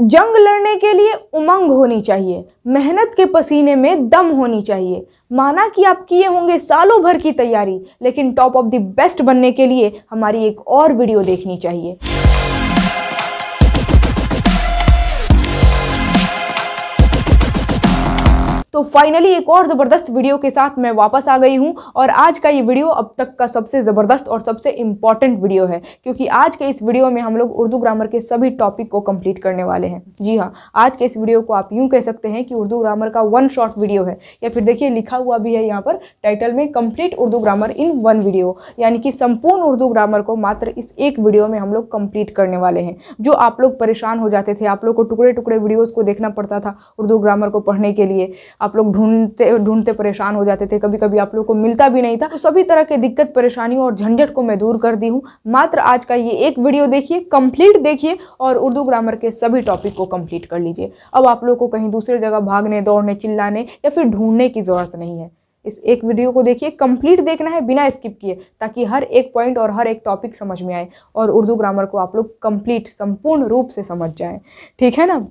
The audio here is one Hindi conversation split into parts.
जंग लड़ने के लिए उमंग होनी चाहिए मेहनत के पसीने में दम होनी चाहिए माना कि आप किए होंगे सालों भर की तैयारी लेकिन टॉप ऑफ द बेस्ट बनने के लिए हमारी एक और वीडियो देखनी चाहिए तो फाइनली एक और ज़बरदस्त वीडियो के साथ मैं वापस आ गई हूँ और आज का ये वीडियो अब तक का सबसे ज़बरदस्त और सबसे इम्पॉर्टेंट वीडियो है क्योंकि आज के इस वीडियो में हम लोग उर्दू ग्रामर के सभी टॉपिक को कंप्लीट करने वाले हैं जी हाँ आज के इस वीडियो को आप यूँ कह सकते हैं कि उर्दू ग्रामर का वन शॉर्ट वीडियो है या फिर देखिए लिखा हुआ भी है यहाँ पर टाइटल में complete Urdu grammar in one video यानी कि संपूर्ण उर्दू ग्रामर को मात्र इस एक वीडियो में हम लोग कंप्लीट करने वाले हैं जो आप लोग परेशान हो जाते थे आप लोग को टुकड़े टुकड़े वीडियोज़ को देखना पड़ता था उर्दू ग्रामर को पढ़ने के लिए आप लोग ढूंढते ढूंढते परेशान हो जाते थे कभी कभी आप लोग को मिलता भी नहीं था तो सभी तरह की दिक्कत परेशानियों और झंझट को मैं दूर कर दी हूँ मात्र आज का ये एक वीडियो देखिए कंप्लीट देखिए और उर्दू ग्रामर के सभी टॉपिक को कंप्लीट कर लीजिए अब आप लोग को कहीं दूसरे जगह भागने दौड़ने चिल्लाने या फिर ढूंढने की ज़रूरत नहीं है इस एक वीडियो को देखिए कंप्लीट देखना है बिना स्किप किए ताकि हर एक पॉइंट और हर एक टॉपिक समझ में आए और उर्दू ग्रामर को आप लोग कंप्लीट संपूर्ण रूप से समझ जाएं ठीक है ना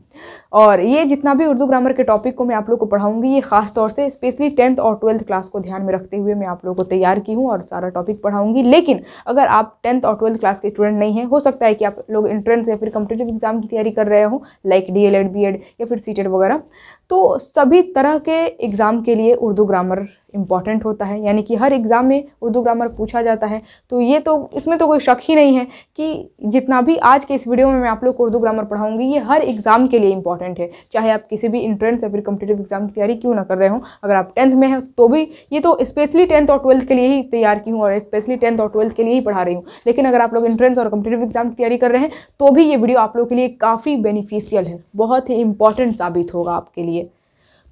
और ये जितना भी उर्दू ग्रामर के टॉपिक को मैं आप लोग को पढ़ाऊँगी ये खास तौर से स्पेशली टेंथ और ट्वेल्थ क्लास को ध्यान में रखते हुए मैं आप लोग को तैयार की हूँ और सारा टॉपिक पढ़ाऊँगी लेकिन अगर आप टेंथ और ट्वेल्थ क्लास के स्टूडेंट नहीं हैं हो सकता है कि आप लोग इंट्रेंस या फिर कम्पिटेटिव एग्जाम की तैयारी कर रहे हो लाइक डी एल या फिर सी वगैरह तो सभी तरह के एग्ज़ाम के लिए उर्दू ग्रामर इम्पॉर्टेंट होता है यानी कि हर एग्ज़ाम में उर्दू ग्रामर पूछा जाता है तो ये तो इसमें तो कोई शक ही नहीं है कि जितना भी आज के इस वीडियो में मैं आप लोग को उर्दू ग्रामर पढ़ाऊँगी ये हर एग्ज़ाम के लिए इंपॉर्टेंट है चाहे आप किसी भी इंट्रेंस या फिर कम्पिटेटिव एग्ज़ाम की तैयारी क्यों ना कर रहे हो अगर आप टेंथ में हैं तो भी ये तो स्पेशली टेंथ और ट्वेल्थ के लिए ही तैयार की हूँ और स्पेशली टेंथ और ट्वेल्थ के लिए ही पढ़ा रही हूँ लेकिन अगर आप लोग इंट्रेंस और कम्पिटेटिव एग्ज़ाम की तैयारी कर रहे हैं तो भी ये वीडियो आप लोग के लिए काफ़ी बेनिफिशियल है बहुत ही इंपॉर्टेंट साबित होगा आपके लिए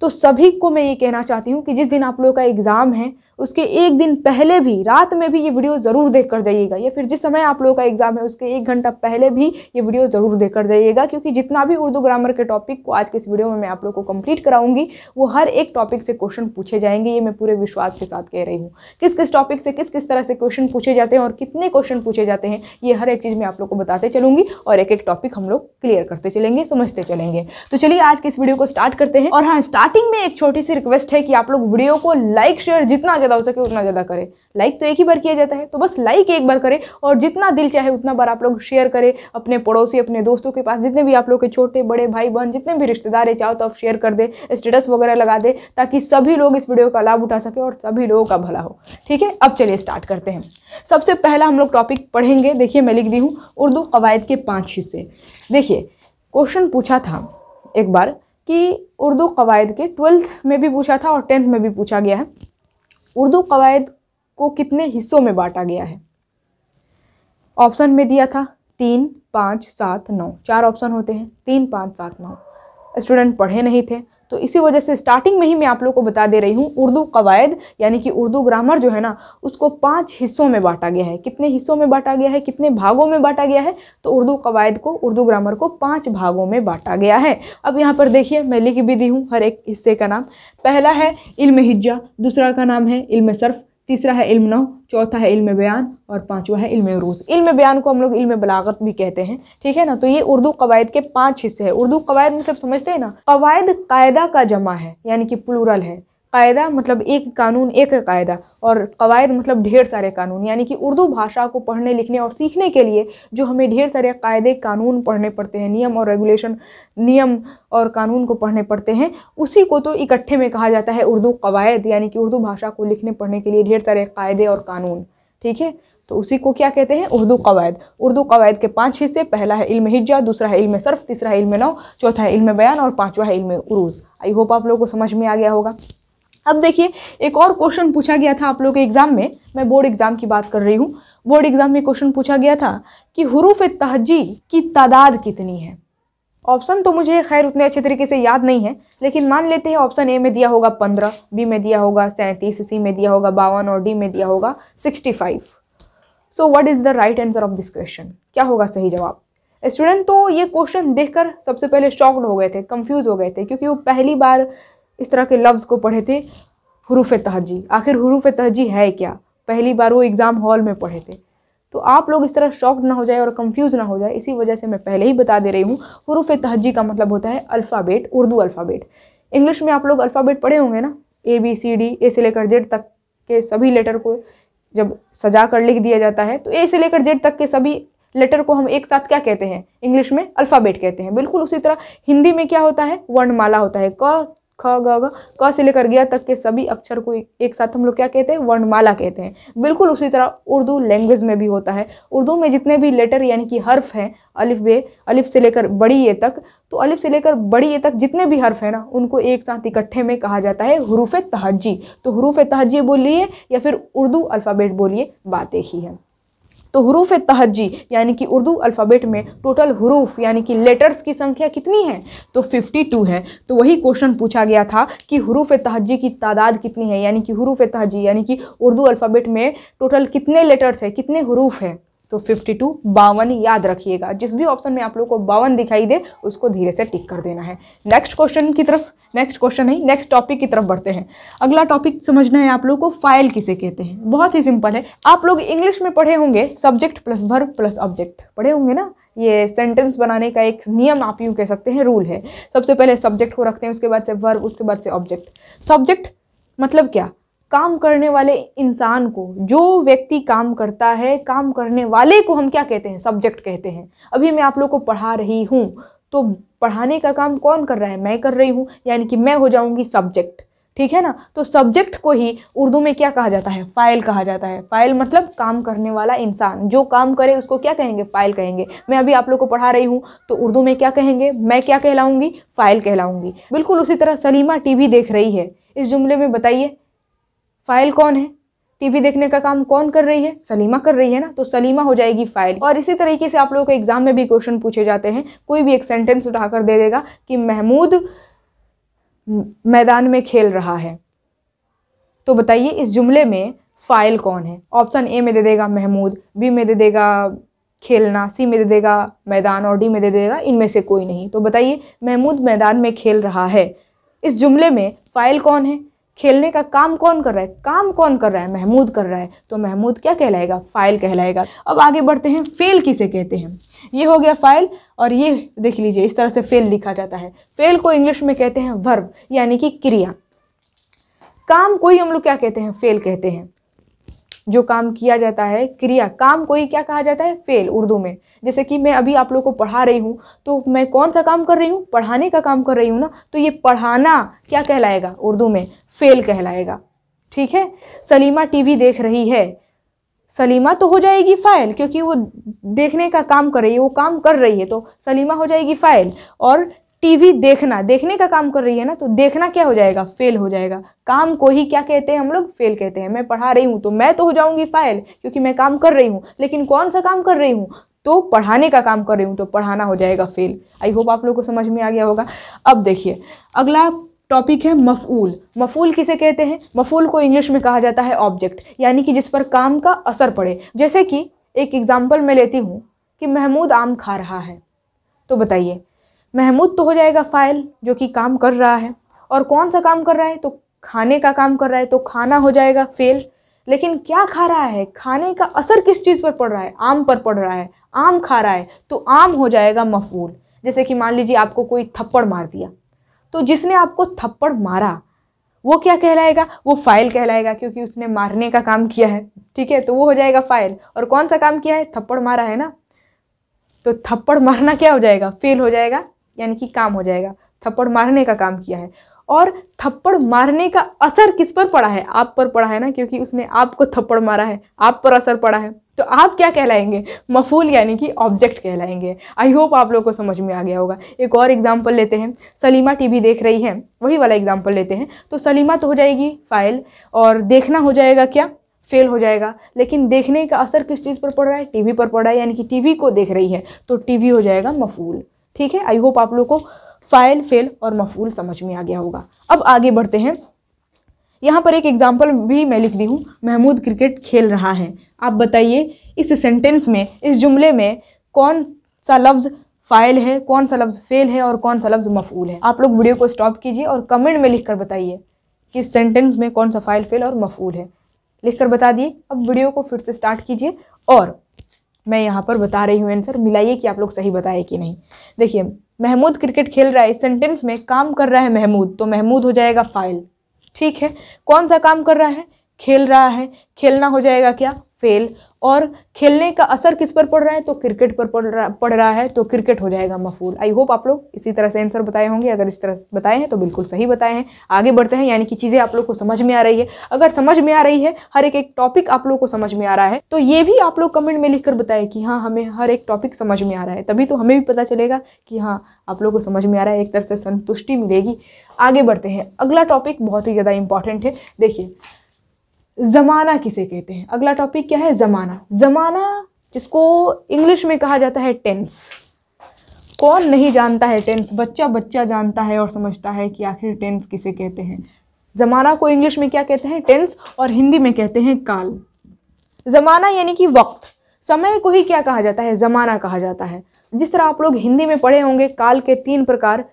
तो सभी को मैं ये कहना चाहती हूँ कि जिस दिन आप लोगों का एग्ज़ाम है उसके एक दिन पहले भी रात में भी ये वीडियो ज़रूर देख कर जाइएगा या फिर जिस समय आप लोगों का एग्ज़ाम है उसके एक घंटा पहले भी ये वीडियो ज़रूर देख कर जाइएगा क्योंकि जितना भी उर्दू ग्रामर के टॉपिक को आज के इस वीडियो में मैं आप लोग को कंप्लीट कराऊंगी वो हर एक टॉपिक से क्वेश्चन पूछे जाएंगे ये मैं पूरे विश्वास के साथ कह रही हूँ किस किस टॉपिक से किस किस तरह से क्वेश्चन पूछे जाते हैं और कितने क्वेश्चन पूछे जाते हैं ये हर एक चीज़ मैं आप लोग को बताते चलूँगी और एक एक टॉपिक हम लोग क्लियर करते चलेंगे समझते चलेंगे तो चलिए आज के इस वीडियो को स्टार्ट करते हैं और हाँ स्टार्टिंग में एक छोटी सी रिक्वेस्ट है कि आप लोग वीडियो को लाइक शेयर जितना ज़्यादा ज़्यादा हो सके उतना ज़्यादा करें लाइक तो एक ही बार किया जाता है तो बस लाइक एक बार करें और जितना दिल चाहे उतना बार आप लोग शेयर करें अपने पड़ोसी अपने दोस्तों के पास जितने भी आप लोग के छोटे बड़े भाई बहन जितने भी रिश्तेदार है चाहो तो आप शेयर कर दे स्टेटस वगैरह लगा दे ताकि सभी लोग इस वीडियो का लाभ उठा सके और सभी लोगों का भला हो ठीक है अब चलिए स्टार्ट करते हैं सबसे पहला हम लोग टॉपिक पढ़ेंगे देखिए मैं लिख दी हूँ उर्दू कवायद के पाँच हिस्से देखिए क्वेश्चन पूछा था एक बार कि उर्दू कवायद के ट्वेल्थ में भी पूछा था और टेंथ में भी पूछा गया है उर्दू कवायद को कितने हिस्सों में बांटा गया है ऑप्शन में दिया था तीन पाँच सात नौ चार ऑप्शन होते हैं तीन पाँच सात नौ स्टूडेंट पढ़े नहीं थे तो इसी वजह से स्टार्टिंग में ही मैं आप लोग को बता दे रही हूँ उर्दू कवायद यानी कि उर्दू ग्रामर जो है ना उसको पाँच हिस्सों में बांटा गया है कितने हिस्सों में बांटा गया है कितने भागों में बांटा गया है तो उर्दू कवायद को उर्दू ग्रामर को पाँच भागों में बांटा गया है अब यहाँ पर देखिए मैं लिख भी दी हूँ हर एक हिस्से का नाम पहला है इल्म हिज्जा दूसरा का नाम है इल्म सर्फ़ तीसरा है इल्म नौ चौथा है इल्म बयान और पाँचवा है इल्म उरूस इल्म बयान को हम लोग इल्म बलागत भी कहते हैं ठीक है ना तो ये उर्दू कवायद के पाँच हिस्से हैं उर्दू कवायद मतलब समझते हैं ना कवायद कायदा का जमा है यानी कि प्लूरल है कायदा मतलब एक कानून एक कायदा और कवायद मतलब ढेर सारे कानून यानी कि उर्दू भाषा को पढ़ने लिखने और सीखने के लिए जो हमें ढेर सारे कायदे कानून पढ़ने पड़ते हैं नियम और रेगुलेशन नियम और कानून को पढ़ने पड़ते हैं उसी को तो इकट्ठे में कहा जाता है उर्दू कवायद यानी कि उर्दू भाषा को लिखने पढ़ने के लिए ढेर सारे कायदे और कानून ठीक है तो उसी को क्या कहते हैं उर्दू कवायद उर्दू कवायद के पाँच हिस्से पहला है इल्म हिज्जा दूसरा है इल्म सर्फ तीसरा है इल्म नौ चौथा है इल्म बयान और पाँचवा है इल्म उरूज आई होप आप लोगों को समझ में आ गया होगा अब देखिए एक और क्वेश्चन पूछा गया था आप लोग के एग्ज़ाम में मैं बोर्ड एग्ज़ाम की बात कर रही हूँ बोर्ड एग्ज़ाम में क्वेश्चन पूछा गया था कि हरूफ तहजी की तादाद कितनी है ऑप्शन तो मुझे खैर उतने अच्छे तरीके से याद नहीं है लेकिन मान लेते हैं ऑप्शन ए में दिया होगा पंद्रह बी में दिया होगा सैंतीस सी में दिया होगा बावन और डी में दिया होगा sixty five so what is the right answer of this question क्या होगा सही जवाब स्टूडेंट तो ये क्वेश्चन देखकर सबसे पहले शॉक्ड हो गए थे कंफ्यूज हो गए थे क्योंकि वो पहली बार इस तरह के लफ्ज़ को पढ़े थे हरूफ तहजी आखिर हरूफ तहजी है क्या पहली बार वो एग्ज़ाम हॉल में पढ़े थे तो आप लोग इस तरह शॉक ना हो जाए और कंफ्यूज ना हो जाए इसी वजह से मैं पहले ही बता दे रही हूँ हरूफ तहजी का मतलब होता है अल्फ़ाबेट उर्दू अल्फ़ाबेट इंग्लिश में आप लोग अल्फ़ाबेट पढ़े होंगे ना A B C D A से लेकर जेड तक के सभी लेटर को जब सजा कर लिख दिया जाता है तो ए से लेकर जेड तक के सभी लेटर को हम एक साथ क्या कहते हैं इंग्लिश में अल्फ़ाबेट कहते हैं बिल्कुल उसी तरह हिंदी में क्या होता है वर्णमाला होता है क ख ग ग क से लेकर गया तक के सभी अक्षर को एक साथ हम लोग क्या कहते हैं वर्णमाला कहते हैं बिल्कुल उसी तरह उर्दू लैंग्वेज में भी होता है उर्दू में जितने भी लेटर यानी कि हर्फ हैं अलिफ बे अलिफ से लेकर बड़ी ए तक तो अलिफ से लेकर बड़ी ए तक जितने भी हर्फ हैं ना उनको एक साथ इकट्ठे में कहा जाता है हरूफ तहजी तो हरूफ तहजी बोलिए या फिर उर्दू अल्फ़ाबेट बोलिए बात एक ही है तो हरूफ तहजी यानी कि उर्दू अल्फ़ाबेट में टोटल हरूफ यानी कि लेटर्स की संख्या कितनी है तो 52 है तो वही क्वेश्चन पूछा गया था कि हरूफ तहजी की तादाद कितनी है यानी कि हरूफ तहजी यानी कि उर्दू अल्फ़ाबेट में टोटल कितने लेटर्स है कितने हरूफ हैं तो 52 टू बावन याद रखिएगा जिस भी ऑप्शन में आप लोग को बावन दिखाई दे उसको धीरे से टिक कर देना है नेक्स्ट क्वेश्चन की तरफ नेक्स्ट क्वेश्चन नहीं नेक्स्ट टॉपिक की तरफ बढ़ते हैं अगला टॉपिक समझना है आप लोग को फाइल किसे कहते हैं बहुत ही सिंपल है आप लोग इंग्लिश में पढ़े होंगे subject plus verb plus object पढ़े होंगे ना ये सेंटेंस बनाने का एक नियम आप यूँ कह सकते हैं रूल है सबसे पहले सब्जेक्ट को रखते हैं उसके बाद से वर्ब उसके बाद से ऑब्जेक्ट सब्जेक्ट मतलब क्या काम करने वाले इंसान को जो व्यक्ति काम करता है काम करने वाले को हम क्या कहते हैं सब्जेक्ट कहते हैं अभी मैं आप लोग को पढ़ा रही हूँ तो पढ़ाने का काम कौन कर रहा है मैं कर रही हूँ यानी कि मैं हो जाऊँगी सब्जेक्ट ठीक है ना तो सब्जेक्ट को ही उर्दू में क्या कहा जाता है फाइल कहा जाता है फाइल मतलब काम करने वाला इंसान जो काम करे उसको क्या कहेंगे फाइल कहेंगे मैं अभी आप लोग को पढ़ा रही हूँ तो उर्दू में क्या कहेंगे मैं क्या कहलाऊँगी फाइल कहलाऊँगी बिल्कुल उसी तरह सलीमा टी देख रही है इस जुमले में बताइए फाइल कौन है टीवी देखने का काम कौन कर रही है सलीमा कर रही है ना तो सलीमा हो जाएगी फाइल और इसी तरीके से आप लोगों को एग्जाम में भी क्वेश्चन पूछे जाते हैं कोई भी एक सेंटेंस उठाकर दे देगा कि महमूद मैदान में खेल रहा है तो बताइए इस जुमले में फ़ाइल कौन है ऑप्शन ए में दे देगा महमूद बी में दे देगा खेलना सी में दे देगा मैदान और डी में दे देगा इनमें से कोई नहीं तो बताइए महमूद मैदान में खेल रहा है इस जुमले में फ़ाइल कौन है खेलने का काम कौन कर रहा है काम कौन कर रहा है महमूद कर रहा है तो महमूद क्या कहलाएगा फ़ाइल कहलाएगा अब आगे बढ़ते हैं फेल किसे कहते हैं ये हो गया फ़ाइल और ये देख लीजिए इस तरह से फेल लिखा जाता है फेल को इंग्लिश में कहते हैं वर्ब यानी कि क्रिया काम को ही हम लोग क्या कहते हैं फेल कहते हैं जो काम किया जाता है क्रिया काम कोई क्या कहा जाता है फेल उर्दू में जैसे कि मैं अभी आप लोग को पढ़ा रही हूँ तो मैं कौन सा काम कर रही हूँ पढ़ाने का काम कर रही हूँ ना तो ये पढ़ाना क्या कहलाएगा उर्दू में फेल कहलाएगा ठीक है सलीमा टीवी देख रही है सलीमा तो हो जाएगी फ़ाइल क्योंकि वो देखने का काम कर रही है वो काम कर रही है तो सलीमा हो जाएगी फ़ाइल और टीवी देखना देखने का काम कर रही है ना तो देखना क्या हो जाएगा फेल हो जाएगा काम को ही क्या कहते हैं हम लोग फेल कहते हैं मैं पढ़ा रही हूँ तो मैं तो हो जाऊँगी फाइल क्योंकि मैं काम कर रही हूँ लेकिन कौन सा काम कर रही हूँ तो पढ़ाने का काम कर रही हूँ तो पढ़ाना हो जाएगा फेल आई होप आप लोग को समझ में आ गया होगा अब देखिए अगला टॉपिक है मफूल मफूल किसे कहते हैं मफूल को इंग्लिश में कहा जाता है ऑब्जेक्ट यानी कि जिस पर काम का असर पड़े जैसे कि एक एग्जाम्पल मैं लेती हूँ कि महमूद आम खा रहा है तो बताइए महमूद तो हो जाएगा फ़ाइल जो कि काम कर रहा है और कौन सा काम कर रहा है तो खाने का काम कर रहा है तो खाना हो जाएगा फेल लेकिन क्या खा रहा है खाने का असर किस चीज़ पर पड़ रहा है आम पर पड़ रहा है आम खा रहा है तो आम हो जाएगा मफूल जैसे कि मान लीजिए आपको कोई थप्पड़ मार दिया तो जिसने आपको थप्पड़ मारा वो क्या कहलाएगा वो फाइल कहलाएगा क्योंकि उसने मारने का काम किया है ठीक है तो वो हो जाएगा फाइल और कौन सा काम किया है थप्पड़ मारा है ना तो थप्पड़ मारना क्या हो जाएगा फेल हो जाएगा यानी कि काम हो जाएगा थप्पड़ मारने का काम किया है और थप्पड़ मारने का असर किस पर पड़ा है आप पर पड़ा है ना क्योंकि उसने आपको थप्पड़ मारा है आप पर असर पड़ा है तो आप क्या कहलाएंगे मफूल यानी कि ऑब्जेक्ट कहलाएंगे आई होप आप लोगों को समझ में आ गया होगा एक और एग्जाम्पल लेते हैं सलीमा टीवी देख रही है वही वाला एग्जाम्पल लेते हैं तो सलीमा तो हो जाएगी फाइल और देखना हो जाएगा क्या फेल हो जाएगा लेकिन देखने का असर किस चीज़ पर पड़ रहा है टीवी पर पड़ रहा है यानी कि टीवी को देख रही है तो टीवी हो जाएगा मफूल ठीक है आई होप आप लोग को फ़ाइल फेल और मफूल समझ में आ गया होगा अब आगे बढ़ते हैं यहाँ पर एक एग्जाम्पल भी मैं लिख दी हूँ महमूद क्रिकेट खेल रहा है आप बताइए इस सेंटेंस में इस जुमले में कौन सा लफ्ज़ फ़ाइल है कौन सा लफ्ज़ फेल है और कौन सा लफ्ज़ मफूल है आप लोग वीडियो को स्टॉप कीजिए और कमेंट में लिख कर बताइए कि इस सेंटेंस में कौन सा फ़ाइल फेल और मफूल है लिख कर बता दिए अब वीडियो को फिर से स्टार्ट कीजिए और मैं यहाँ पर बता रही हूँ आंसर मिलाइए कि आप लोग सही बताए कि नहीं देखिए महमूद क्रिकेट खेल रहा है इस सेंटेंस में काम कर रहा है महमूद तो महमूद हो जाएगा फाइल ठीक है कौन सा काम कर रहा है खेल रहा है खेलना हो जाएगा क्या फेल और खेलने का असर किस पर पड़ रहा है तो क्रिकेट पर पड़ रहा पड़ रहा है तो क्रिकेट हो जाएगा मफूल आई होप आप लोग इसी तरह से आंसर बताए होंगे अगर इस तरह से बताए हैं तो बिल्कुल सही बताए हैं आगे बढ़ते हैं यानी कि चीज़ें आप लोग को समझ में आ रही है अगर समझ में आ रही है हर एक एक टॉपिक आप लोग को समझ में आ रहा है तो ये भी आप लोग कमेंट में लिख कर बताएं कि हाँ हमें हर एक टॉपिक समझ में आ रहा है तभी तो हमें भी पता चलेगा कि हाँ आप लोग को समझ में आ रहा है एक तरह से संतुष्टि मिलेगी आगे बढ़ते हैं अगला टॉपिक बहुत ही ज़्यादा इंपॉर्टेंट है देखिए ज़माना किसे कहते हैं अगला टॉपिक क्या है ज़माना ज़माना जिसको इंग्लिश में कहा जाता है टेंस कौन नहीं जानता है टेंस बच्चा बच्चा जानता है और समझता है कि आखिर टेंस किसे कहते हैं ज़माना को इंग्लिश में क्या कहते हैं टेंस और हिंदी में कहते हैं काल ज़माना यानी कि वक्त समय को ही क्या कहा जाता है ज़माना कहा जाता है जिस तरह आप लोग हिंदी में पढ़े होंगे काल के तीन प्रकार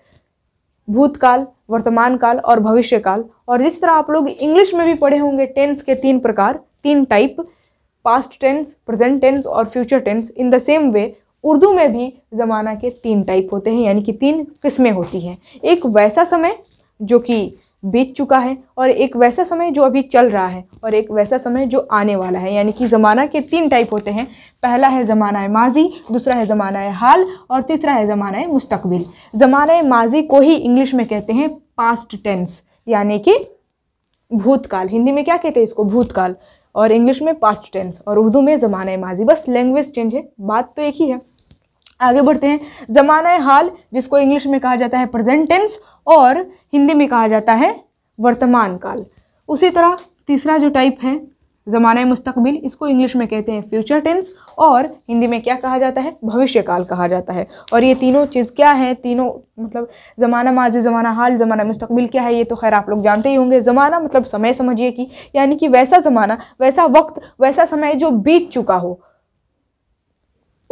भूतकाल वर्तमान काल और भविष्य काल और जिस तरह आप लोग इंग्लिश में भी पढ़े होंगे टेंस के तीन प्रकार तीन type past tense present tense और future tense in the same way Urdu में भी ज़माना के तीन टाइप होते हैं यानी कि तीन किस्में होती हैं एक वैसा समय जो कि बीत चुका है और एक वैसा समय जो अभी चल रहा है और एक वैसा समय जो आने वाला है यानी कि ज़माना के तीन टाइप होते हैं पहला है ज़माना माजी दूसरा है ज़माना हाल और तीसरा है ज़माना मुस्तकबिल ज़माना माजी को ही इंग्लिश में कहते हैं पास्ट टेंस यानी कि भूतकाल हिंदी में क्या कहते हैं इसको भूतकाल और इंग्लिश में पास्ट टेंस और उर्दू में ज़माना माजी बस लैंग्वेज चेंज है बात तो एक ही है आगे बढ़ते हैं ज़माना हाल जिसको इंग्लिश में कहा जाता है प्रेजेंट टेंस और हिंदी में कहा जाता है वर्तमान काल उसी तरह तीसरा जो टाइप है ज़माना मुस्तकबिल इसको इंग्लिश में कहते हैं फ्यूचर टेंस और हिंदी में क्या कहा जाता है भविष्य काल कहा जाता है और ये तीनों चीज़ क्या है तीनों मतलब ज़माना माजी ज़माना हाल ज़माना मुस्तकबिल क्या है ये तो खैर आप लोग जानते ही होंगे ज़माना मतलब समय समझिए कि यानी कि वैसा ज़माना वैसा वक्त वैसा समय जो बीत चुका हो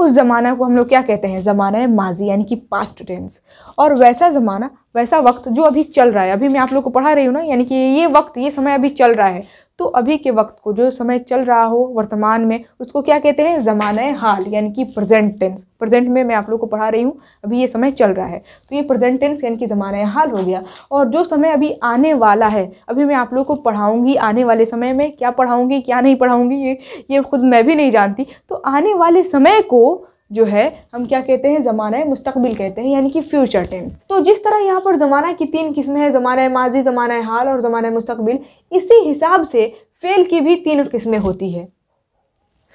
उस ज़माना को हम लोग क्या कहते हैं ज़माना है माजी यानी कि पास्ट टेंस और वैसा ज़माना वैसा वक्त जो अभी चल रहा है अभी मैं आप लोग को पढ़ा रही हूँ ना यानी कि ये वक्त ये समय अभी चल रहा है तो अभी के वक्त को जो समय चल रहा हो वर्तमान में उसको क्या कहते हैं ज़माना हाल यानी कि प्रेजेंट टेंस प्रेजेंट में मैं आप लोग को पढ़ा रही हूँ अभी ये समय चल रहा है तो ये प्रेजेंट टेंस यानी कि ज़माना हाल हो गया और जो समय अभी आने वाला है अभी मैं आप लोग को पढ़ाऊँगी आने वाले समय में क्या पढ़ाऊँगी क्या नहीं पढ़ाऊँगी ये ये खुद मैं भी नहीं जानती तो आने वाले समय को जो है हम क्या कहते हैं ज़माना मुस्तबिल कहते हैं यानी कि फ्यूचर टेंस तो जिस तरह यहाँ पर ज़माना की तीन किस्में हैं ज़माना माजी ज़माना हाल और ज़माना मुस्तबिल इसी हिसाब से फ़ेल की भी तीन किस्में होती है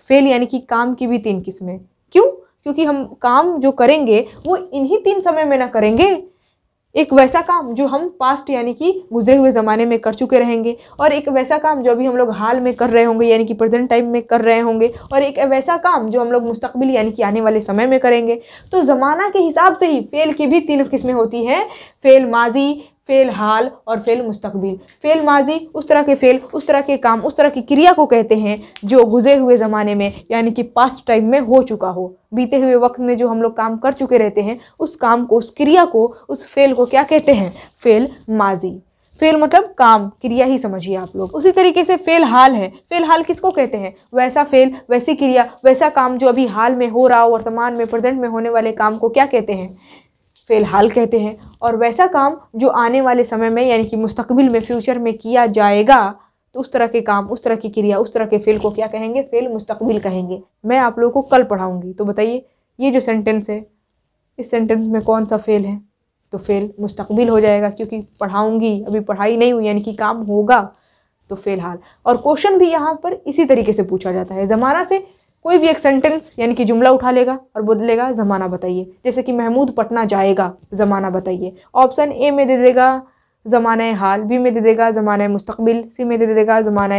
फ़ेल यानी कि काम की भी तीन किस्में क्यों क्योंकि हम काम जो करेंगे वो इन्हीं तीन समय में ना करेंगे एक वैसा काम जो हम पास्ट यानी कि गुजरे हुए ज़माने में कर चुके रहेंगे और एक वैसा काम जो अभी हम लोग हाल में कर रहे होंगे यानी कि प्रेजेंट टाइम में कर रहे होंगे और एक वैसा काम जो हम लोग मुस्तबिल यानी कि आने वाले समय में करेंगे तो ज़माना के हिसाब से ही फ़ेल की भी तीन किस्में होती हैं फ़ेल माजी फेल हाल और फेल मुस्तकबिल फेल माजी उस तरह के फेल उस तरह के काम उस तरह की क्रिया को कहते हैं जो गुजरे हुए ज़माने में यानी कि पास्ट टाइम में हो चुका हो बीते हुए वक्त में जो हम लोग काम कर चुके रहते हैं उस काम को उस क्रिया को उस फेल को क्या कहते हैं फेल माजी फेल मतलब काम क्रिया ही समझिए आप लोग उसी तरीके से फेल हाल है फेल हाल किसको कहते हैं वैसा फेल वैसी क्रिया वैसा काम जो अभी हाल में हो रहा हो वर्तमान में प्रेजेंट में होने वाले काम को क्या कहते हैं फ़िलहाल कहते हैं और वैसा काम जो आने वाले समय में यानी कि मुस्तकबिल में फ्यूचर में किया जाएगा तो उस तरह के काम उस तरह की क्रिया उस तरह के फ़ेल को क्या कहेंगे फ़ेल मुस्तकबिल कहेंगे मैं आप लोगों को कल पढ़ाऊँगी तो बताइए ये जो सेंटेंस है इस सेंटेंस में कौन सा फ़ेल है तो फ़ेल मुस्तकबिल हो जाएगा क्योंकि पढ़ाऊँगी अभी पढ़ाई नहीं हुई यानी कि काम होगा तो फ़िलहाल और क्वेश्चन भी यहाँ पर इसी तरीके से पूछा जाता है ज़माना से कोई भी एक सेंटेंस यानी कि जुमला उठा लेगा और बदलेगा ज़माना बताइए जैसे कि महमूद पटना जाएगा ज़माना बताइए ऑप्शन ए में दे देगा ज़माना हाल बी में दे देगा ज़माना मुस्तबिल सी में दे देगा ज़माना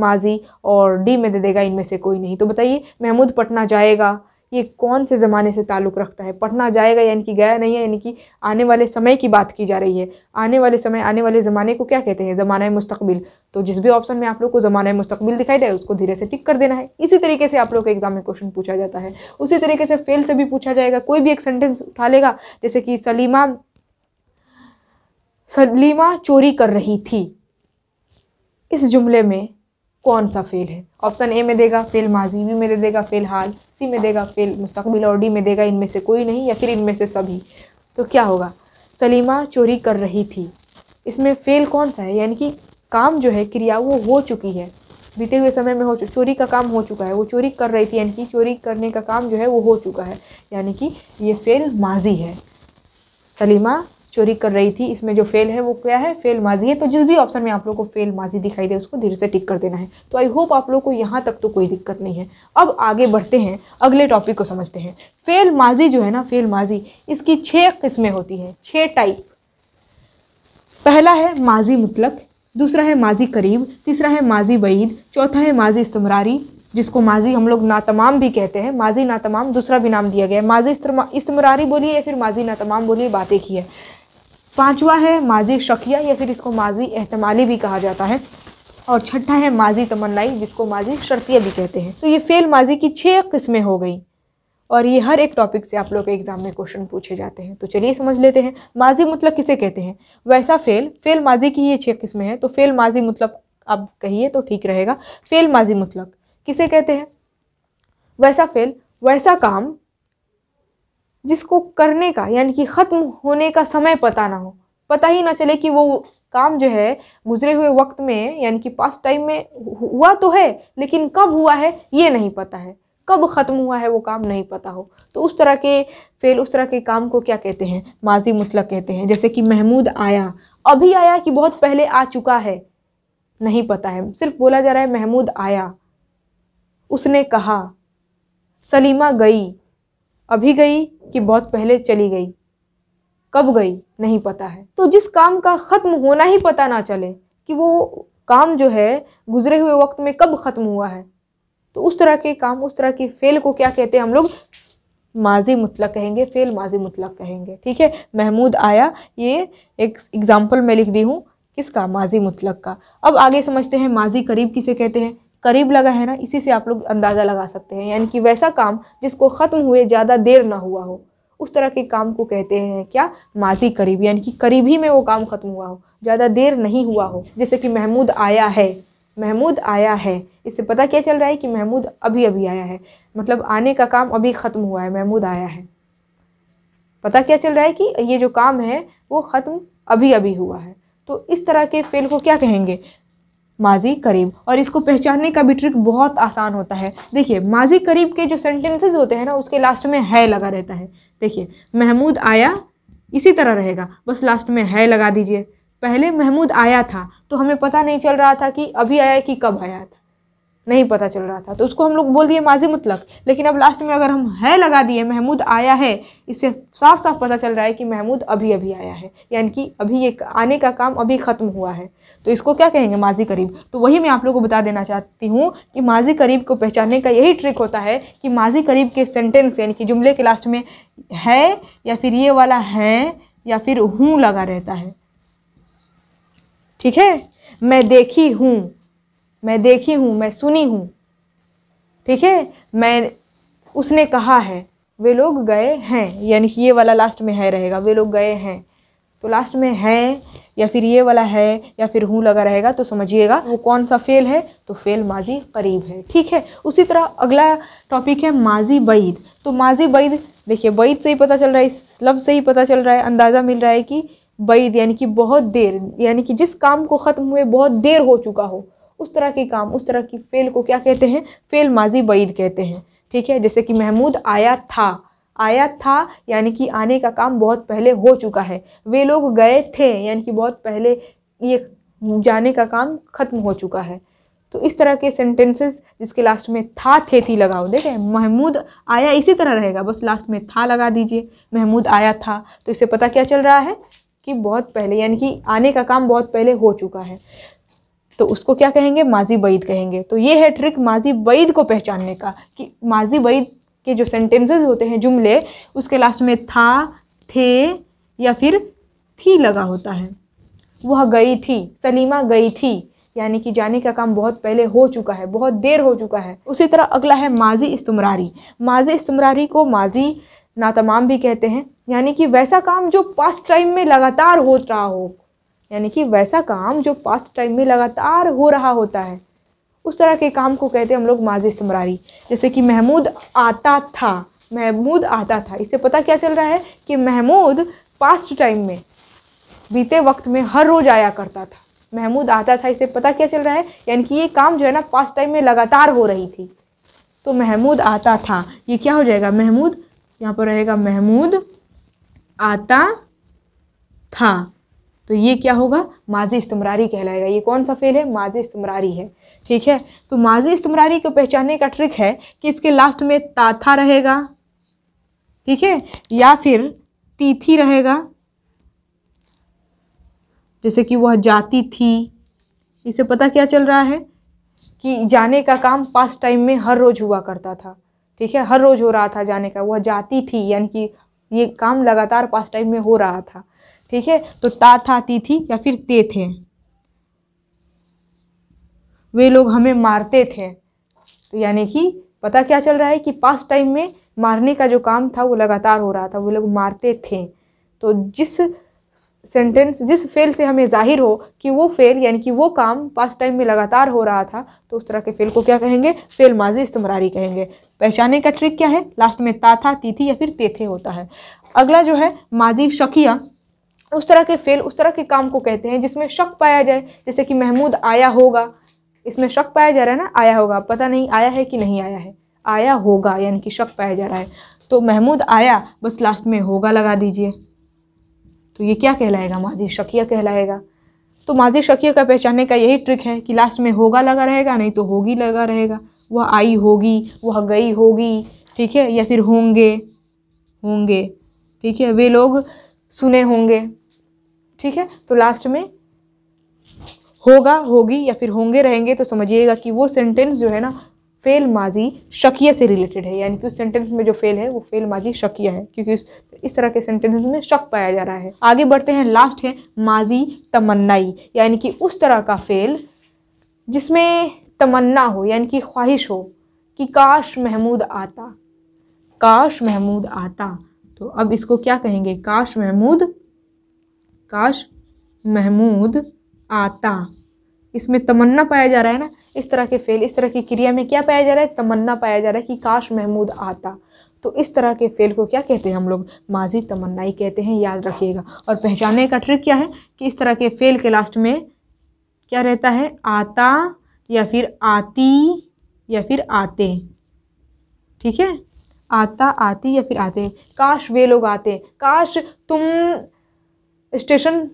माजी और डी में दे देगा इनमें से कोई नहीं तो बताइए महमूद पटना जाएगा ये कौन से ज़माने से ताल्लुक़ रखता है पढ़ना जाएगा यानी कि गया नहीं है यानी कि आने वाले समय की बात की जा रही है आने वाले समय आने वाले ज़माने को क्या कहते हैं ज़माना मुस्तबिल तो जिस भी ऑप्शन में आप लोग को ज़माना मुस्तबिल दिखाई दे उसको धीरे से टिक कर देना है इसी तरीके से आप लोग के एग्जाम में क्वेश्चन पूछा जाता है उसी तरीके से फेल से भी पूछा जाएगा कोई भी एक सेंटेंस उठा लेगा जैसे कि सलीमा सलीमा चोरी कर रही थी इस जुमले में कौन सा फ़ेल है ऑप्शन ए में देगा फ़ेल माजी बी में दे देगा फ़ेल हाल सी में देगा फ़ेल मुस्तकबिल और डी में देगा इनमें से कोई नहीं या फिर इनमें से सभी तो क्या होगा सलीमा चोरी कर रही थी इसमें फ़ेल कौन सा है यानी कि काम जो है क्रिया वो हो चुकी है बीते हुए समय में हो चु चोरी का काम हो चुका है वो चोरी कर रही थी यानी कि चोरी करने का काम जो है वो हो चुका है यानी कि ये फेल माजी है सलीमा चोरी कर रही थी इसमें जो फेल है वो क्या है फेल माजी है तो जिस भी ऑप्शन में आप लोग को फेल माजी दिखाई दे उसको धीरे से टिक कर देना है तो आई होप आप लोग को यहाँ तक तो कोई दिक्कत नहीं है अब आगे बढ़ते हैं अगले टॉपिक को समझते हैं फेल माजी जो है ना फेल माजी इसकी छः किस्में होती हैं छः टाइप पहला है माजी मुतलक दूसरा है माजी करीब तीसरा है माजी बईद चौथा है माजी इस्तमरारी जिसको माजी हम लोग नातमाम भी कहते हैं माजी नातमाम दूसरा भी नाम दिया गया है माजी इस्तमरारी बोलिए या फिर माजी नातमाम बोलिए बात एक ही है पाँचवा है माजी शकिया या फिर इसको माजी एहतमाली भी कहा जाता है और छठा है माजी तमन्नाई जिसको माजी शर्तिया भी कहते हैं तो ये फेल माजी की छः किस्में हो गई और ये हर एक टॉपिक से आप लोग के एग्ज़ाम में क्वेश्चन पूछे जाते हैं तो चलिए समझ लेते हैं माजी मतलब किसे कहते हैं वैसा फेल फेल माजी की ये छः किस्में हैं तो फेल माजी मतलब आप कहिए तो ठीक रहेगा फेल माजी मतलब किसे कहते हैं वैसा फेल वैसा काम जिसको करने का यानी कि ख़त्म होने का समय पता ना हो पता ही ना चले कि वो काम जो है गुजरे हुए वक्त में यानी कि पास्ट टाइम में हुआ तो है लेकिन कब हुआ है ये नहीं पता है कब ख़त्म हुआ है वो काम नहीं पता हो तो उस तरह के फेल उस तरह के काम को क्या कहते हैं माजी मुतलक कहते हैं जैसे कि महमूद आया अभी आया कि बहुत पहले आ चुका है नहीं पता है सिर्फ बोला जा रहा है महमूद आया उसने कहा सलीमा गई अभी गई कि बहुत पहले चली गई कब गई नहीं पता है तो जिस काम का ख़त्म होना ही पता ना चले कि वो काम जो है गुजरे हुए वक्त में कब ख़त्म हुआ है तो उस तरह के काम उस तरह की फेल को क्या कहते हैं हम लोग माजी मुतलक कहेंगे फेल माजी मुतलक कहेंगे ठीक है महमूद आया ये एक एग्ज़ाम्पल मैं लिख दी हूँ किसका माजी मुतलक का अब आगे समझते हैं माजी करीब किसे कहते हैं करीब लगा है ना इसी से आप लोग अंदाज़ा लगा सकते हैं यानी कि वैसा काम जिसको ख़त्म हुए ज़्यादा देर ना हुआ हो उस तरह के काम को कहते हैं क्या माजी करीब यानी कि करीब ही में वो काम ख़त्म हुआ हो ज़्यादा देर नहीं हुआ हो जैसे कि महमूद आया है महमूद आया है इससे पता क्या चल रहा है कि महमूद अभी अभी आया है मतलब आने का काम अभी ख़त्म हुआ है महमूद आया है पता क्या चल रहा है कि ये जो काम है वो ख़त्म अभी अभी हुआ है तो इस तरह के फेल को क्या कहेंगे माजी करीब और इसको पहचानने का भी ट्रिक बहुत आसान होता है देखिए माजी करीब के जो सेंटेंसेस होते हैं ना उसके लास्ट में है लगा रहता है देखिए महमूद आया इसी तरह रहेगा बस लास्ट में है लगा दीजिए पहले महमूद आया था तो हमें पता नहीं चल रहा था कि अभी आया कि कब आया था नहीं पता चल रहा था तो उसको हम लोग बोल दिए माजी मुतलक लेकिन अब लास्ट में अगर हम है लगा दिए महमूद आया है इससे साफ साफ पता चल रहा है कि महमूद अभी अभी आया है यानी कि अभी ये आने का काम अभी ख़त्म हुआ है तो इसको क्या कहेंगे माजी करीब तो वही मैं आप लोगों को बता देना चाहती हूँ कि माजी करीब को पहचानने का यही ट्रिक होता है कि माजी करीब के सेंटेंस यानी कि जुमले के लास्ट में है या फिर ये वाला है या फिर हूँ लगा रहता है ठीक है मैं देखी हूँ मैं देखी हूँ मैं सुनी हूँ ठीक है मैं उसने कहा है वे लोग गए हैं यानी कि ये वाला लास्ट में है रहेगा वे लोग गए हैं तो लास्ट में है या फिर ये वाला है या फिर हूँ लगा रहेगा तो समझिएगा वो कौन सा फेल है तो फेल माजी करीब है ठीक है उसी तरह अगला टॉपिक है माजी बैद तो माजी बैद देखिए बैद से ही पता चल रहा है इस लफ्ज़ से ही पता चल रहा है अंदाज़ा मिल रहा है कि बैद यानी कि बहुत देर यानी कि जिस काम को ख़त्म हुए बहुत देर हो चुका हो उस तरह के काम उस तरह की फ़ेल को क्या कहते हैं फ़ेल माजी बईद कहते हैं ठीक है जैसे कि महमूद आया था आया था यानी कि आने का काम बहुत पहले हो चुका है वे लोग गए थे यानी कि बहुत पहले ये जाने का काम ख़त्म हो चुका है तो इस तरह के सेंटेंसेस जिसके लास्ट में था थे थी लगाओ देखें महमूद आया इसी तरह रहेगा बस लास्ट में था लगा दीजिए महमूद आया था तो इससे पता क्या चल रहा है कि बहुत पहले यानी कि आने का काम बहुत पहले हो चुका है तो उसको क्या कहेंगे माजी बैद कहेंगे तो ये है ट्रिक माजी बैद को पहचानने का कि माजी बैद के जो सेंटेंसेस होते हैं जुमले उसके लास्ट में था थे या फिर थी लगा होता है वह गई थी सलीमा गई थी यानी कि जाने का काम बहुत पहले हो चुका है बहुत देर हो चुका है उसी तरह अगला है माजी इस्तमरारी माजी इस्तमरारी को माजी नातमाम भी कहते हैं यानी कि वैसा काम जो पास्ट टाइम में लगातार हो रहा हो यानी कि वैसा काम जो पास्ट टाइम में लगातार हो रहा होता है उस तरह के काम को कहते हैं हम लोग माजी इस्तमरारी जैसे कि महमूद आता था महमूद आता था इससे पता क्या चल रहा है कि महमूद पास्ट टाइम में बीते वक्त में हर रोज़ आया करता था महमूद आता था इसे पता क्या चल रहा है यानी कि ये काम जो है ना पास्ट टाइम में लगातार हो रही थी तो महमूद आता था ये क्या हो जाएगा महमूद यहाँ पर रहेगा महमूद आता था तो ये क्या होगा माजी इस्तमरारी कहलाएगा ये कौन सा फेल है माजी इस्तमरारी है ठीक है तो माजी इस्तमरारी को पहचानने का ट्रिक है कि इसके लास्ट में ताथा रहेगा ठीक है या फिर तिथि रहेगा जैसे कि वह जाती थी इसे पता क्या चल रहा है कि जाने का काम पास टाइम में हर रोज़ हुआ करता था ठीक है हर रोज़ हो रहा था जाने का वह जाती थी यानी कि ये काम लगातार पास टाइम में हो रहा था ठीक है तो ता था ती थी या फिर ते थे वे लोग हमें मारते थे तो यानी कि पता क्या चल रहा है कि पास्ट टाइम में मारने का जो काम था वो लगातार हो रहा था वो लोग मारते थे तो जिस सेंटेंस जिस फेल से हमें जाहिर हो कि वो फेल यानी कि वो काम पास्ट टाइम में लगातार हो रहा था तो उस तरह के फेल को क्या कहेंगे फेल माजी इस्तमरारी कहेंगे पहचाने का ट्रिक क्या है लास्ट में ता था ती थी या फिर तेथे होता है अगला जो है माजी शकिया उस तरह के फेल उस तरह के काम को कहते हैं जिसमें शक पाया जाए जैसे कि महमूद आया होगा इसमें शक पाया जा रहा है ना आया होगा पता नहीं आया है कि नहीं आया है आया होगा यानी कि शक पाया जा रहा है तो महमूद आया बस लास्ट में होगा लगा दीजिए तो ये क्या कहलाएगा माजी शकिया कहलाएगा तो माजी शकिया का पहचानने का यही ट्रिक है कि लास्ट में होगा लगा रहेगा नहीं तो होगी लगा रहेगा वह आई होगी वह गई होगी ठीक है या फिर होंगे होंगे ठीक है वे लोग सुने होंगे ठीक है तो लास्ट में होगा होगी या फिर होंगे रहेंगे तो समझिएगा कि वो सेंटेंस जो है ना फेल माजी शकिया से रिलेटेड है यानी कि उस सेंटेंस में जो फेल है वो फेल माजी शकिया है क्योंकि इस तरह के सेंटेंस में शक पाया जा रहा है आगे बढ़ते हैं लास्ट है माजी तमन्नाई यानी कि उस तरह का फेल जिसमें तमन्ना हो यानी कि ख्वाहिश हो कि काश महमूद आता काश महमूद आता तो अब इसको क्या कहेंगे काश महमूद काश महमूद आता इसमें तमन्ना पाया जा रहा है ना इस तरह के फेल इस तरह की क्रिया में क्या पाया जा रहा है तमन्ना पाया जा रहा है कि काश महमूद आता तो इस तरह के फेल को क्या कहते हैं हम लोग माजी तमन्नाई कहते हैं याद रखिएगा और पहचानने का ट्रिक क्या है कि इस तरह के फेल के लास्ट में क्या रहता है आता या फिर आती या फिर आते ठीक है आता आती या फिर आते काश वे लोग आते काश तुम स्टेशन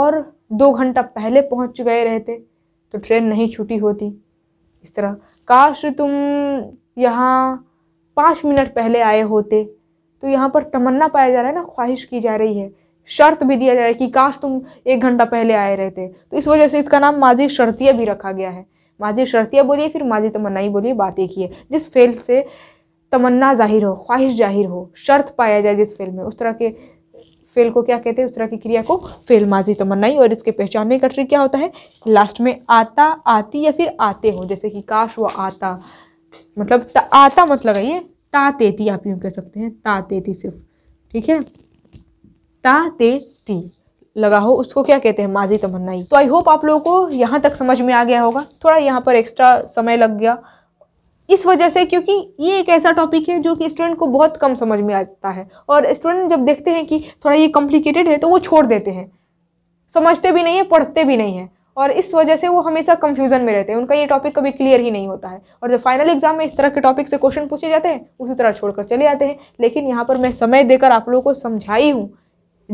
और दो घंटा पहले पहुंच गए रहते तो ट्रेन नहीं छूटी होती इस तरह काश तुम यहाँ पाँच मिनट पहले आए होते तो यहाँ पर तमन्ना पाया जा रहा है ना ख्वाहिश की जा रही है शर्त भी दिया जा रहा है कि काश तुम एक घंटा पहले आए रहते तो इस वजह से इसका नाम माजी शर्तिया भी रखा गया है माजी शर्तिया बोलिए फिर माजी तमन्ना ही बोलिए बात एक ही है जिस फेल से तमन्ना जाहिर हो ख्वाहिश जाहिर हो शर्त पाया जाए जिस फेल में उस तरह के फेल को क्या कहते हैं उस तरह की क्रिया को फेल माजी तमन्नाई तो और इसके पहचानने का ट्रिक क्या होता है लास्ट में आता आती या फिर आते हो जैसे कि काश व आता मतलब ता, आता मत लगाइए ता तेती आप यूँ कह सकते हैं ता तेती सिर्फ ठीक है ता ती लगा हो उसको क्या कहते हैं माजी तमन्नाई तो आई होप तो आप लोगों को यहाँ तक समझ में आ गया होगा थोड़ा यहाँ पर एक्स्ट्रा समय लग गया इस वजह से क्योंकि ये एक ऐसा टॉपिक है जो कि स्टूडेंट को बहुत कम समझ में आता है और स्टूडेंट जब देखते हैं कि थोड़ा ये कॉम्प्लिकेटेड है तो वो छोड़ देते हैं समझते भी नहीं है पढ़ते भी नहीं है और इस वजह से वो हमेशा कंफ्यूजन में रहते हैं उनका ये टॉपिक कभी क्लियर ही नहीं होता है और जब फाइनल एग्जाम में इस तरह के टॉपिक से क्वेश्चन पूछे जाते हैं उसी तरह छोड़कर चले जाते हैं लेकिन यहाँ पर मैं समय देकर आप लोगों को समझाई हूँ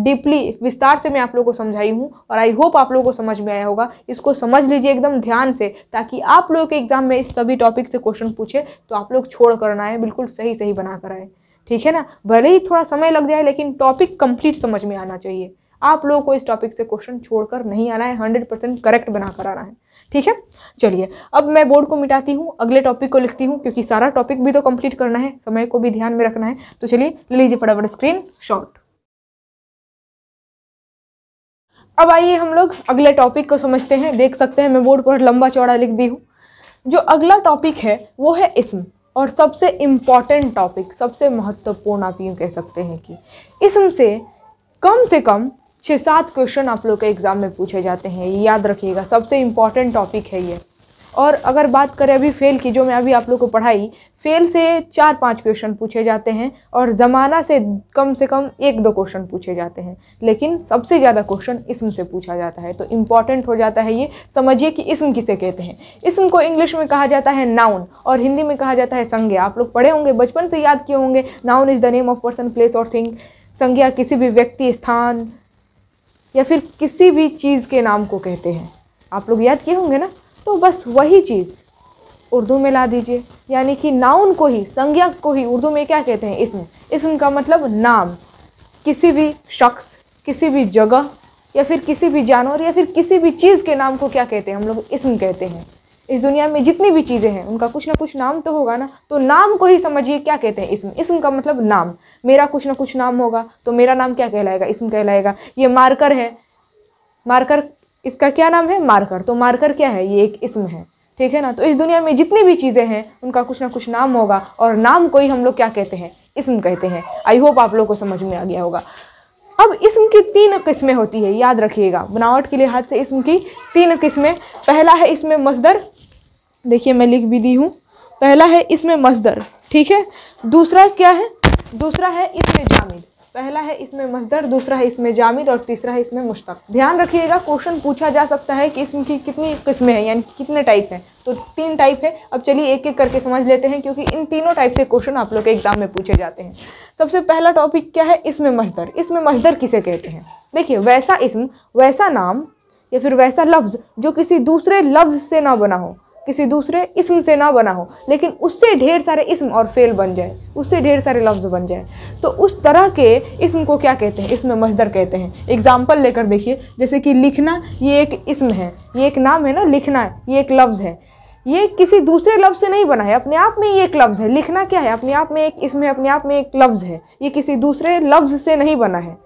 डीपली विस्तार से मैं आप लोगों को समझाई हूँ और आई होप आप लोगों को समझ में आया होगा इसको समझ लीजिए एकदम ध्यान से ताकि आप लोगों के एग्जाम में इस सभी टॉपिक से क्वेश्चन पूछे तो आप लोग छोड़ कर ना आए बिल्कुल सही सही बना कर आए ठीक है ना भले ही थोड़ा समय लग जाए लेकिन टॉपिक कंप्लीट समझ में आना चाहिए आप लोगों को इस टॉपिक से क्वेश्चन छोड़कर नहीं आना है हंड्रेड परसेंट करेक्ट बना कर आना है ठीक है चलिए अब मैं बोर्ड को मिटाती हूँ अगले टॉपिक को लिखती हूँ क्योंकि सारा टॉपिक भी तो कंप्लीट करना है समय को भी ध्यान में रखना है तो चलिए ले लीजिए फटाफट स्क्रीन शॉर्ट अब आइए हम लोग अगले टॉपिक को समझते हैं देख सकते हैं मैं बोर्ड पर लंबा चौड़ा लिख दी हूँ जो अगला टॉपिक है वो है इसम और सबसे इम्पॉर्टेंट टॉपिक सबसे महत्वपूर्ण आप यूँ कह सकते हैं कि इसम से कम से कम छः सात क्वेश्चन आप लोग के एग्ज़ाम में पूछे जाते हैं याद रखिएगा सबसे इम्पॉर्टेंट टॉपिक है ये और अगर बात करें अभी फ़ेल की जो मैं अभी आप लोग को पढ़ाई फ़ेल से चार पांच क्वेश्चन पूछे जाते हैं और ज़माना से कम से कम एक दो क्वेश्चन पूछे जाते हैं लेकिन सबसे ज़्यादा क्वेश्चन इसम से पूछा जाता है तो इम्पॉर्टेंट हो जाता है ये समझिए कि इसम किसे कहते हैं इसम को इंग्लिश में कहा जाता है नाउन और हिंदी में कहा जाता है संज्ञा आप लोग पढ़े होंगे बचपन से याद किए होंगे noun is the name of person place और थिंग संज्ञा किसी भी व्यक्ति स्थान या फिर किसी भी चीज़ के नाम को कहते हैं आप लोग याद किए होंगे ना तो बस वही चीज़ उर्दू में ला दीजिए यानी कि नाउन को ही संज्ञा को ही उर्दू में क्या कहते हैं इसम इसम का मतलब नाम किसी भी शख्स किसी भी जगह या फिर किसी भी जानवर या फिर किसी भी चीज़ के नाम को क्या कहते हैं हम लोग इसम कहते हैं इस दुनिया में जितनी भी चीज़ें हैं उनका कुछ ना कुछ नाम तो होगा ना तो नाम को ही समझिए क्या कहते हैं इसम इसम का मतलब नाम मेरा कुछ ना कुछ नाम होगा तो मेरा नाम क्या कहलाएगा इसम कहलाएगा ये मार्कर है मार्कर इसका क्या नाम है मार्कर तो मार्कर क्या है ये एक इसम है ठीक है ना तो इस दुनिया में जितनी भी चीज़ें हैं उनका कुछ ना कुछ नाम होगा और नाम को ही हम लोग क्या कहते हैं इसम कहते हैं आई होप आप लोग को समझ में आ गया होगा अब इसम की तीन किस्में होती है याद रखिएगा बनावट के लिहाज से इसम की तीन किस्में पहला है इसमें मजदर देखिए मैं लिख भी दी हूँ पहला है इसमें मजदर ठीक है दूसरा क्या है दूसरा है इसमें जामिद पहला है इसमें मजदर दूसरा है इसमें जामिर और तीसरा है इसमें मुश्तक ध्यान रखिएगा क्वेश्चन पूछा जा सकता है कि इसम की कितनी किस्में हैं यानी कितने टाइप हैं तो तीन टाइप है अब चलिए एक एक करके समझ लेते हैं क्योंकि इन तीनों टाइप से क्वेश्चन आप लोग के एग्जाम में पूछे जाते हैं सबसे पहला टॉपिक क्या है इसमें मजदर इसमें मजदर किसे कहते हैं देखिए वैसा इसम वैसा नाम या फिर वैसा लफ्ज़ जो किसी दूसरे लफ्ज़ से ना बना हो किसी दूसरे इसम से ना बना हो लेकिन उससे ढेर सारे इसम और फ़ेल बन जाए उससे ढेर सारे लफ्ज़ बन जाए तो उस तरह के इसम को क्या कहते हैं इसमें मजदर कहते हैं एग्ज़ाम्पल लेकर देखिए जैसे कि लिखना ये एक इसम है ये एक नाम है ना लिखना ये एक लफ्ज़ है ये किसी दूसरे लफ्ज़ से नहीं बना है अपने आप में ये एक लफ्ज़ है लिखना क्या है अपने आप में एक इसमें अपने आप में एक लफ्ज़ है ये किसी दूसरे लफ्ज़ से नहीं बना है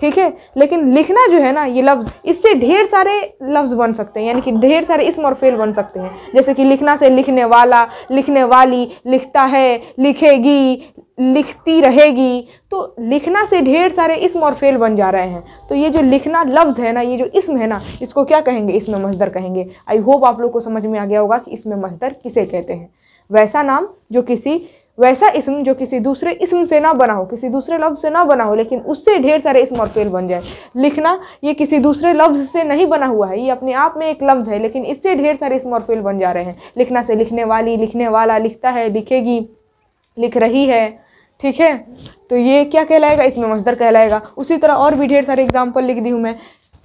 ठीक है लेकिन लिखना जो है ना ये लफ्ज़ इससे ढेर सारे लफ्ज़ बन सकते हैं यानी कि ढेर सारे इसम और फेल बन सकते हैं जैसे कि लिखना से लिखने वाला लिखने वाली लिखता है लिखेगी लिखती रहेगी तो लिखना से ढेर सारे इसम और फेल बन जा रहे हैं तो ये जो लिखना लफ्ज़ है ना ये जो इसम है ना इसको क्या कहेंगे इसमें मजदर कहेंगे आई होप आप लोग को समझ में आ गया होगा कि इसमें मजदर किसे कहते हैं वैसा नाम जो किसी वैसा इसम जो किसी दूसरे इसम से ना बना हो किसी दूसरे लफ्ज़ से ना बना हो लेकिन उससे ढेर सारे इसम और फेल बन जाए लिखना ये किसी दूसरे लफ्ज़ से नहीं बना हुआ है ये अपने आप में एक लफ्ज़ है लेकिन इससे ढेर सारे इसम और फेल बन जा रहे हैं लिखना से लिखने वाली लिखने वाला लिखता है लिखेगी लिख रही है ठीक है तो ये क्या कहलाएगा इसमें मजदर कहलाएगा उसी तरह और भी ढेर सारे एग्जाम्पल लिख दी हूँ मैं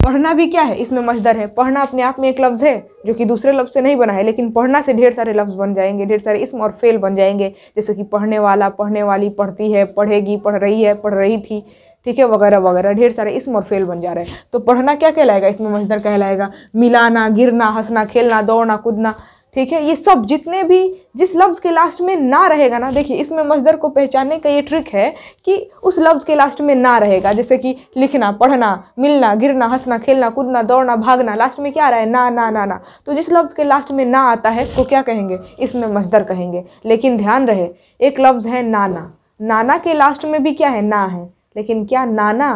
पढ़ना भी क्या है इसमें मजदर है पढ़ना अपने आप में एक लफ्ज़ है जो कि दूसरे लफ्ज़ से नहीं बना है लेकिन पढ़ना से ढेर सारे लफ्ज़ बन जाएंगे ढेर सारे इसम और फेल बन जाएंगे जैसे कि पढ़ने वाला पढ़ने वाली पढ़ती है पढ़ेगी पढ़ रही है पढ़ रही थी ठीक है वगैरह वगैरह ढेर सारे इसम और फेल बन जा रहे हैं तो पढ़ना क्या कहलाएगा इसमें मजदर कहलाएगा मिलाना गिरना हंसना खेलना दौड़ना कूदना ठीक है ये सब जितने भी जिस लफ्ज़ के लास्ट में ना रहेगा ना देखिए इसमें मजदर को पहचानने का ये ट्रिक है कि उस लफ्ज़ के लास्ट में ना रहेगा जैसे कि लिखना पढ़ना मिलना गिरना हंसना खेलना कूदना दौड़ना भागना लास्ट में क्या रहा है ना ना ना ना तो जिस लफ्ज़ के लास्ट में ना आता है तो क्या कहेंगे इसमें मजदर कहेंगे लेकिन ध्यान रहे एक लफ्ज़ है नाना नाना के लास्ट में भी क्या है ना है लेकिन क्या नाना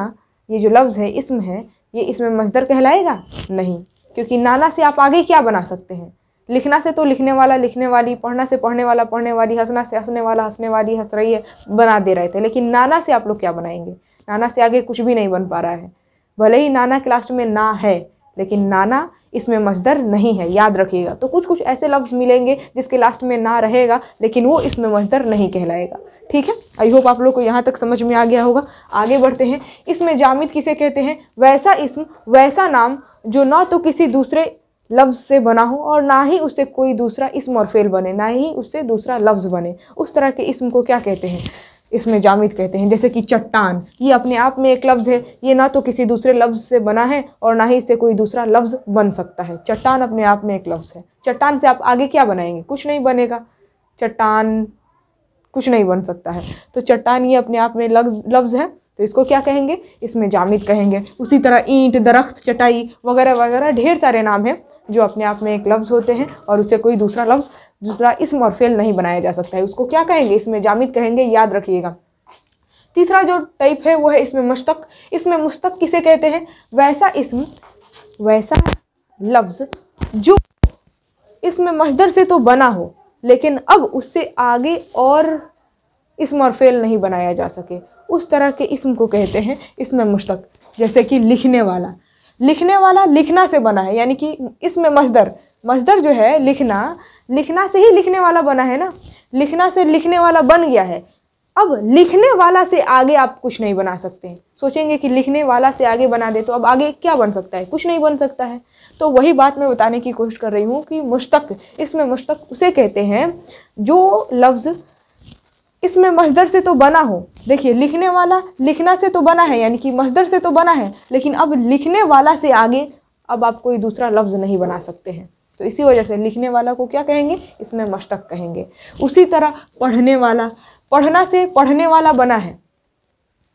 ये जो लफ्ज़ है इसम है ये इसमें मजदर कहलाएगा नहीं क्योंकि नाना से आप आगे क्या बना सकते हैं लिखना से तो लिखने वाला लिखने वाली पढ़ना से पढ़ने वाला पढ़ने वाली हंसना से हंसने वाला हंसने वाली हंस रही है बना दे रहे थे लेकिन नाना से आप लोग क्या बनाएंगे नाना से आगे कुछ भी नहीं बन पा रहा है भले ही नाना के लास्ट में ना है लेकिन नाना इसमें मजदर नहीं है याद रखिएगा तो कुछ कुछ ऐसे लफ्ज़ मिलेंगे जिसके लास्ट में ना रहेगा लेकिन वो इसमें मजदर नहीं कहलाएगा ठीक है आई होप आप लोग को यहाँ तक समझ में आ गया होगा आगे बढ़ते हैं इसमें जामिद किसे कहते हैं वैसा इसम वैसा नाम जो ना तो किसी दूसरे लफ्ज़ से बना हो और ना ही उससे कोई दूसरा इसम और फेल बने ना ही उससे दूसरा लफ्ज़ बने उस तरह के इसम को क्या कहते हैं इसमें जामिद कहते हैं जैसे कि चट्टान ये अपने आप में एक लफ्ज़ है ये ना तो किसी दूसरे लफ्ज़ से बना है और ना ही इससे कोई दूसरा लफ्ज़ बन सकता है चट्टान अपने आप में एक लफ्ज़ है चट्टान से आप आगे क्या बनाएंगे कुछ नहीं बनेगा चट्टान कुछ नहीं बन सकता है तो चट्टान ये अपने आप में लफ्ज़ है तो इसको क्या कहेंगे इसमें जामिद कहेंगे उसी तरह ईंट दरख्त चटाई वगैरह वगैरह ढेर सारे नाम हैं जो अपने आप में एक लफ्ज़ होते हैं और उसे कोई दूसरा लफ्ज़ दूसरा इस फेल नहीं बनाया जा सकता है उसको क्या कहेंगे इसमें जामिद कहेंगे याद रखिएगा तीसरा जो टाइप है वो है इसमें मुश्तक इसमें मुश्तक किसे कहते हैं वैसा इसम वैसा लफ्ज़ जो इसमें मजदर से तो बना हो लेकिन अब उससे आगे और इसम और फेल नहीं बनाया जा सके उस तरह के इसम को कहते हैं इसमें मुश्तक जैसे कि लिखने वाला लिखने वाला लिखना से बना है यानी कि इसमें मजदर मजदर जो है लिखना लिखना से ही लिखने वाला बना है ना लिखना से लिखने वाला बन गया है अब लिखने वाला से आगे आप कुछ नहीं बना सकते हैं सोचेंगे कि लिखने वाला से आगे बना दे तो अब आगे क्या बन सकता है कुछ नहीं बन सकता है तो वही बात मैं बताने की कोशिश कर रही हूँ कि मुश्तक इसमें मुश्तक उसे कहते हैं जो लफ्ज़ इसमें मजदर से तो बना हो देखिए लिखने वाला लिखना से तो बना है यानी कि मजदर से तो बना है लेकिन अब लिखने वाला से आगे अब आप कोई दूसरा लफ्ज़ नहीं बना सकते हैं तो इसी वजह से लिखने वाला को क्या कहेंगे इसमें मशतक कहेंगे उसी तरह पढ़ने वाला पढ़ना से पढ़ने वाला बना है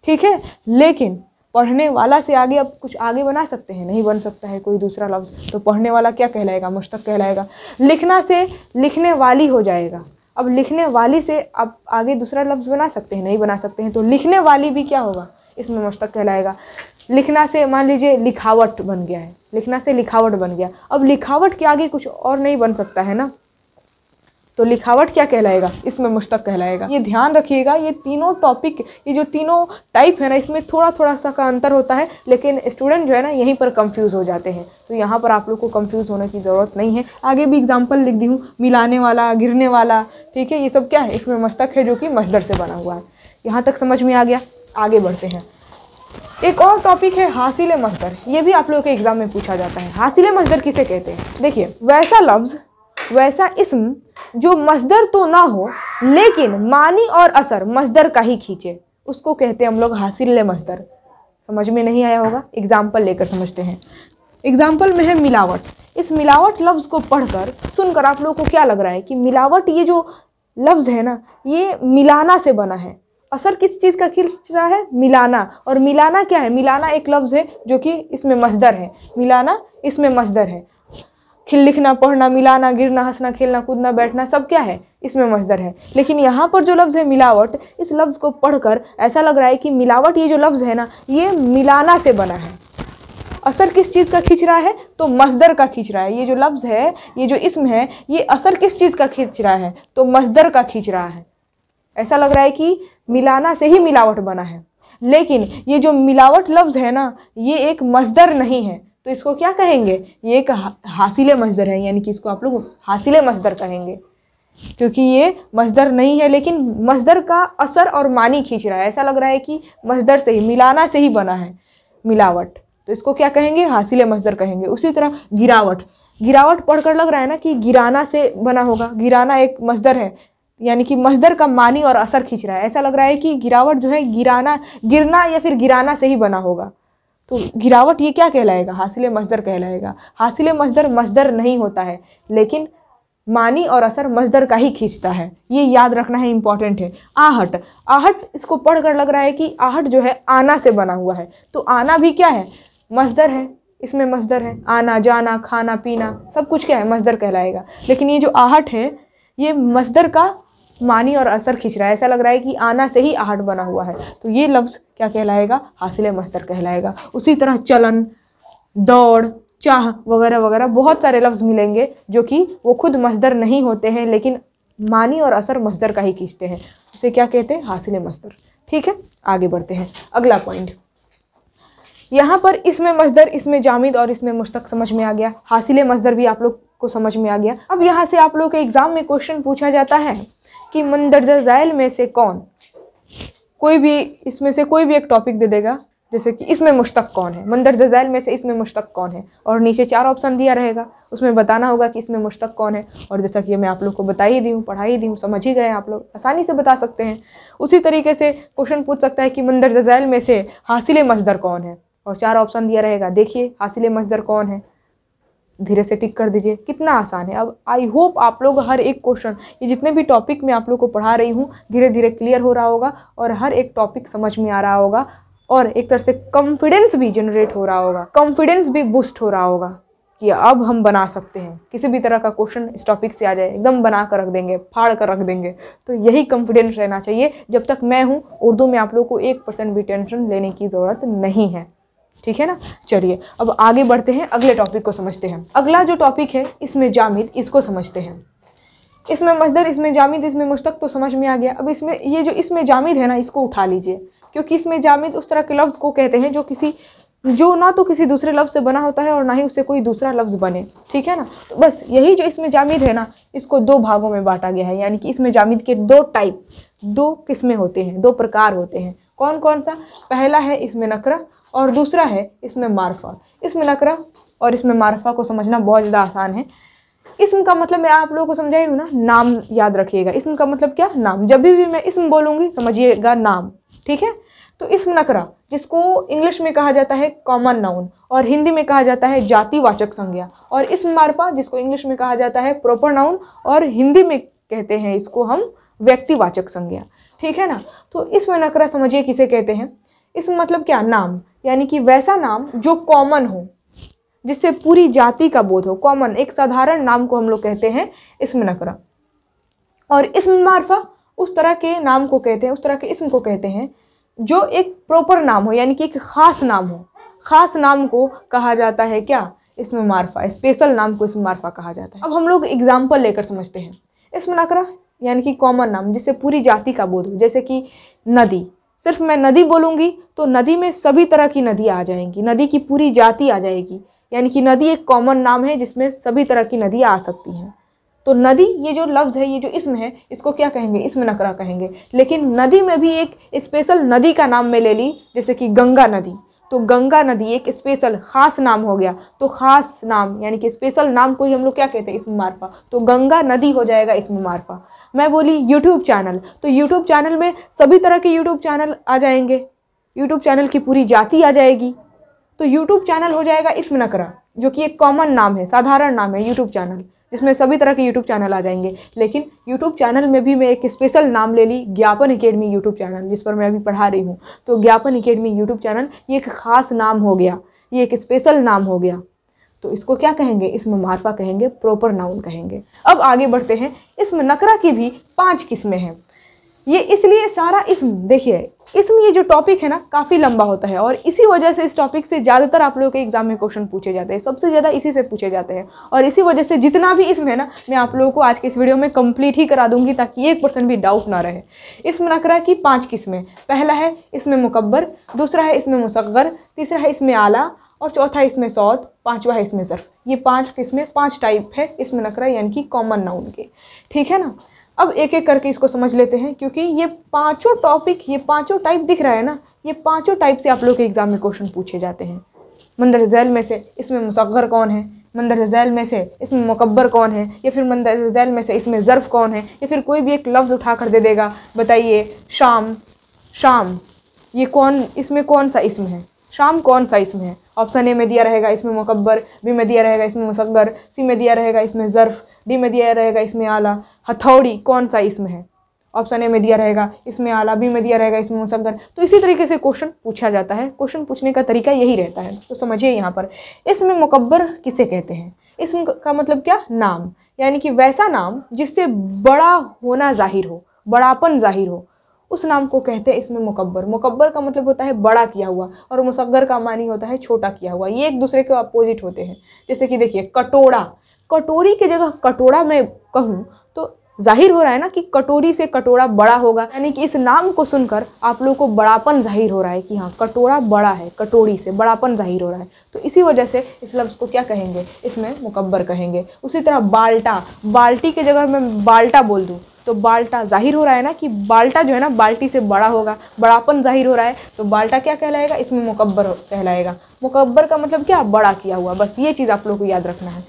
ठीक है लेकिन पढ़ने वाला से आगे अब कुछ आगे बना सकते हैं नहीं बन सकता है कोई दूसरा लफ्ज़ तो पढ़ने वाला क्या कहलाएगा मशतक कहलाएगा लिखना से लिखने वाली हो जाएगा अब लिखने वाली से आप आगे दूसरा लफ्ज़ बना सकते हैं नहीं बना सकते हैं तो लिखने वाली भी क्या होगा इसमें मुश्तक कहलाएगा लिखना से मान लीजिए लिखावट बन गया है लिखना से लिखावट बन गया अब लिखावट के आगे कुछ और नहीं बन सकता है ना तो लिखावट क्या कहलाएगा इसमें मुश्तक कहलाएगा ये ध्यान रखिएगा ये तीनों टॉपिक ये जो तीनों टाइप है ना इसमें थोड़ा थोड़ा सा का अंतर होता है लेकिन स्टूडेंट जो है ना यहीं पर कंफ्यूज हो जाते हैं तो यहाँ पर आप लोग को कंफ्यूज होने की ज़रूरत नहीं है आगे भी एग्जाम्पल लिख दी हूँ मिलाने वाला गिरने वाला ठीक है ये सब क्या है इसमें मस्तक है जो कि मजदर से बना हुआ है यहाँ तक समझ में आ गया आगे बढ़ते हैं एक और टॉपिक है हासिल मजदर ये भी आप लोगों के एग्जाम में पूछा जाता है हासिल मजदर किसे कहते हैं देखिए वैसा लफ्ज़ वैसा इसम जो मजदर तो ना हो लेकिन मानी और असर मजदर का ही खींचे उसको कहते हैं हम लोग हासिल मजदर समझ में नहीं आया होगा एग्जाम्पल लेकर समझते हैं एग्जाम्पल में है मिलावट इस मिलावट लफ्ज़ को पढ़कर सुनकर आप लोगों को क्या लग रहा है कि मिलावट ये जो लफ्ज़ है ना ये मिलाना से बना है असर किस चीज़ का खींच रहा है मिलाना और मिलाना क्या है मिलाना एक लफ्ज़ है जो कि इसमें मजदर है मिलाना इसमें मजदर है खिल लिखना पढ़ना मिलाना गिरना हंसना खेलना कूदना बैठना सब क्या है इसमें मजदर है लेकिन यहाँ पर जो लफ्ज़ है मिलावट इस लफ्ज़ को पढ़कर ऐसा लग रहा है कि मिलावट ये जो लफ्ज़ है ना ये मिलाना से बना है असर किस चीज़ का खींच रहा है तो मजदर का खींच रहा है ये जो लफ्ज़ है ये जो इसम है ये असर किस चीज़ का खींच रहा है तो मजदर का खींच रहा है ऐसा लग रहा है कि मिलाना से ही मिलावट बना है लेकिन ये जो मिलावट लफ्ज़ है ना ये एक मजदर नहीं है तो इसको क्या कहेंगे ये एक हासिल मजदर है यानी कि इसको आप लोग हासिल मजदर कहेंगे क्योंकि ये मजदर नहीं है लेकिन मजदर का असर और मानी खींच रहा है ऐसा लग रहा है कि मजदर से ही मिलाना से ही बना है मिलावट तो इसको क्या कहेंगे हासिल मजदर कहेंगे उसी तरह गिरावट गिरावट पढ़कर लग रहा है ना कि गिराना से बना होगा गिराना एक मजदर है यानी कि मजदर का मानी और असर खींच रहा है ऐसा लग रहा है कि गिरावट जो है गिराना गिरना या फिर गिराना से ही बना होगा तो गिरावट ये क्या कहलाएगा हासिल मजदर कहलाएगा हासिल मजदर मजदर नहीं होता है लेकिन मानी और असर मजदर का ही खींचता है ये याद रखना है इम्पॉर्टेंट है आहट आहट इसको पढ़ कर लग रहा है कि आहट जो है आना से बना हुआ है तो आना भी क्या है मजदर है इसमें मजदर है आना जाना खाना पीना सब कुछ क्या है मजदर कहलाएगा लेकिन ये जो आहट है ये मजदर का मानी और असर खींच रहा है ऐसा लग रहा है कि आना से ही आहट बना हुआ है तो ये लफ्ज़ क्या कहलाएगा हासिल मस्तर कहलाएगा उसी तरह चलन दौड़ चाह वगैरह वगैरह बहुत सारे लफ्ज़ मिलेंगे जो कि वो खुद मजदर नहीं होते हैं लेकिन मानी और असर मजदर का ही खींचते हैं उसे क्या कहते हैं हासिल मस्तर ठीक है आगे बढ़ते हैं अगला पॉइंट यहाँ पर इसमें मजदर इसमें जामिद और इसमें मुश्तक समझ में आ गया हासिल मजदर भी आप लोग को समझ में आ गया अब यहाँ से आप लोग के एग्ज़ाम में क्वेश्चन पूछा जाता है कि मंदरजा जैल में से कौन कोई भी इसमें से कोई भी एक टॉपिक दे देगा जैसे कि इसमें मुश्तक कौन है मंदरजा जैल में से इसमें मुश्तक कौन है और नीचे चार ऑप्शन दिया रहेगा उसमें बताना होगा कि इसमें मुश्तक कौन है और जैसा कि मैं आप लोग को बता ही दी हूँ पढ़ा ही दी हूँ समझ ही गए आप लोग आसानी से बता सकते हैं उसी तरीके से क्वेश्चन पूछ सकता है कि मंदरजा जैल में से हासिल मजदर कौन है और चार ऑप्शन दिया रहेगा देखिए हासिल मजदर कौन है धीरे से टिक कर दीजिए कितना आसान है अब आई होप आप लोग हर एक क्वेश्चन ये जितने भी टॉपिक मैं आप लोग को पढ़ा रही हूँ धीरे धीरे क्लियर हो रहा होगा और हर एक टॉपिक समझ में आ रहा होगा और एक तरह से कॉन्फिडेंस भी जनरेट हो रहा होगा कॉन्फिडेंस भी बूस्ट हो रहा होगा कि अब हम बना सकते हैं किसी भी तरह का क्वेश्चन इस टॉपिक से आ जाए एकदम बना कर रख देंगे फाड़ कर रख देंगे तो यही कॉन्फिडेंस रहना चाहिए जब तक मैं हूँ उर्दू में आप लोग को एक परसेंट भी टेंशन लेने की ज़रूरत नहीं है ठीक है ना चलिए अब आगे बढ़ते हैं अगले टॉपिक को समझते हैं अगला जो टॉपिक है इसमें जामिद इसको समझते हैं इसमें मजदर इसमें जामिद इसमें मुश्तक तो समझ में आ गया अब इसमें ये जो इसमें जामिद है ना इसको उठा लीजिए क्योंकि इसमें जामिद उस तरह के लफ्ज़ को कहते हैं जो किसी जो ना तो किसी दूसरे लफ्ज़ से बना होता है और ना ही उससे कोई दूसरा लफ्ज़ बने ठीक है ना तो बस यही जो इसमें जामिद है ना इसको दो भागों में बांटा गया है यानी कि इसमें जामिद के दो टाइप दो किस्में होते हैं दो प्रकार होते हैं कौन कौन सा पहला है इसमें नकरा और दूसरा है इसमें मारफा इसमें नकरा और इसमें मारफा को समझना बहुत ज़्यादा आसान है इसम का मतलब मैं आप लोगों को समझाई हूँ ना नाम याद रखिएगा इसम का मतलब क्या नाम जब भी मैं इसम बोलूँगी समझिएगा नाम ठीक है तो इसम नकरा जिसको इंग्लिश में कहा जाता है कॉमन नाउन और हिंदी में कहा जाता है जातिवाचक संज्ञा और इसम मारफा जिसको इंग्लिश में कहा जाता है प्रॉपर नाउन और हिंदी में कहते हैं इसको हम व्यक्तिवाचक संज्ञा ठीक है ना तो इसमें नकरा समझिए किसे कहते हैं इसम मतलब क्या नाम यानी कि वैसा नाम जो कॉमन हो जिससे पूरी जाति का बोध हो कॉमन एक साधारण नाम को हम लोग कहते हैं इसम नकरा और इसम मार्फा उस तरह के नाम को कहते हैं उस तरह के इसम को कहते हैं जो एक प्रॉपर नाम हो यानी कि एक ख़ास नाम हो ख़ास नाम को कहा जाता है क्या इसमें मार्फा स्पेशल नाम को इसमें मारफा कहा जाता है अब हम लोग एग्जाम्पल लेकर समझते हैं इसमें नकरा यानी कि कॉमन नाम जिससे पूरी जाति का बोध हो जैसे कि नदी सिर्फ मैं नदी बोलूँगी तो नदी में सभी तरह की नदी आ जाएंगी नदी की पूरी जाति आ जाएगी यानी कि नदी एक कॉमन नाम है जिसमें सभी तरह की नदियाँ आ सकती हैं तो नदी ये जो लफ्ज़ है ये जो इसम है इसको क्या कहेंगे इसम नकरा कहेंगे लेकिन नदी में भी एक स्पेशल नदी का नाम मैं ले ली जैसे कि गंगा नदी तो गंगा नदी एक स्पेशल ख़ास नाम हो गया तो ख़ास नाम यानी कि स्पेशल नाम को ही हम लोग क्या कहते हैं इसम मार्फा तो गंगा नदी हो जाएगा इसमें मार्फा मैं बोली यूट्यूब चैनल तो यूट्यूब चैनल में सभी तरह के यूट्यूब चैनल आ जाएंगे यूट्यूब चैनल की पूरी जाति आ जाएगी तो यूट्यूब चैनल हो जाएगा इसमें नकरा जो कि एक कॉमन नाम है साधारण नाम है यूट्यूब चैनल जिसमें सभी तरह के यूट्यूब चैनल आ जाएंगे लेकिन यूट्यूब चैनल में भी मैं एक स्पेशल नाम ले ली ज्ञापन अकेडमी यूट्यूब चैनल जिस पर मैं अभी पढ़ा रही हूँ तो ज्ञापन अकेडमी यूट्यूब चैनल ये एक ख़ास नाम हो गया ये एक स्पेशल नाम हो गया तो इसको क्या कहेंगे इसमें मारफा कहेंगे प्रॉपर नाउन कहेंगे अब आगे बढ़ते हैं इसमें नकरा की भी पांच किस्में हैं ये इसलिए सारा इसम देखिए इसम ये जो टॉपिक है ना काफ़ी लंबा होता है और इसी वजह से इस टॉपिक से ज़्यादातर आप लोगों के एग्जाम में क्वेश्चन पूछे जाते हैं सबसे ज़्यादा इसी से पूछे जाते हैं और इसी वजह से जितना भी इसम है ना मैं आप लोगों को आज के इस वीडियो में कंप्लीट ही करा दूंगी ताकि एक परसेंट भी डाउट ना रहे इसम नकरा की पाँच किस्में पहला है इसमें मुकबर दूसरा है इसमें मुसगर तीसरा है इसमें आला और चौथा इसमें सौत पांचवा है इसमें ज़र्फ ये पांच किस्में पांच टाइप है इसमें नकरा यानी कि कॉमन नाउन के ठीक है ना अब एक एक करके इसको समझ लेते हैं क्योंकि ये पांचों टॉपिक ये पांचों टाइप दिख रहा है ना ये पांचों टाइप से आप लोग के एग्ज़ाम में क्वेश्चन पूछे जाते हैं मंदर जैल में से इसमें मुसगर कौन है मंदर जैल में से इसमें मकबर कौन है या फिर मंदर जैल में से इसमें ज़र्फ़ कौन है या फिर कोई भी एक लफ्ज़ उठा कर दे देगा बताइए शाम शाम ये कौन इसमें कौन सा इसम है शाम कौन सा इसम है ऑप्शन ए में दिया रहेगा इसमें मुकबर बी में दिया रहेगा इसमें मुसगर सी में दिया रहेगा इसमें ज़र्फ़ डी में दिया रहेगा इसमें आला हथौड़ी कौन सा इसमें है ऑप्शन ए में दिया रहेगा इसमें आला बी में दिया रहेगा इसमें मुसगर तो इसी तरीके से क्वेश्चन पूछा जाता है क्वेश्चन पूछने का तरीका यही रहता है तो समझिए यहाँ पर इसमें मुकबर किसे कहते हैं इसम का मतलब क्या नाम यानी कि वैसा नाम जिससे बड़ा होना जाहिर हो बड़ापन जाहिर हो उस नाम को कहते हैं इसमें मुकबर मुकबर का मतलब होता है बड़ा किया हुआ और मुसगर का मानी होता है छोटा किया हुआ ये एक दूसरे के अपोजिट होते हैं जैसे कि देखिए कटोरा कटोरी की जगह कटोरा मैं कहूँ तो जाहिर हो रहा है ना कि कटोरी से कटोरा बड़ा होगा यानी कि इस नाम को सुनकर आप लोगों को बड़ापन जाहिर हो रहा है कि हाँ कटोरा बड़ा है कटोरी से बड़ापन जाहिर हो रहा है तो इसी वजह से इस लफ्ज़ को क्या कहेंगे इसमें मुकबर कहेंगे उसी तरह बाल्टा बाल्टी की जगह मैं बाल्टा बोल दूँ तो बाल्टा जाहिर हो रहा है ना कि बाल्टा जो है ना बाल्टी से बड़ा होगा बड़ापन जाहिर हो रहा है तो बाल्टा क्या कहलाएगा इसमें मुकब्बर कहलाएगा मुकब्बर का मतलब क्या बड़ा किया हुआ बस ये चीज़ आप लोग को याद रखना है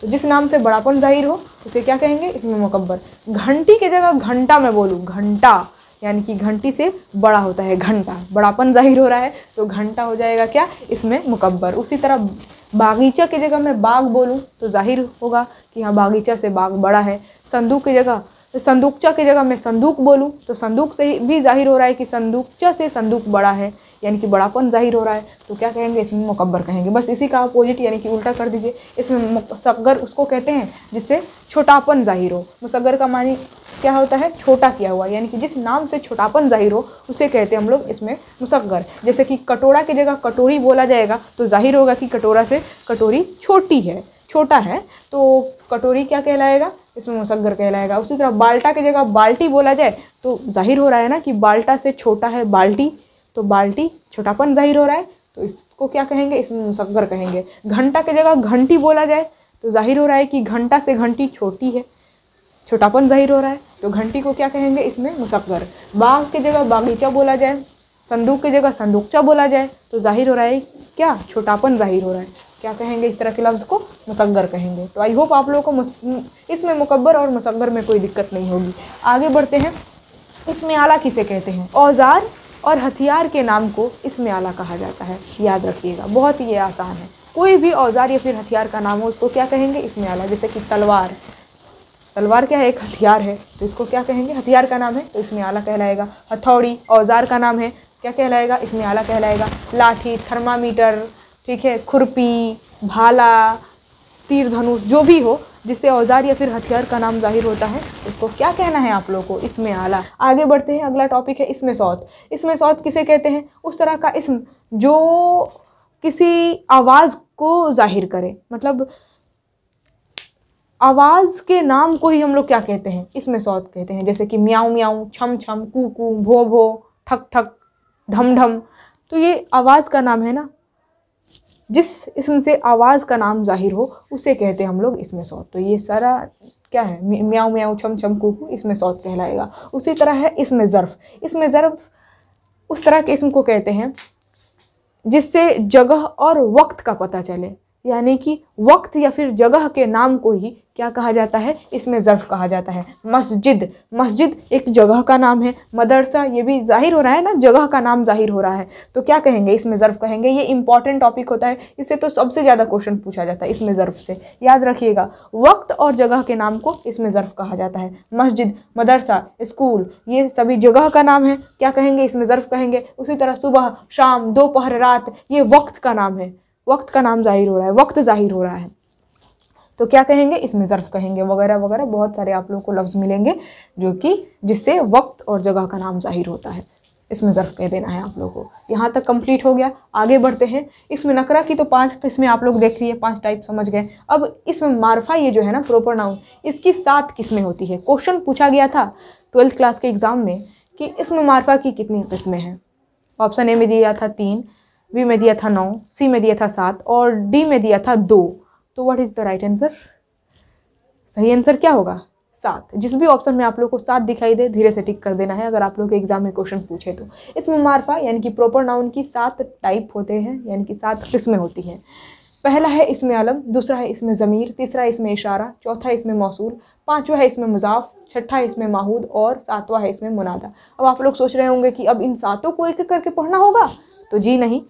तो जिस नाम से बड़ापन जाहिर हो उसे क्या कहेंगे इसमें मुकब्बर घंटी की जगह घंटा मैं बोलूँ घंटा यानी कि घंटी से बड़ा होता है घंटा बड़ापन जाहिर हो रहा है तो घंटा हो जाएगा क्या इसमें मुकब्बर उसी तरह बागीचा की जगह मैं बाग बोलूँ तो जाहिर होगा कि हाँ बागीचा से बाग बड़ा है संदूक की जगह तो संदूकचा की जगह मैं संदूक बोलूँ तो संदूक से भी जाहिर हो रहा है कि संदूकचा से संदूक बड़ा है यानी कि बड़ापन जाहिर हो रहा है तो क्या कहेंगे इसमें मुकबर कहेंगे बस इसी का अपोजिट यानी कि उल्टा कर दीजिए इसमें मुसगर उसको कहते हैं जिससे छोटापन जाहिर हो मुसगर का मानी क्या होता है छोटा किया हुआ यानी कि जिस नाम से छोटापन जाहिर हो उसे कहते हैं हम लोग इसमें मुसगर जैसे कि कटोरा की जगह कटोरी बोला जाएगा तो जाहिर होगा कि कटोरा से कटोरी छोटी है छोटा है तो कटोरी क्या कहलाएगा इसमें मुसगर कहलाएगा उसी तरह बाल्टा की जगह बाल्टी बोला जाए तो जाहिर हो रहा है ना कि बाल्टा से छोटा है बाल्टी तो बाल्टी छोटापन जाहिर हो रहा है तो इसको क्या कहेंगे इसमें मुसगर कहेंगे घंटा की जगह घंटी बोला जाए तो जाहिर हो रहा है कि घंटा से घंटी छोटी है छोटापन जाहिर हो रहा है तो घंटी को क्या कहेंगे इसमें मुसगर बाग की जगह बागीचा बोला जाए संदूक की जगह संदूकचा बोला जाए तो जाहिर हो रहा है क्या छोटापन जाहिर हो रहा है क्या कहेंगे इस तरह के लफ्ज़ को मुसगर कहेंगे तो आई होप आप लोगों को इसमें मुकबर और मुसगर में कोई दिक्कत नहीं होगी आगे बढ़ते हैं इसमें आला किसे कहते हैं औजार और हथियार के नाम को इसमें आला कहा जाता है याद रखिएगा बहुत ही आसान है कोई भी औजार या फिर हथियार का नाम हो उसको क्या कहेंगे इसमें आला जैसे कि तलवार तलवार क्या है एक हथियार है तो इसको क्या कहेंगे हथियार का नाम है तो इसमें आला कहलाएगा हथौड़ी औजार का नाम है क्या कहलाएगा इसमें आला कहलाएगा लाठी थर्मामीटर ठीक है खुरपी भाला तीर धनुष जो भी हो जिससे औजार या फिर हथियार का नाम जाहिर होता है उसको क्या कहना है आप लोगों को इसमें आला आगे बढ़ते हैं अगला टॉपिक है इसमें सौत इसमें सौत किसे कहते हैं उस तरह का इसम जो किसी आवाज़ को जाहिर करे मतलब आवाज़ के नाम को ही हम लोग क्या कहते हैं इसमें सौत कहते हैं जैसे कि म्याऊँ म्याऊँ छम छम कू कू भो भो ठक ठक ढम ढम तो ये आवाज़ का नाम है ना जिस इसम से आवाज़ का नाम ज़ाहिर हो उसे कहते हैं हम लोग इसमें सौत तो ये सारा क्या है म्याऊ म्याऊ छम छम कुकू इसमें सौत कहलाएगा उसी तरह है इसमें ज़र्फ़ इसमें ज़र्फ़ उस तरह के इसम को कहते हैं जिससे जगह और वक्त का पता चले यानी कि वक्त या फिर जगह के नाम को ही क्या कहा जाता है इसमें ज़र्फ़ कहा जाता है मस्जिद मस्जिद एक जगह का नाम है मदरसा ये भी जाहिर हो रहा है ना जगह का नाम जाहिर हो रहा है तो क्या कहेंगे इसमें ज़र्फ़ कहेंगे ये इंपॉर्टेंट टॉपिक होता है इससे तो सबसे ज़्यादा क्वेश्चन पूछा जाता है इसमें ज़र्फ़ से याद रखिएगा वक्त और जगह के नाम को इसमें ज़र्फ़ कहा जाता है मस्जिद मदरसा स्कूल ये सभी जगह का नाम है क्या कहेंगे इसमें ज़र्फ़ कहेंगे उसी तरह सुबह शाम दोपहर रात ये वक्त का नाम है वक्त का नाम जाहिर हो रहा है वक्त जाहिर हो रहा है तो क्या कहेंगे इसमें ज़र्फ़ कहेंगे वगैरह वगैरह बहुत सारे आप लोगों को लफ्ज़ मिलेंगे जो कि जिससे वक्त और जगह का नाम जाहिर होता है इसमें ज़र्फ़ कह देना है आप लोगों को यहाँ तक कंप्लीट हो गया आगे बढ़ते हैं इसमें नकरा की तो पांच किस्में आप लोग देख लिए पांच टाइप समझ गए अब इसमें मारफा ये जो है ना प्रॉपर नाउन इसकी सात किस्में होती है क्वेश्चन पूछा गया था ट्वेल्थ क्लास के एग्ज़ाम में कि इसमें मारफा की कितनी किस्में हैं ऑप्शन ए में दिया था तीन बी में दिया था नौ सी में दिया था सात और डी में दिया था दो तो what is the right answer सही आंसर क्या होगा सात जिस भी ऑप्शन में आप लोग को सात दिखाई दे धीरे से टिक कर देना है अगर आप लोग के एग्जाम में क्वेश्चन पूछे तो इसमें मार्फा यानी कि प्रॉपर नाउन की सात टाइप होते हैं यानी कि सात किस्में होती हैं पहला है इसमें आलम दूसरा है इसमें ज़मीर तीसरा इसमें इशारा चौथा इसमें मौसूल पाँचवा है इसमें मजाफ छठा है इसमें माहूद और सातवा है इसमें मुनादा अब आप लोग सोच रहे होंगे कि अब इन सातों को एक एक करके पढ़ना होगा तो जी नहीं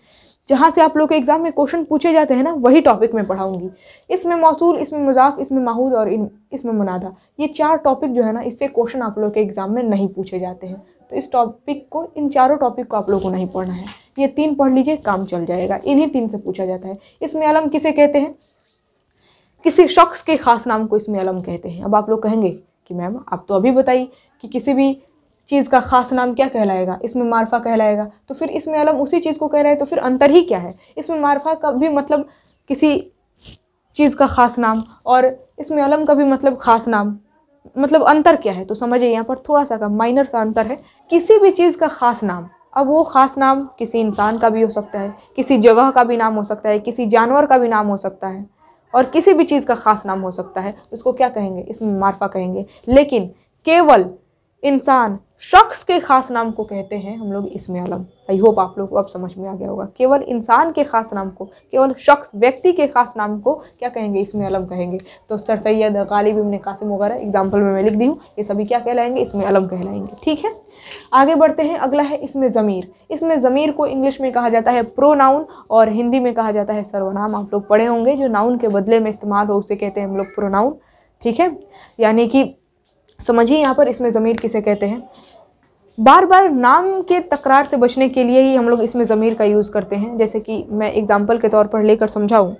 जहाँ से आप लोग के एग्ज़ाम में क्वेश्चन पूछे जाते हैं ना वही टॉपिक में पढ़ाऊँगी इसमें मौसू इसमें मजाफ इसमें माहूद और इन इसमें मुनादा ये चार टॉपिक जो है ना इससे क्वेश्चन आप लोग के एग्ज़ाम में नहीं पूछे जाते हैं तो इस टॉपिक को इन चारों टॉपिक को आप लोगों को नहीं पढ़ना है ये तीन पढ़ लीजिए काम चल जाएगा इन्हीं तीन से पूछा जाता है इसमें अलम किसे कहते हैं किसी शख्स के ख़ास नाम को इसमें अलम कहते हैं अब आप लोग कहेंगे कि मैम आप तो अभी बताइए कि किसी भी चीज़ का ख़ास नाम क्या कहलाएगा इसमें मारफा कहलाएगा तो फिर इसमें अलम उसी चीज़ को कह रहा है तो फिर अंतर ही क्या है इसमें मारफा का भी मतलब किसी चीज़ का ख़ास नाम और इसमें अलम का भी मतलब ख़ास नाम मतलब अंतर क्या है तो समझिए यहाँ पर थोड़ा सा का माइनर सा अंतर है किसी भी चीज़ का ख़ास नाम अब वो ख़ास नाम किसी इंसान का भी हो सकता है किसी जगह का भी नाम हो सकता है किसी जानवर का भी नाम हो सकता है और किसी भी चीज़ का ख़ास नाम हो सकता है उसको क्या कहेंगे इसमें मारफा कहेंगे लेकिन केवल इंसान शख्स के ख़ास नाम को कहते हैं हम लोग इसमें आलम आई होप आप लोग को अब समझ में आ गया होगा केवल इंसान के ख़ास नाम को केवल शख्स व्यक्ति के ख़ास नाम को क्या कहेंगे इसमें अलम कहेंगे तो सर सैद गालिब इमन कासिम वगैरह एग्जाम्पल में मैं लिख दी हूँ ये सभी क्या कहलाएंगे इसमें अलम कहलाएंगे ठीक है आगे बढ़ते हैं अगला है इसमें ज़मीर इसमें ज़मीर को इंग्लिश में कहा जाता है प्रो नाउन और हिंदी में कहा जाता है सर्वनाम आप लोग पढ़े होंगे जो नाउन के बदले में इस्तेमाल हो उसे कहते हैं हम लोग नाउन ठीक है यानी कि समझिए यहाँ पर इसमें ज़मीर किसे कहते हैं बार बार नाम के तकरार से बचने के लिए ही हम लोग इसमें ज़मीर का यूज़ करते हैं जैसे कि मैं एग्ज़ाम्पल के तौर पर लेकर समझाऊँ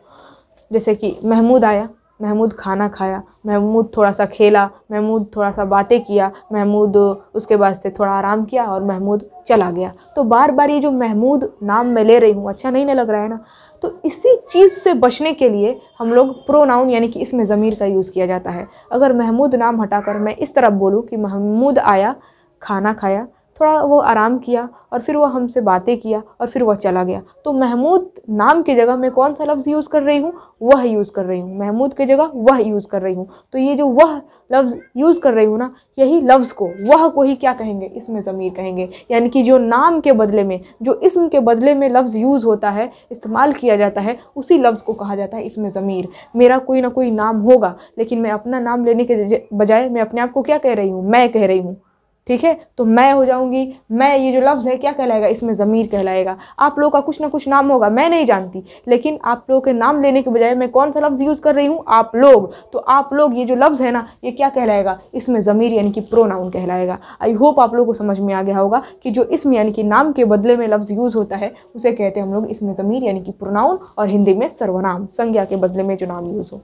जैसे कि महमूद आया महमूद खाना खाया महमूद थोड़ा सा खेला महमूद थोड़ा सा बातें किया महमूद उसके बाद से थोड़ा आराम किया और महमूद चला गया तो बार बार ये जो महमूद नाम मैं ले रही हूँ अच्छा नहीं ना लग रहा है ना तो इसी चीज़ से बचने के लिए हम लोग प्रो नाउन यानी कि इसमें ज़मीर का यूज़ किया जाता है अगर महमूद नाम हटाकर मैं इस तरफ बोलूँ कि महमूद आया खाना खाया थोड़ा वो आराम किया और फिर वो हमसे बातें किया और फिर वह चला गया तो महमूद नाम की जगह मैं कौन सा लफ्ज़ यूज़ कर रही हूँ वह यूज़ कर रही हूँ महमूद की जगह वह यूज़ कर रही हूँ तो ये जो वह लफ्ज़ यूज़ कर रही हूँ ना यही लफ्ज़ को वह को ही क्या कहेंगे इसमें ज़मीर कहेंगे यानी कि जो नाम के बदले में जो इसम के बदले में लफ्ज़ यूज़ होता है इस्तेमाल किया जाता है उसी लफ्ज़ को कहा जाता है इसमें ज़मीर मेरा कोई ना कोई नाम होगा लेकिन मैं अपना नाम लेने के बजाय मैं अपने आप को क्या कह रही हूँ मैं कह रही हूँ ठीक है तो मैं हो जाऊँगी मैं ये जो लफ्ज़ है क्या कहलाएगा इसमें ज़मीर कहलाएगा आप लोगों का कुछ ना कुछ नाम होगा मैं नहीं जानती लेकिन आप लोगों के नाम लेने के बजाय मैं कौन सा लफ्ज़ यूज़ कर रही हूँ आप लोग तो आप लोग ये जो लफ्ज़ है ना ये क्या कहलाएगा इसमें ज़मीर यानी कि प्रो नाउन कहलाएगा आई होप आप लोग को समझ में आ गया होगा कि जो इसमें यानी कि नाम के बदले में लफ्ज़ यूज़ होता है उसे कहते हैं हम लोग इसमें ज़मीर यानी कि प्रोनाउन और हिंदी में सर्वनाम संज्ञा के बदले में जो नाम यूज़ हो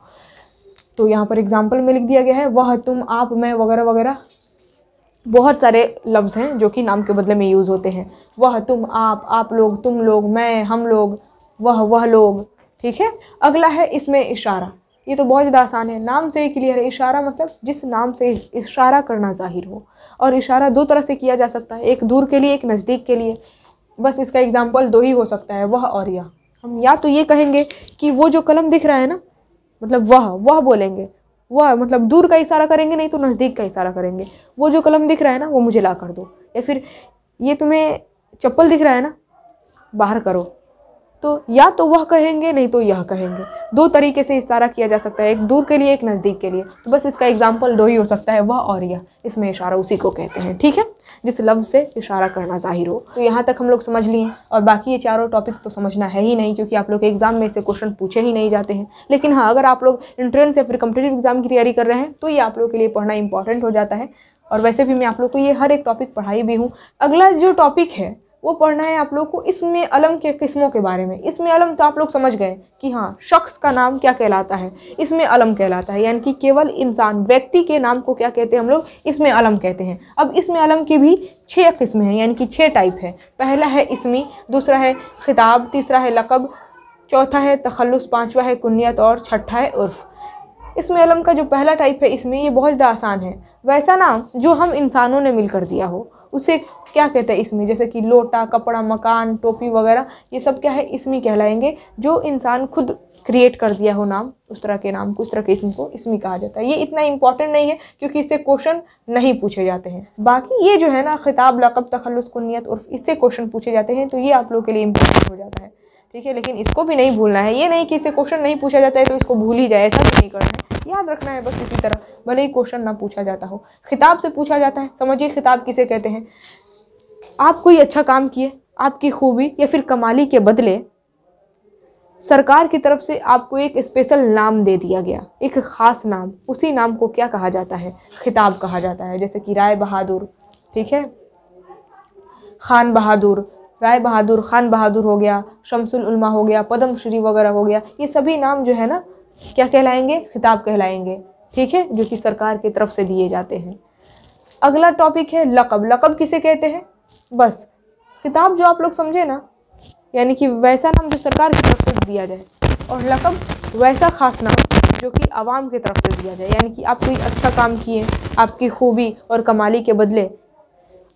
तो यहाँ पर एग्जाम्पल में लिख दिया गया है वह तुम आप मैं वगैरह वगैरह बहुत सारे लफ्ज़ हैं जो कि नाम के बदले में यूज़ होते हैं वह तुम आप आप लोग तुम लोग मैं हम लोग वह वह लोग ठीक है अगला है इसमें इशारा ये तो बहुत ज़्यादा आसान है नाम से ही क्लियर है इशारा मतलब जिस नाम से इशारा करना जाहिर हो और इशारा दो तरह से किया जा सकता है एक दूर के लिए एक नज़दीक के लिए बस इसका एग्ज़ाम्पल दो ही हो सकता है वह और यह हम या तो ये कहेंगे कि वो जो कलम दिख रहा है ना मतलब वह वह बोलेंगे वह मतलब दूर का इशारा करेंगे नहीं तो नज़दीक का इशारा करेंगे वो जो कलम दिख रहा है ना वो मुझे ला कर दो या फिर ये तुम्हें चप्पल दिख रहा है ना बाहर करो तो या तो वह कहेंगे नहीं तो यह कहेंगे दो तरीके से इशारा किया जा सकता है एक दूर के लिए एक नज़दीक के लिए तो बस इसका एग्जाम्पल दो ही हो सकता है वह और यह इसमें इशारा उसी को कहते हैं ठीक है जिस लफ्ज़ से इशारा करना ज़ाहिर हो तो यहाँ तक हम लोग समझ लिए और बाकी ये चारों टॉपिक तो समझना है ही नहीं क्योंकि आप लोग के एग्ज़ाम में इससे क्वेश्चन पूछे ही नहीं जाते हैं लेकिन हाँ अगर आप लोग इंट्रेंस या फिर कम्पिटेटिव एग्ज़ाम की तैयारी कर रहे हैं तो ये आप लोग के लिए पढ़ना इंपॉर्टेंट हो जाता है और वैसे भी मैं आप लोग को ये हर एक टॉपिक पढ़ाई भी हूँ अगला जो टॉपिक है वो पढ़ना है आप लोग को इसमें अलम के किस्मों के बारे में इसमें अलम तो आप लोग समझ गए कि हाँ शख्स का नाम क्या कहलाता है इसमें अलम कहलाता है यानी कि केवल इंसान व्यक्ति के नाम को क्या कहते हैं हम लोग इसमें अलम कहते हैं अब इसमें अलम की भी छः किस्में हैं यानी कि छः टाइप है पहला है इसमी दूसरा है खिताब तीसरा है लकब चौथा है तखलस पाँचवा है कुनीत और छठा है उर्फ़ इसमें अलम का जो पहला टाइप है इसमें ये बहुत ज़्यादा आसान है वैसा नाम जो हम इंसानों ने मिलकर दिया हो उसे क्या कहते हैं इसमें जैसे कि लोटा कपड़ा मकान टोपी वगैरह ये सब क्या है इसमें कहलाएंगे जो इंसान खुद क्रिएट कर दिया हो नाम उस तरह के नाम को उस तरह के इसम को इसमें कहा जाता है ये इतना इंपॉर्टेंट नहीं है क्योंकि इससे क्वेश्चन नहीं पूछे जाते हैं बाकी ये जो है ना खिताब लकब तखलस कुनियत उर्फ इससे क्वेश्चन पूछे जाते हैं तो ये आप लोग के लिए इम्पोर्टेंट हो जाता है ठीक है लेकिन इसको भी नहीं भूलना है ये नहीं कि इससे क्वेश्चन नहीं पूछा जाता है तो इसको भूल ही जाए ऐसा भी नहीं करना है याद रखना है बस इसी तरह भले ही क्वेश्चन ना पूछा जाता हो खिताब से पूछा जाता है समझिए खिताब किसे कहते हैं आप कोई अच्छा काम किए आपकी खूबी या फिर कमाली के बदले सरकार की तरफ से आपको एक स्पेशल नाम दे दिया गया एक ख़ास नाम उसी नाम को क्या कहा जाता है खिताब कहा जाता है जैसे कि राय बहादुर ठीक है खान बहादुर राय बहादुर खान बहादुर हो गया शमसुल उल्मा हो गया पदम श्री वगैरह हो गया ये सभी नाम जो है ना क्या कहलाएंगे खिताब कहलाएंगे ठीक है जो कि सरकार की तरफ से दिए जाते हैं अगला टॉपिक है लकब लकब किसे कहते हैं बस किताब जो आप लोग समझे ना यानी कि वैसा नाम जो सरकार की तरफ से दिया जाए और लकब वैसा ख़ास नाम जो कि आवाम की तरफ से दिया जाए यानी कि आप कोई अच्छा काम किए आपकी खूबी और कमाली के बदले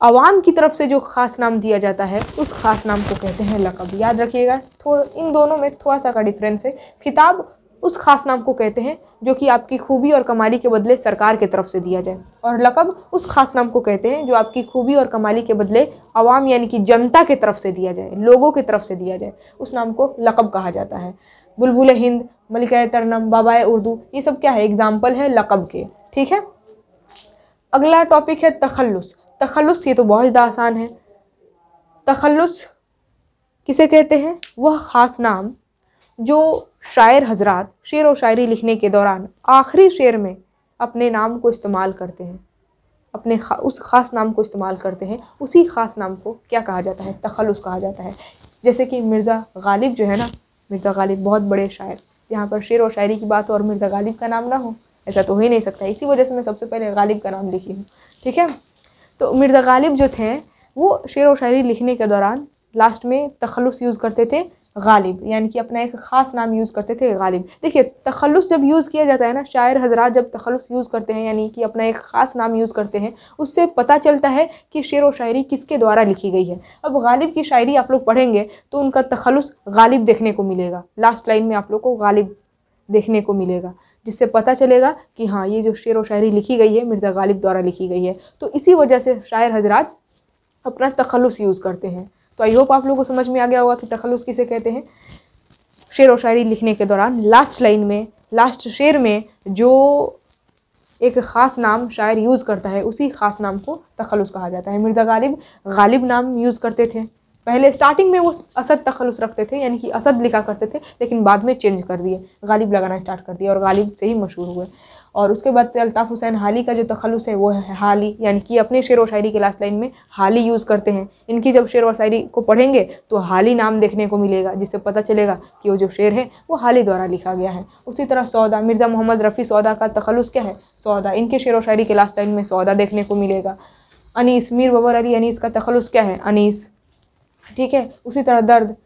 आवाम की तरफ से जो ख़ास नाम दिया जाता है उस ख़ास नाम को कहते हैं लकब याद रखिएगा थोड़ा इन दोनों में थोड़ा सा का डिफरेंस है किताब उस खास नाम को कहते हैं जो कि आपकी खूबी और कमाली के बदले सरकार की तरफ से दिया जाए और लकब उस खास नाम को कहते हैं जो आपकी खूबी और कमाली के बदले आवाम यानी कि जनता की तरफ से दिया जाए लोगों की तरफ से दिया जाए उस नाम को लकब कहा जाता है बुलबुल हिंद मलिका तरनम बाबा उर्दू ये सब क्या है एग्ज़ाम्पल है लकब के ठीक है अगला टॉपिक है तखलस तखलस ये तो बहुत ज़्यादा आसान है तखलस किसे कहते हैं वह ख़ास नाम जो शायर हजरात शेर व शायरी लिखने के दौरान आखिरी शेर में अपने नाम को इस्तेमाल करते हैं अपने खा, उस ख़ास नाम को इस्तेमाल करते हैं उसी ख़ास नाम को क्या कहा जाता है तखलुस कहा जाता है जैसे कि मिर्ज़ा गालिब जो है ना मिर्ज़ा गालिब बहुत बड़े शायर यहाँ पर शेर व शायरी की बात हो और मिर्ज़ा गालिब का नाम ना हो ऐसा तो हो ही नहीं सकता इसी वजह से मैं सबसे पहले गालिब का नाम लिखी हूँ ठीक है तो मिर्ज़ा गालिब जो थे वो शेर व शायरी लिखने के दौरान लास्ट में तखलस यूज़ करते थे गालिब यानी कि अपना एक ख़ास नाम यूज़ करते थे गालिब देखिए तखलस जब यूज़ किया जाता है ना शायर हजरात जब तखलस यूज़ करते हैं यानी कि अपना एक ख़ास नाम यूज़ करते हैं उससे पता चलता है कि शेर व शायरी किसके द्वारा लिखी गई है अब गालिब की शायरी आप लोग पढ़ेंगे तो उनका तखलस गालिब देखने को मिलेगा लास्ट लाइन में आप लोग को गालिब देखने को मिलेगा जिससे पता चलेगा कि हाँ ये जो शेर व शायरी लिखी गई है मिर्ज़ा गालिब द्वारा लिखी गई है तो इसी वजह से शायर हजरात अपना तखलस यूज़ करते हैं तो आई होप आप लोगों को समझ में आ गया होगा कि तखलुस किसे कहते हैं शेर व शायरी लिखने के दौरान लास्ट लाइन में लास्ट शेर में जो एक ख़ास नाम शायर यूज़ करता है उसी ख़ास नाम को तखलुस कहा जाता है मिर्ज़ा गालिब गालिब नाम यूज़ करते थे पहले स्टार्टिंग में वो असद तखलुस रखते थे यानी कि असद लिखा करते थे लेकिन बाद में चेंज कर दिए गालिब लगाना स्टार्ट कर दिया और गालिब से ही मशहूर हुए और उसके बाद से अल्ताफ़ हुसैन हाली का जो तखलुस है वो है हाली यानी कि अपने शेर व शायरी के लास्ट लाइन में हाली यूज़ करते हैं इनकी जब शेर व शायरी को पढ़ेंगे तो हाली नाम देखने को मिलेगा जिससे पता चलेगा कि वो जो शेर है वो हाली द्वारा लिखा गया है उसी तरह सौदा मिर्ज़ा मोहम्मद रफ़ी सौदा का तखलस क्या है सौदा इनके शेर व शायरी के लास्ट लाइन में सौदा देखने को मिलेगा अनीस मीर बबर अली अनीस का तखलस क्या है अनीस ठीक है उसी तरह दर्द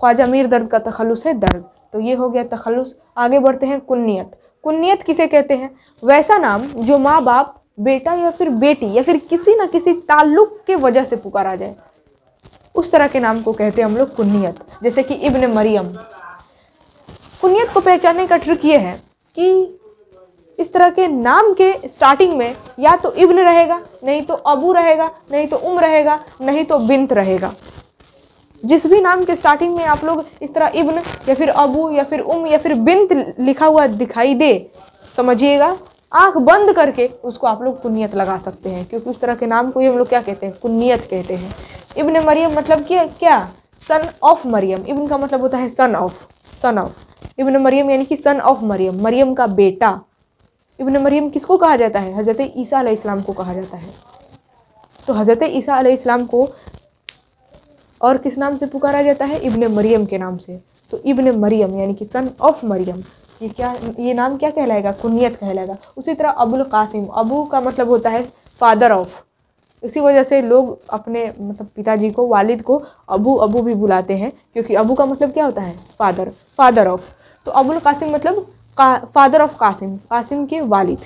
ख्वाजा मीर दर्द का तखलस है दर्द तो ये हो गया तखलुस आगे बढ़ते हैं कुन्नीत कुन्नीत किसे कहते हैं वैसा नाम जो माँ बाप बेटा या फिर बेटी या फिर किसी ना किसी ताल्लुक के वजह से पुकारा जाए उस तरह के नाम को कहते हैं हम लोग कुन्नीत जैसे कि इब्न मरियम कुन्नीत को पहचानने का ट्रिक ये है कि इस तरह के नाम के स्टार्टिंग में या तो इब्न रहेगा नहीं तो अबू रहेगा नहीं तो उम रहेगा नहीं तो बिंत रहेगा जिस भी नाम के स्टार्टिंग में आप लोग इस तरह इब्न या फिर अबू या फिर उम या फिर बिंत लिखा हुआ दिखाई दे समझिएगा आंख बंद करके उसको आप लोग कुन्नीत लगा सकते हैं क्योंकि उस तरह के नाम को ही हम लोग क्या कहते हैं कुन्नीत कहते हैं इब्न मरियम मतलब कि क्या सन ऑफ मरियम इब्न का मतलब होता है सन ऑफ सन ऑफ इब्न मरियम यानी कि सन ऑफ मरियम मरियम का बेटा इब्न मरियम किसको कहा जाता है हज़रत ईसा इस्लाम को कहा जाता है तो हज़रत ईसा इस्लाम को और किस नाम से पुकारा जाता है इब्ने मरियम के नाम से तो इब्ने मरियम यानी कि सन ऑफ मरियम ये क्या ये नाम क्या कहलाएगा कुनियत कहलाएगा उसी तरह अबुल कासिम अबू का मतलब होता है फादर ऑफ इसी वजह से लोग अपने मतलब पिताजी को वालिद को अबू अबू भी बुलाते हैं क्योंकि अबू का मतलब क्या होता है फादर फादर ऑफ तो अबुल कासिम मतलब का, फादर ऑफ कासिम कासिम के वालिद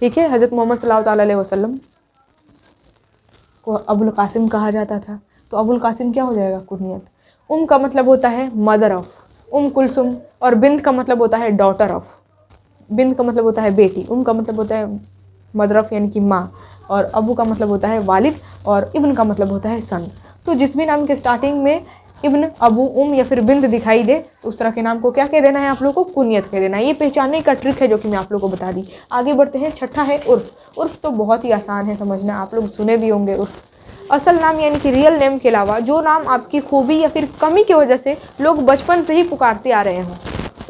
ठीक है हज़रत मोहम्मद सल्लल्लाहु अलैहि वसल्लम को अबुल कासिम कहा जाता था तो अबुल कासिम क्या हो जाएगा कुनियत उम का मतलब होता है मदर ऑफ़ उम कुलसुम और बिंद का मतलब होता है डॉटर ऑफ़ बिंद का मतलब होता है बेटी उम का मतलब होता है मदर ऑफ़ यानी कि माँ और अबू का मतलब होता है वालिद और इब्न का मतलब होता है सन तो जिस भी नाम के स्टार्टिंग में इब्न अबू उम या फिर बिंद दिखाई दे तो उस तरह के नाम को क्या कह देना है आप लोग को कुनियत कह देना है ये पहचानने का ट्रिक है जो कि मैं आप लोग को बता दी आगे बढ़ते हैं छठा है उर्फ उर्फ तो बहुत ही आसान है समझना आप लोग सुने भी होंगे उर्फ असल नाम यानी कि रियल नेम के अलावा जो नाम आपकी खूबी या फिर कमी की वजह से लोग बचपन से ही पुकारते आ रहे हों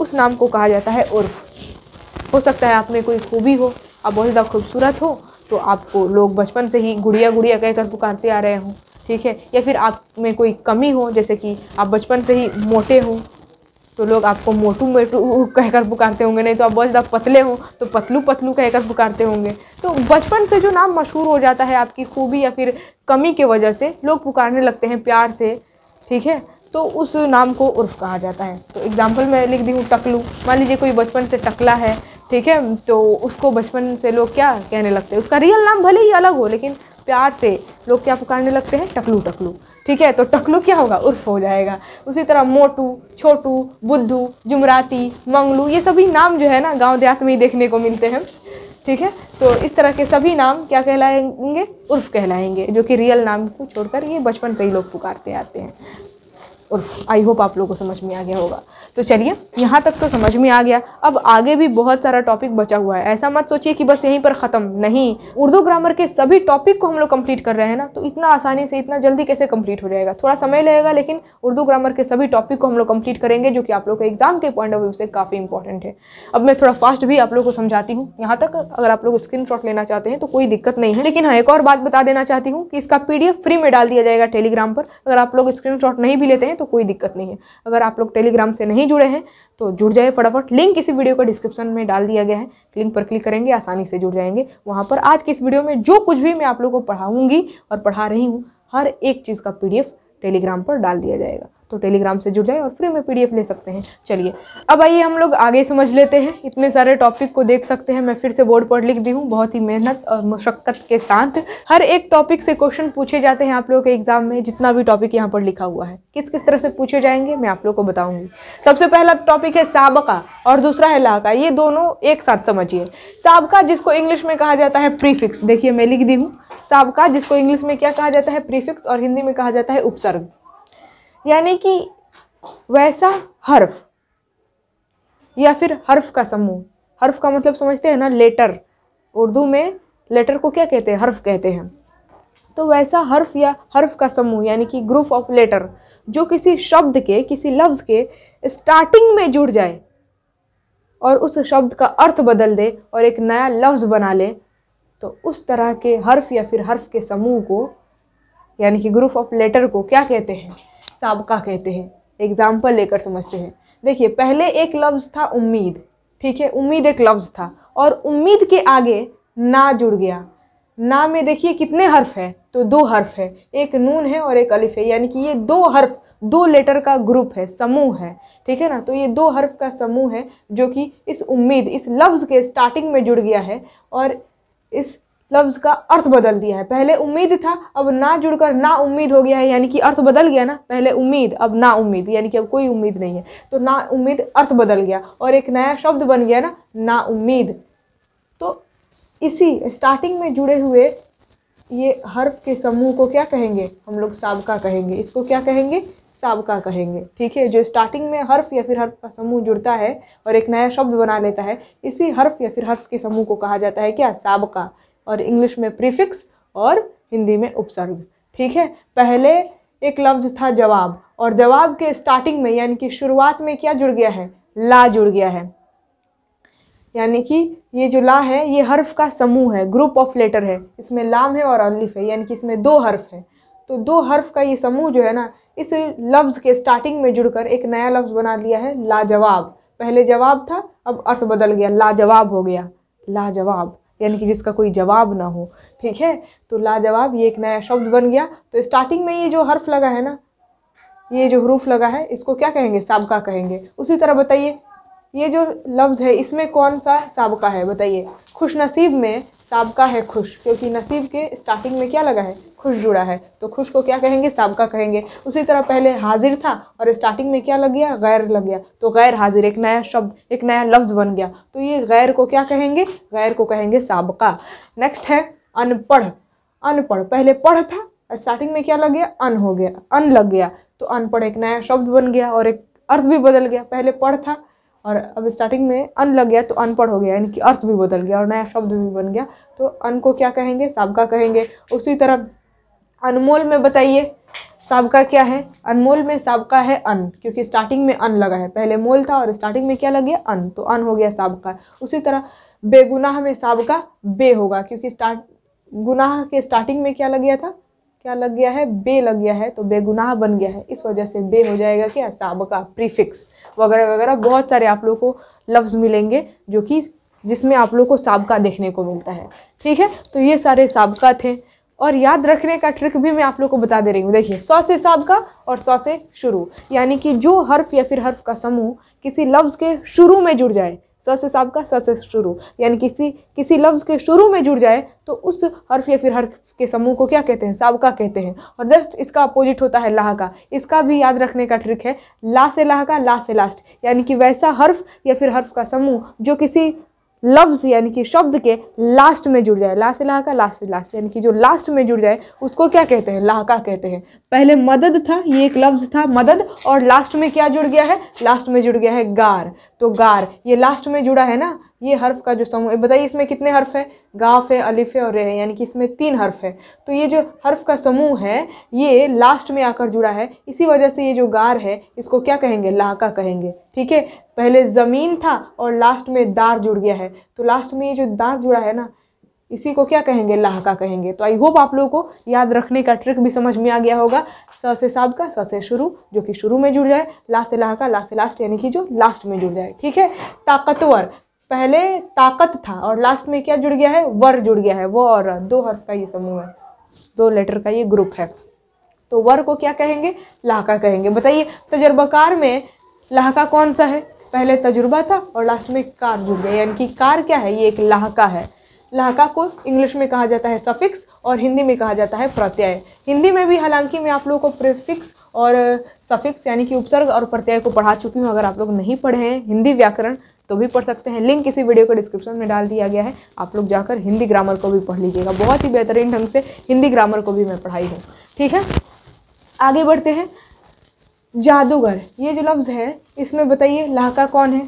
उस नाम को कहा जाता है उर्फ हो सकता है आप में कोई खूबी हो आप बहुत ज़्यादा खूबसूरत हो तो आपको लोग बचपन से ही गुड़िया गुड़िया कहकर पुकारते आ रहे हों ठीक है या फिर आप में कोई कमी हो जैसे कि आप बचपन से ही मोटे हों तो लोग आपको मोटू मोटू कहकर पुकारते होंगे नहीं तो आप बहुत ज़्यादा पतले हो तो पतलू पतलू कहकर पुकारते होंगे तो बचपन से जो नाम मशहूर हो जाता है आपकी खूबी या फिर कमी के वजह से लोग पुकारने लगते हैं प्यार से ठीक है तो उस नाम को उर्फ कहा जाता है तो एग्जाम्पल मैं लिख दी हूँ टकलू मान लीजिए कोई बचपन से टकला है ठीक है तो उसको बचपन से लोग क्या कहने लगते हैं उसका रियल नाम भले ही अलग हो लेकिन प्यार से लोग क्या पुकारने लगते हैं टकलू टकलू ठीक है तो टकलू क्या होगा उर्फ हो जाएगा उसी तरह मोटू छोटू बुद्धू जुमराती मंगलू ये सभी नाम जो है ना गांव देहात में ही देखने को मिलते हैं ठीक है तो इस तरह के सभी नाम क्या कहलाएंगे उर्फ कहलाएंगे जो कि रियल नाम को छोड़कर ये बचपन से ही लोग पुकारते आते हैं और आई होप आप लोगों को समझ में आ गया होगा तो चलिए यहाँ तक तो समझ में आ गया अब आगे भी बहुत सारा टॉपिक बचा हुआ है ऐसा मत सोचिए कि बस यहीं पर ख़त्म नहीं उर्दू ग्रामर के सभी टॉपिक को हम लोग कंप्लीट कर रहे हैं ना तो इतना आसानी से इतना जल्दी कैसे कंप्लीट हो जाएगा थोड़ा समय लगेगा लेकिन उर्दू ग्रामर के सभी टॉपिक को हम लोग कम्प्लीट करेंगे जो कि आप लोग के एग्जाम के पॉइंट ऑफ व्यू से काफ़ी इंपॉर्टेंट है अब मैं थोड़ा फास्ट भी आप लोग को समझाती हूँ यहाँ तक अगर आप लोग स्क्रीन लेना चाहते हैं तो कोई दिक्कत नहीं है लेकिन हाँ एक और बात बता देना चाहती हूँ कि इसका पी फ्री में डाल दिया जाएगा टेलीग्राम पर अगर आप लोग स्क्रीन नहीं भी लेते हैं तो कोई दिक्कत नहीं है अगर आप लोग टेलीग्राम से नहीं जुड़े हैं तो जुड़ जाए फटाफट लिंक इसी वीडियो का डिस्क्रिप्शन में डाल दिया गया है लिंक पर क्लिक करेंगे आसानी से जुड़ जाएंगे वहाँ पर आज की इस वीडियो में जो कुछ भी मैं आप लोग को पढ़ाऊँगी और पढ़ा रही हूँ हर एक चीज़ का पी टेलीग्राम पर डाल दिया जाएगा तो टेलीग्राम से जुड़ जाए और फ्री में पीडीएफ ले सकते हैं चलिए अब आइए हम लोग आगे समझ लेते हैं इतने सारे टॉपिक को देख सकते हैं मैं फिर से बोर्ड पर लिख दी हूँ बहुत ही मेहनत और मशक्क़त के साथ हर एक टॉपिक से क्वेश्चन पूछे जाते हैं आप लोगों के एग्जाम में जितना भी टॉपिक यहाँ पर लिखा हुआ है किस किस तरह से पूछे जाएंगे मैं आप लोग को बताऊँगी सबसे पहला टॉपिक है सबका और दूसरा है लाका ये दोनों एक साथ समझिए सबका जिसको इंग्लिश में कहा जाता है प्रीफिक्स देखिए मैं लिख दी हूँ सबका जिसको इंग्लिश में क्या कहा जाता है प्रीफिक्स और हिंदी में कहा जाता है उपसर्ग यानी कि वैसा हर्फ या फिर हर्फ का समूह हर्फ का मतलब समझते हैं ना लेटर उर्दू में लेटर को क्या कहते हैं हर्फ कहते हैं तो वैसा हर्फ या हर्फ का समूह यानी कि ग्रुप ऑफ लेटर जो किसी शब्द के किसी लफ्ज़ के स्टार्टिंग में जुड़ जाए और उस शब्द का अर्थ बदल दे और एक नया लफ्ज़ बना ले तो उस तरह के हर्फ या फिर हर्फ के समूह को यानी कि ग्रुप ऑफ लेटर को क्या कहते हैं सबका कहते हैं एग्ज़ाम्पल लेकर समझते हैं देखिए पहले एक लफ्ज़ था उम्मीद ठीक है उम्मीद एक लफ्ज़ था और उम्मीद के आगे ना जुड़ गया ना में देखिए कितने हर्फ है तो दो हर्फ है एक नून है और एक अलिफ है यानी कि ये दो हर्फ दो लेटर का ग्रुप है समूह है ठीक है ना तो ये दो हर्फ का समूह है जो कि इस उम्मीद इस लफ्ज़ के स्टार्टिंग में जुड़ गया है और इस लफ्ज़ का अर्थ बदल दिया है पहले उम्मीद था अब ना जुड़कर ना उम्मीद हो गया है यानी कि अर्थ बदल गया ना पहले उम्मीद अब ना उम्मीद यानी कि अब कोई उम्मीद नहीं है तो ना उम्मीद अर्थ बदल गया और एक नया शब्द बन गया ना ना उम्मीद तो इसी स्टार्टिंग में जुड़े हुए ये हर्फ के समूह को क्या कहेंगे हम लोग सबका कहेंगे इसको क्या कहेंगे सबका कहेंगे ठीक है जो स्टार्टिंग में हर्फ या फिर हर्फ का समूह जुड़ता है और एक नया शब्द बना लेता है इसी हर्फ या फिर हर्फ के समूह को कहा जाता है क्या सबका और इंग्लिश में प्रीफिक्स और हिंदी में उपसर्ग ठीक है पहले एक लफ्ज़ था जवाब और जवाब के स्टार्टिंग में यानी कि शुरुआत में क्या जुड़ गया है ला जुड़ गया है यानी कि ये जो ला है ये हर्फ का समूह है ग्रुप ऑफ लेटर है इसमें लाम है और अलिफ है यानी कि इसमें दो हर्फ है तो दो हर्फ का ये समूह जो है ना इस लफ्ज़ के स्टार्टिंग में जुड़कर एक नया लफ्ज़ बना लिया है लाजवाब पहले जवाब था अब अर्थ बदल गया लाजवाब हो गया लाजवाब यानी कि जिसका कोई जवाब ना हो ठीक है तो लाजवाब ये एक नया शब्द बन गया तो स्टार्टिंग में ये जो हर्फ लगा है ना ये जो हरूफ लगा है इसको क्या कहेंगे सबका कहेंगे उसी तरह बताइए ये जो लफ्ज़ है इसमें कौन सा सबका है बताइए खुशनसीब में सबका है खुश क्योंकि नसीब के स्टार्टिंग में क्या लगा है खुश जुड़ा है तो खुश को क्या कहेंगे सबका कहेंगे उसी तरह पहले हाजिर था और स्टार्टिंग में क्या लग गया गैर लग गया तो गैर हाजिर एक नया शब्द एक नया लफ्ज़ बन गया तो ये गैर को क्या कहेंगे गैर को कहेंगे सबका नेक्स्ट है अनपढ़ अनपढ़ पहले पढ़ था स्टार्टिंग में क्या लग गया अन हो गया अन लग गया तो अनपढ़ एक नया शब्द बन गया और एक अर्थ भी बदल गया पहले पढ़ था और अब स्टार्टिंग में अन लग गया तो अनपढ़ हो गया यानी कि अर्थ भी बदल गया और नया शब्द भी बन गया तो अन को क्या कहेंगे सबका कहेंगे उसी तरह अनमोल में बताइए सबका क्या है अनमोल में सबका है अन क्योंकि स्टार्टिंग में अन लगा है पहले मोल था और स्टार्टिंग में क्या लग गया अन तो अन हो गया सबका उसी तरह बेगुनाह में सबका बे होगा क्योंकि स्टार्ट गुनाह के स्टार्टिंग में क्या लग गया था क्या लग गया है बे लग गया है तो बेगुनाह बन गया है इस वजह से बे हो जाएगा क्या सबका प्रीफिक्स वगैरह वगैरह बहुत सारे आप लोग को लफ्ज़ मिलेंगे जो कि जिसमें आप लोग को सबका देखने को मिलता है ठीक है तो ये सारे सबका थे और याद रखने का ट्रिक भी मैं आप लोग को बता दे रही हूँ देखिए सौ से सबका और सौ से शुरू यानी कि जो हर्फ या फिर हर्फ का समूह किसी लफ्ज़ के शुरू में जुड़ जाए स से साब का स से शुरू यानी किसी किसी लफ्ज़ के शुरू में जुड़ जाए तो उस हर्फ या फिर हर्फ के समूह को क्या कहते हैं साबका कहते हैं और जस्ट इसका अपोजिट होता है लाह का इसका भी याद रखने का ट्रिक है ला से लाह का ला से लास्ट यानी कि वैसा हर्फ या फिर हर्फ का समूह जो किसी लफ्ज़ यानी कि शब्द के लास्ट में जुड़ जाए ला से लाह का लास्ट से लास्ट यानी कि जो लास्ट में जुड़ जाए उसको क्या कहते हैं लाहका कहते हैं पहले मदद था ये एक लफ्ज़ था मदद और लास्ट में क्या जुड़ गया है लास्ट में जुड़ गया है गार तो गार ये लास्ट में जुड़ा है ना ये हर्फ का जो समूह है बताइए इसमें कितने हर्फ है गाफ है अलिफ है और रे है यानी कि इसमें तीन हर्फ है तो ये जो हर्फ का समूह है ये लास्ट में आकर जुड़ा है इसी वजह से ये जो गार है इसको क्या कहेंगे लाका कहेंगे ठीक है पहले ज़मीन था और लास्ट में दार जुड़ गया है तो लास्ट में ये जो दार जुड़ा है ना इसी को क्या कहेंगे लाहका कहेंगे तो आई होप आप लोगों को याद रखने का ट्रिक भी समझ में आ गया होगा स से साब का स से शुरू जो कि शुरू में जुड़ जाए लास्ट से लाहका लास्ट से लास्ट यानी कि जो लास्ट में जुड़ जाए ठीक है ताकतवर पहले ताकत था और लास्ट में क्या जुड़ गया है वर जुड़ गया है वो और दो हर्फ का ये समूह है दो लेटर का ये ग्रुप है तो वर को क्या कहेंगे लाहका कहेंगे बताइए तजर्बाकार में लाहका कौन सा है पहले तजुर्बा था और लास्ट में कार जुड़ गया यानी कि कार क्या है ये एक लाहका है लाका को इंग्लिश में कहा जाता है सफिक्स और हिंदी में कहा जाता है प्रत्यय हिंदी में भी हालांकि मैं आप लोगों को प्रिफिक्स और सफिक्स यानी कि उपसर्ग और प्रत्यय को पढ़ा चुकी हूँ अगर आप लोग नहीं पढ़े हैं हिंदी व्याकरण तो भी पढ़ सकते हैं लिंक इसी वीडियो को डिस्क्रिप्शन में डाल दिया गया है आप लोग जाकर हिंदी ग्रामर को भी पढ़ लीजिएगा बहुत ही बेहतरीन ढंग से हिंदी ग्रामर को भी मैं पढ़ाई हूँ ठीक है आगे बढ़ते हैं जादूगर ये जो लफ्ज़ है इसमें बताइए लाका कौन है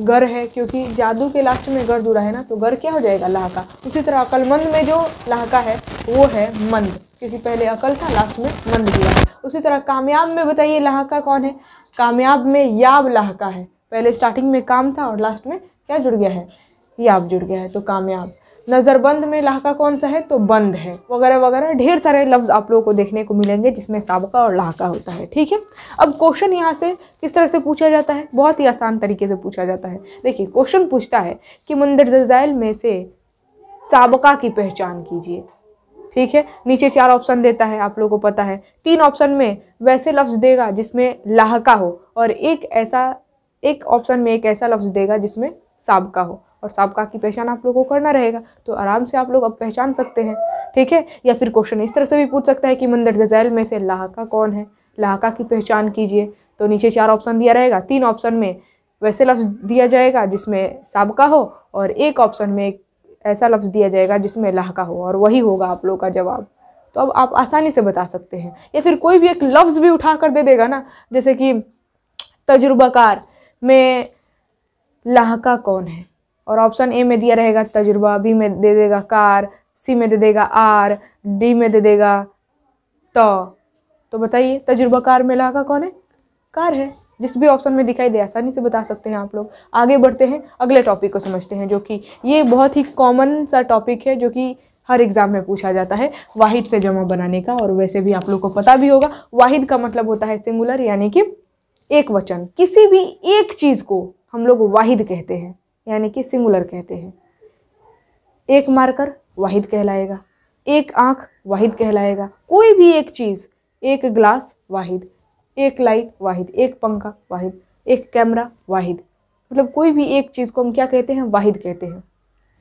गर है क्योंकि जादू के लास्ट में गर जुड़ा है ना तो गर क्या हो जाएगा लहाका उसी तरह अकलमंद में जो लाहका है वो है मंद क्योंकि पहले अकल था लास्ट में मंद जुड़ा उसी तरह कामयाब में बताइए लहाका कौन है कामयाब में याब लाहका है पहले स्टार्टिंग में काम था और लास्ट में क्या जुड़ गया है याब जुड़ गया है तो कामयाब नज़रबंद में लाहका कौन सा है तो बंद है वगैरह वगैरह ढेर सारे लफ्ज़ आप लोगों को देखने को मिलेंगे जिसमें सबका और लहाका होता है ठीक है अब क्वेश्चन यहाँ से किस तरह से पूछा जाता है बहुत ही आसान तरीके से पूछा जाता है देखिए क्वेश्चन पूछता है कि मंदिर जजाइल में से सबका की पहचान कीजिए ठीक है नीचे चार ऑप्शन देता है आप लोगों को पता है तीन ऑप्शन में वैसे लफ्ज़ देगा जिसमें लाहका हो और एक ऐसा एक ऑप्शन में एक ऐसा लफ्ज़ देगा जिसमें सबका हो और सबका की पहचान आप लोगों को करना रहेगा तो आराम से आप लोग अब पहचान सकते हैं ठीक है या फिर क्वेश्चन इस तरह से भी पूछ सकता है कि मंदर जैल में से लाहका कौन है लाहका की पहचान कीजिए तो नीचे चार ऑप्शन दिया रहेगा तीन ऑप्शन में वैसे लफ्ज़ दिया जाएगा जिसमें सबका हो और एक ऑप्शन में एक ऐसा लफ्ज़ दिया जाएगा जिसमें लाहका हो और वही होगा आप लोगों का जवाब तो अब आप आसानी से बता सकते हैं या फिर कोई भी एक लफ्ज़ भी उठा कर दे देगा ना जैसे कि तजुर्बाकार में लाहका कौन है और ऑप्शन ए में दिया रहेगा तजुर्बा बी में दे देगा कार सी में दे देगा आर डी में दे देगा तो तो बताइए तजुर्बा कार में लगा कौन है कार है जिस भी ऑप्शन में दिखाई दे आसानी से बता सकते हैं आप लोग आगे बढ़ते हैं अगले टॉपिक को समझते हैं जो कि ये बहुत ही कॉमन सा टॉपिक है जो कि हर एग्ज़ाम में पूछा जाता है वाहिद से जमा बनाने का और वैसे भी आप लोग को पता भी होगा वाहिद का मतलब होता है सिंगुलर यानी कि एक वचन किसी भी एक चीज़ को हम लोग वाहिद कहते हैं यानी कि सिंगुलर कहते हैं एक मार्कर वाहिद कहलाएगा एक आँख वाहिद कहलाएगा कोई भी एक चीज़ एक ग्लास वाहिद एक लाइट वाहिद एक पंखा वाहिद एक कैमरा वाहिद मतलब कोई भी एक चीज़ को हम क्या कहते हैं वाहिद कहते हैं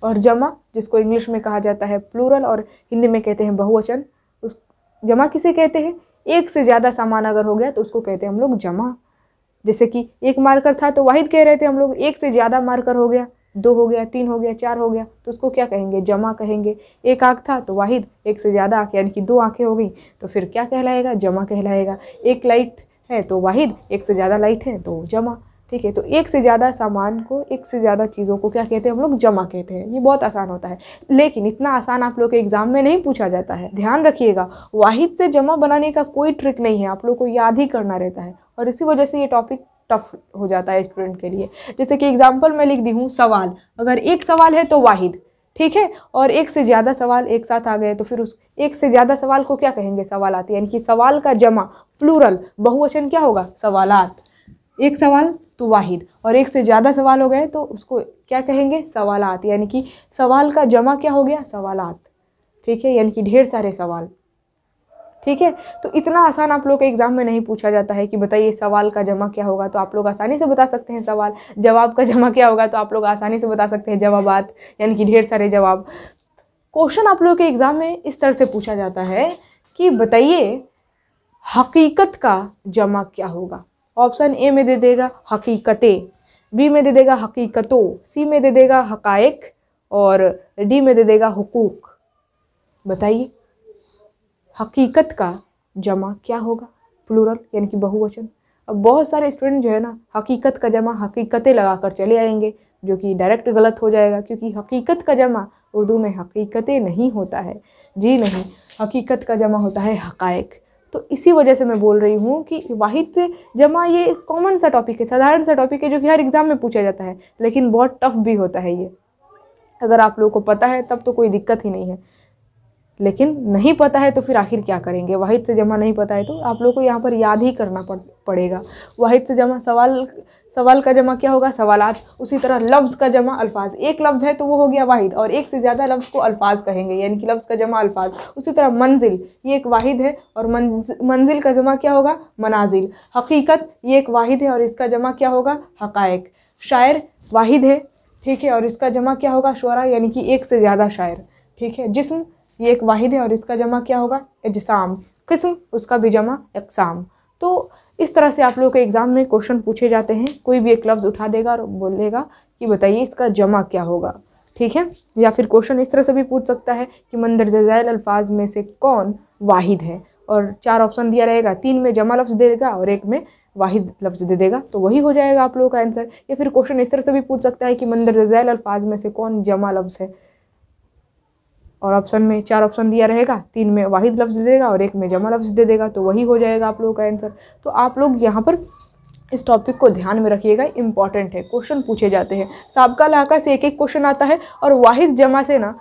और जमा जिसको इंग्लिश में कहा जाता है प्लूरल और हिंदी में कहते हैं बहुवचन उस जमा किसे कहते हैं एक से ज़्यादा सामान अगर हो गया तो उसको कहते हैं हम लोग जमा जैसे कि एक मार्कर था तो वाहिद कह रहे थे हम लोग एक से ज़्यादा मार्कर हो गया दो हो गया तीन हो गया चार हो गया तो उसको क्या कहेंगे जमा कहेंगे एक आँख था तो वाहिद एक से ज़्यादा आँख यानी कि दो आँखें हो गई तो फिर क्या कहलाएगा जमा कहलाएगा एक लाइट है तो वाहिद एक से ज़्यादा लाइट है तो जमा ठीक है तो एक से ज़्यादा सामान को एक से ज़्यादा चीज़ों को क्या कहते हैं हम लोग जमा कहते हैं ये बहुत आसान होता है लेकिन इतना आसान आप लोग के एग्ज़ाम में नहीं पूछा जाता है ध्यान रखिएगा वाहिद से जमा बनाने का कोई ट्रिक नहीं है आप लोग को याद ही करना रहता है और इसी वजह से ये टॉपिक टफ हो जाता है स्टूडेंट के लिए जैसे कि एग्जाम्पल मैं लिख दी हूँ सवाल अगर एक सवाल है तो वाहिद ठीक है और एक से ज़्यादा सवाल एक साथ आ गए तो फिर उस एक से ज़्यादा सवाल को क्या कहेंगे सवाल आते यानी कि सवाल का जमा प्लूरल बहुवचन क्या होगा सवालात एक सवाल तो वाहिद और एक से ज़्यादा सवाल हो गए तो उसको क्या कहेंगे सवालात यानी कि सवाल का जमा क्या हो गया सवालात ठीक है यानी कि ढेर सारे सवाल ठीक है तो इतना आसान आप लोग के एग्ज़ाम में नहीं पूछा जाता है कि बताइए सवाल का जमा क्या होगा तो आप लोग आसानी से बता सकते हैं सवाल जवाब का जमा क्या होगा तो आप लोग आसानी से बता सकते हैं जवाब यानी कि ढेर सारे जवाब क्वेश्चन आप लोग के एग्ज़ाम में इस तरह से पूछा जाता है कि बताइए हकीकत का जमा क्या होगा ऑप्शन ए में दे देगा हकीकतें बी में दे देगा हकीकतों सी में दे देगा हकायक और डी में दे देगा हुकूक बताइए हकीकत का जमा क्या होगा प्लूरल यानी कि बहुवचन अब बहुत सारे स्टूडेंट जो है ना हकीकत का जमा हकीकतें लगा कर चले आएंगे जो कि डायरेक्ट गलत हो जाएगा क्योंकि हकीकत का जमा उर्दू में हकीकतें नहीं होता है जी नहीं हकीकत का जमा होता है हकायक तो इसी वजह से मैं बोल रही हूँ कि वाहित जमा हाँ ये कॉमन सा टॉपिक है साधारण सा टॉपिक है जो कि हर एग्ज़ाम में पूछा जाता है लेकिन बहुत टफ भी होता है ये अगर आप लोगों को पता है तब तो कोई दिक्कत ही नहीं है लेकिन नहीं पता है तो फिर आखिर क्या करेंगे वाहिद से जमा नहीं पता है तो आप लोग को यहाँ पर याद ही करना पड़ेगा वाहिद से जमा सवाल सवाल का जमा क्या होगा सवालात उसी तरह लफ्ज़ का जमा अल्फाज एक लफ्ज़ है तो वो हो गया वाहिद और एक से ज़्यादा लफ्ज़ को अल्फाज कहेंगे यानी कि लफ्ज़ का जमा अल्फाज उसी तरह मंजिल ये एक वाहिद है और मंजिल का जमा क्या होगा मनाजिल हकीकत ये एक वाहिद है और इसका जमा क्या होगा हकायक शायर वाहिद है ठीक है और इसका जमा क्या होगा शुरा यानी कि एक से ज़्यादा शायर ठीक है जिसम ये एक वाहिद है और इसका जमा क्या होगा एजसाम किस्म उसका भी जमा एकसाम तो इस तरह से आप लोगों के एग्ज़ाम में क्वेश्चन पूछे जाते हैं कोई भी एक लफ्ज़ उठा देगा और बोलेगा कि बताइए इसका जमा क्या होगा ठीक है या फिर क्वेश्चन इस तरह से भी पूछ सकता है कि मंदरजा जैल अल्फाज में से कौन वाहिद है और चार ऑप्शन दिया रहेगा तीन में जमा लफ्ज़ दे देगा और एक में वाहिद लफ्ज़ दे देगा तो वही हो जाएगा आप लोगों का आंसर या फिर क्वेश्चन इस तरह से भी पूछ सकता है कि मंदरजा जैल अल्फाज में से कौन जमा लफ्ज़ है और ऑप्शन में चार ऑप्शन दिया रहेगा तीन में वाहिद लफ्ज़ दे देगा और एक में जमा लफ्ज़ दे देगा तो वही हो जाएगा आप लोगों का आंसर तो आप लोग यहाँ पर इस टॉपिक को ध्यान में रखिएगा इंपॉर्टेंट है क्वेश्चन पूछे जाते हैं सबका लाका से एक एक क्वेश्चन आता है और वाहिद जमा से ना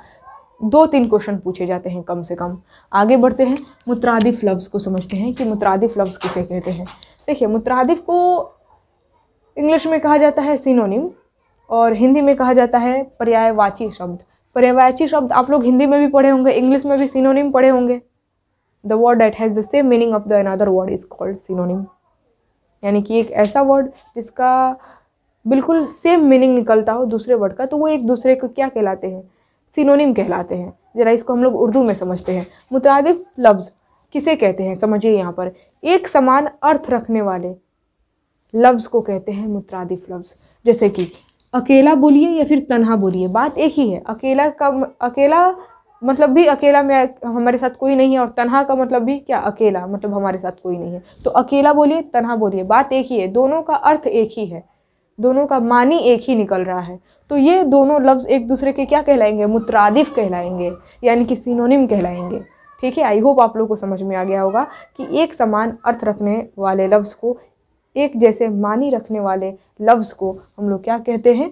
दो तीन क्वेश्चन पूछे जाते हैं कम से कम आगे बढ़ते हैं मुतरदिफ लफ्ज़ को समझते हैं कि मुतरदिफ़ लफ्ज़ किसे कहते हैं देखिए मुतरदिफ़ को इंग्लिश में कहा जाता है सिनोनिम और हिंदी में कहा जाता है पर्यायवाची शब्द पर्यायवाची शब्द आप लोग हिंदी में भी पढ़े होंगे इंग्लिश में भी सिनोनिम पढ़े होंगे the word that has the same meaning of the another word is called synonym यानी कि एक ऐसा वर्ड जिसका बिल्कुल सेम मीनिंग निकलता हो दूसरे वर्ड का तो वो एक दूसरे को क्या कहलाते हैं सिनोनिम कहलाते हैं ज़रा इसको हम लोग उर्दू में समझते हैं मुतरद लफ्ज़ किसे कहते हैं समझिए यहाँ पर एक समान अर्थ रखने वाले लफ्ज़ को कहते हैं मुतरद लफ्ज़ जैसे कि अकेला बोलिए या फिर तन्हा बोलिए बात एक ही है अकेला का अकेला मतलब भी अकेला में हमारे साथ कोई नहीं है और तनहा का मतलब भी क्या अकेला मतलब हमारे साथ कोई नहीं है तो अकेला बोलिए तनहा बोलिए बात एक ही है दोनों का अर्थ एक ही है दोनों का मानी एक ही निकल रहा है तो ये दोनों लफ्ज़ एक दूसरे के क्या कहलाएंगे मुतरदिफ़ कहलाएंगे यानी कि सिनोनिम कहलाएंगे ठीक है आई होप आप लोग को समझ में आ गया होगा कि एक समान अर्थ रखने वाले लफ्ज़ को एक जैसे मानी रखने वाले लफ्ज़ को हम लोग क्या कहते हैं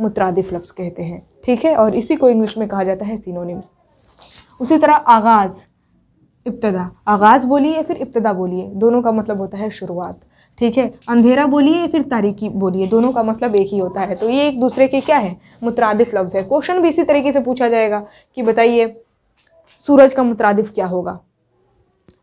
मुतरदफ़ लफ्ज़ कहते हैं ठीक है और इसी को इंग्लिश में कहा जाता है सिनोनिम उसी तरह आगाज़ इब्तदा आगाज़ बोलिए फिर इब्तदा बोलिए दोनों का मतलब होता है शुरुआत ठीक है अंधेरा बोलिए या फिर तारीकी बोलिए दोनों का मतलब एक ही होता है तो ये एक दूसरे के क्या है मुतरदफ़ लफ्ज़ है क्वेश्चन भी इसी तरीके से पूछा जाएगा कि बताइए सूरज का मुतरदफ़ क्या होगा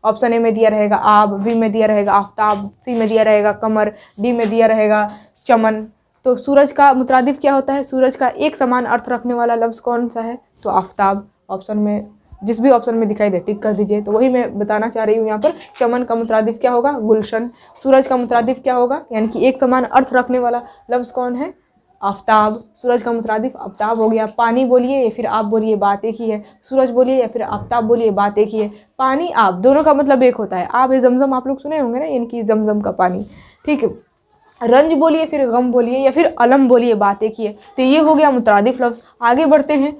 ऑप्शन ए में दिया रहेगा आब बी में दिया रहेगा आफ्ताब सी में दिया रहेगा कमर डी में दिया रहेगा चमन तो सूरज का मुतरदिफ क्या होता है सूरज का एक समान अर्थ रखने वाला लफ्ज़ कौन सा है तो आफ्ताब ऑप्शन में जिस भी ऑप्शन में दिखाई दे टिक कर दीजिए तो वही मैं बताना चाह रही हूँ यहाँ पर चमन का मुतरदिफ क्या होगा गुलशन सूरज का मुतरदिफ क्या होगा यानी कि एक समान अर्थ रखने वाला लफ्ज़ कौन है आफ्ताब सूरज का मुतरदफ़ आफ्ताब हो गया पानी बोलिए या फिर आप बोलिए बात एक ही है सूरज बोलिए या फिर आफ्ताब बोलिए बात एक ही है पानी आप दोनों का मतलब एक होता है आप जमजम आप लोग सुने होंगे ना इनकी कि जमजम का पानी ठीक है रंज बोलिए फिर गम बोलिए या फिर अलम बोलिए बात एक ही है तो ये हो गया मुतरदफ़ लफ्ज़ आगे बढ़ते हैं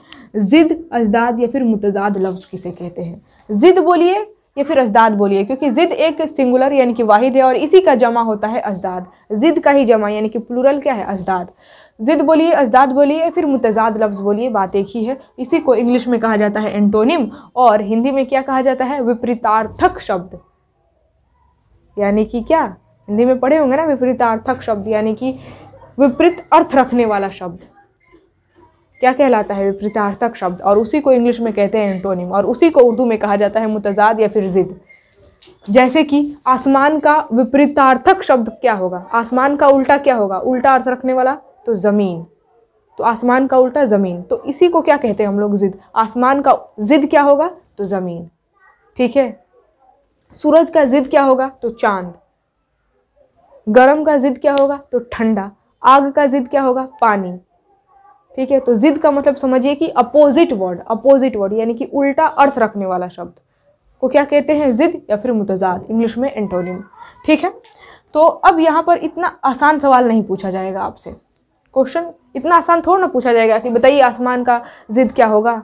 ज़िद अजदाद या फिर मुतजाद लफ्ज़ किसे कहते हैं ज़िद बोलिए या फिर अजदाद बोलिए क्योंकि ज़िद एक सिंगुलर यानी कि वाहिद है और इसी का जमा होता है अजदाद ज़िद का ही जमा यानी कि प्लूरल क्या है अजदाद ज़िद बोलिए अजदाद बोलिए फिर मुतजाद लफ्ज़ बोलिए बात एक ही है इसी को इंग्लिश में कहा जाता है एंटोनिम और हिंदी में क्या कहा जाता है विपरीतार्थक शब्द यानी कि क्या हिंदी में पढ़े होंगे ना विपरीतार्थक शब्द यानी कि विपरीत अर्थ रखने वाला शब्द क्या कहलाता है विपरीतार्थक शब्द और उसी को इंग्लिश में कहते हैं एंटोनिम और उसी को उर्दू में कहा जाता है मुतजाद या फिर ज़िद जैसे कि आसमान का विपरीतार्थक शब्द क्या होगा आसमान का उल्टा क्या होगा उल्टा अर्थ रखने वाला तो ज़मीन तो आसमान का उल्टा ज़मीन तो इसी को क्या कहते हैं हम लोग ज़िद आसमान का ज़िद क्या होगा तो ज़मीन ठीक है सूरज का ज़िद क्या होगा तो चांद गर्म का ज़िद क्या होगा तो ठंडा आग का ज़िद क्या होगा पानी ठीक है तो ज़िद का मतलब समझिए कि अपोजिट वर्ड अपोजिट वर्ड यानी कि उल्टा अर्थ रखने वाला शब्द को क्या कहते हैं ज़िद या फिर मुतजाद इंग्लिश में एंटोनिम ठीक है तो अब यहाँ पर इतना आसान सवाल नहीं पूछा जाएगा आपसे क्वेश्चन इतना आसान थोड़ा ना पूछा जाएगा कि बताइए आसमान का ज़िद क्या होगा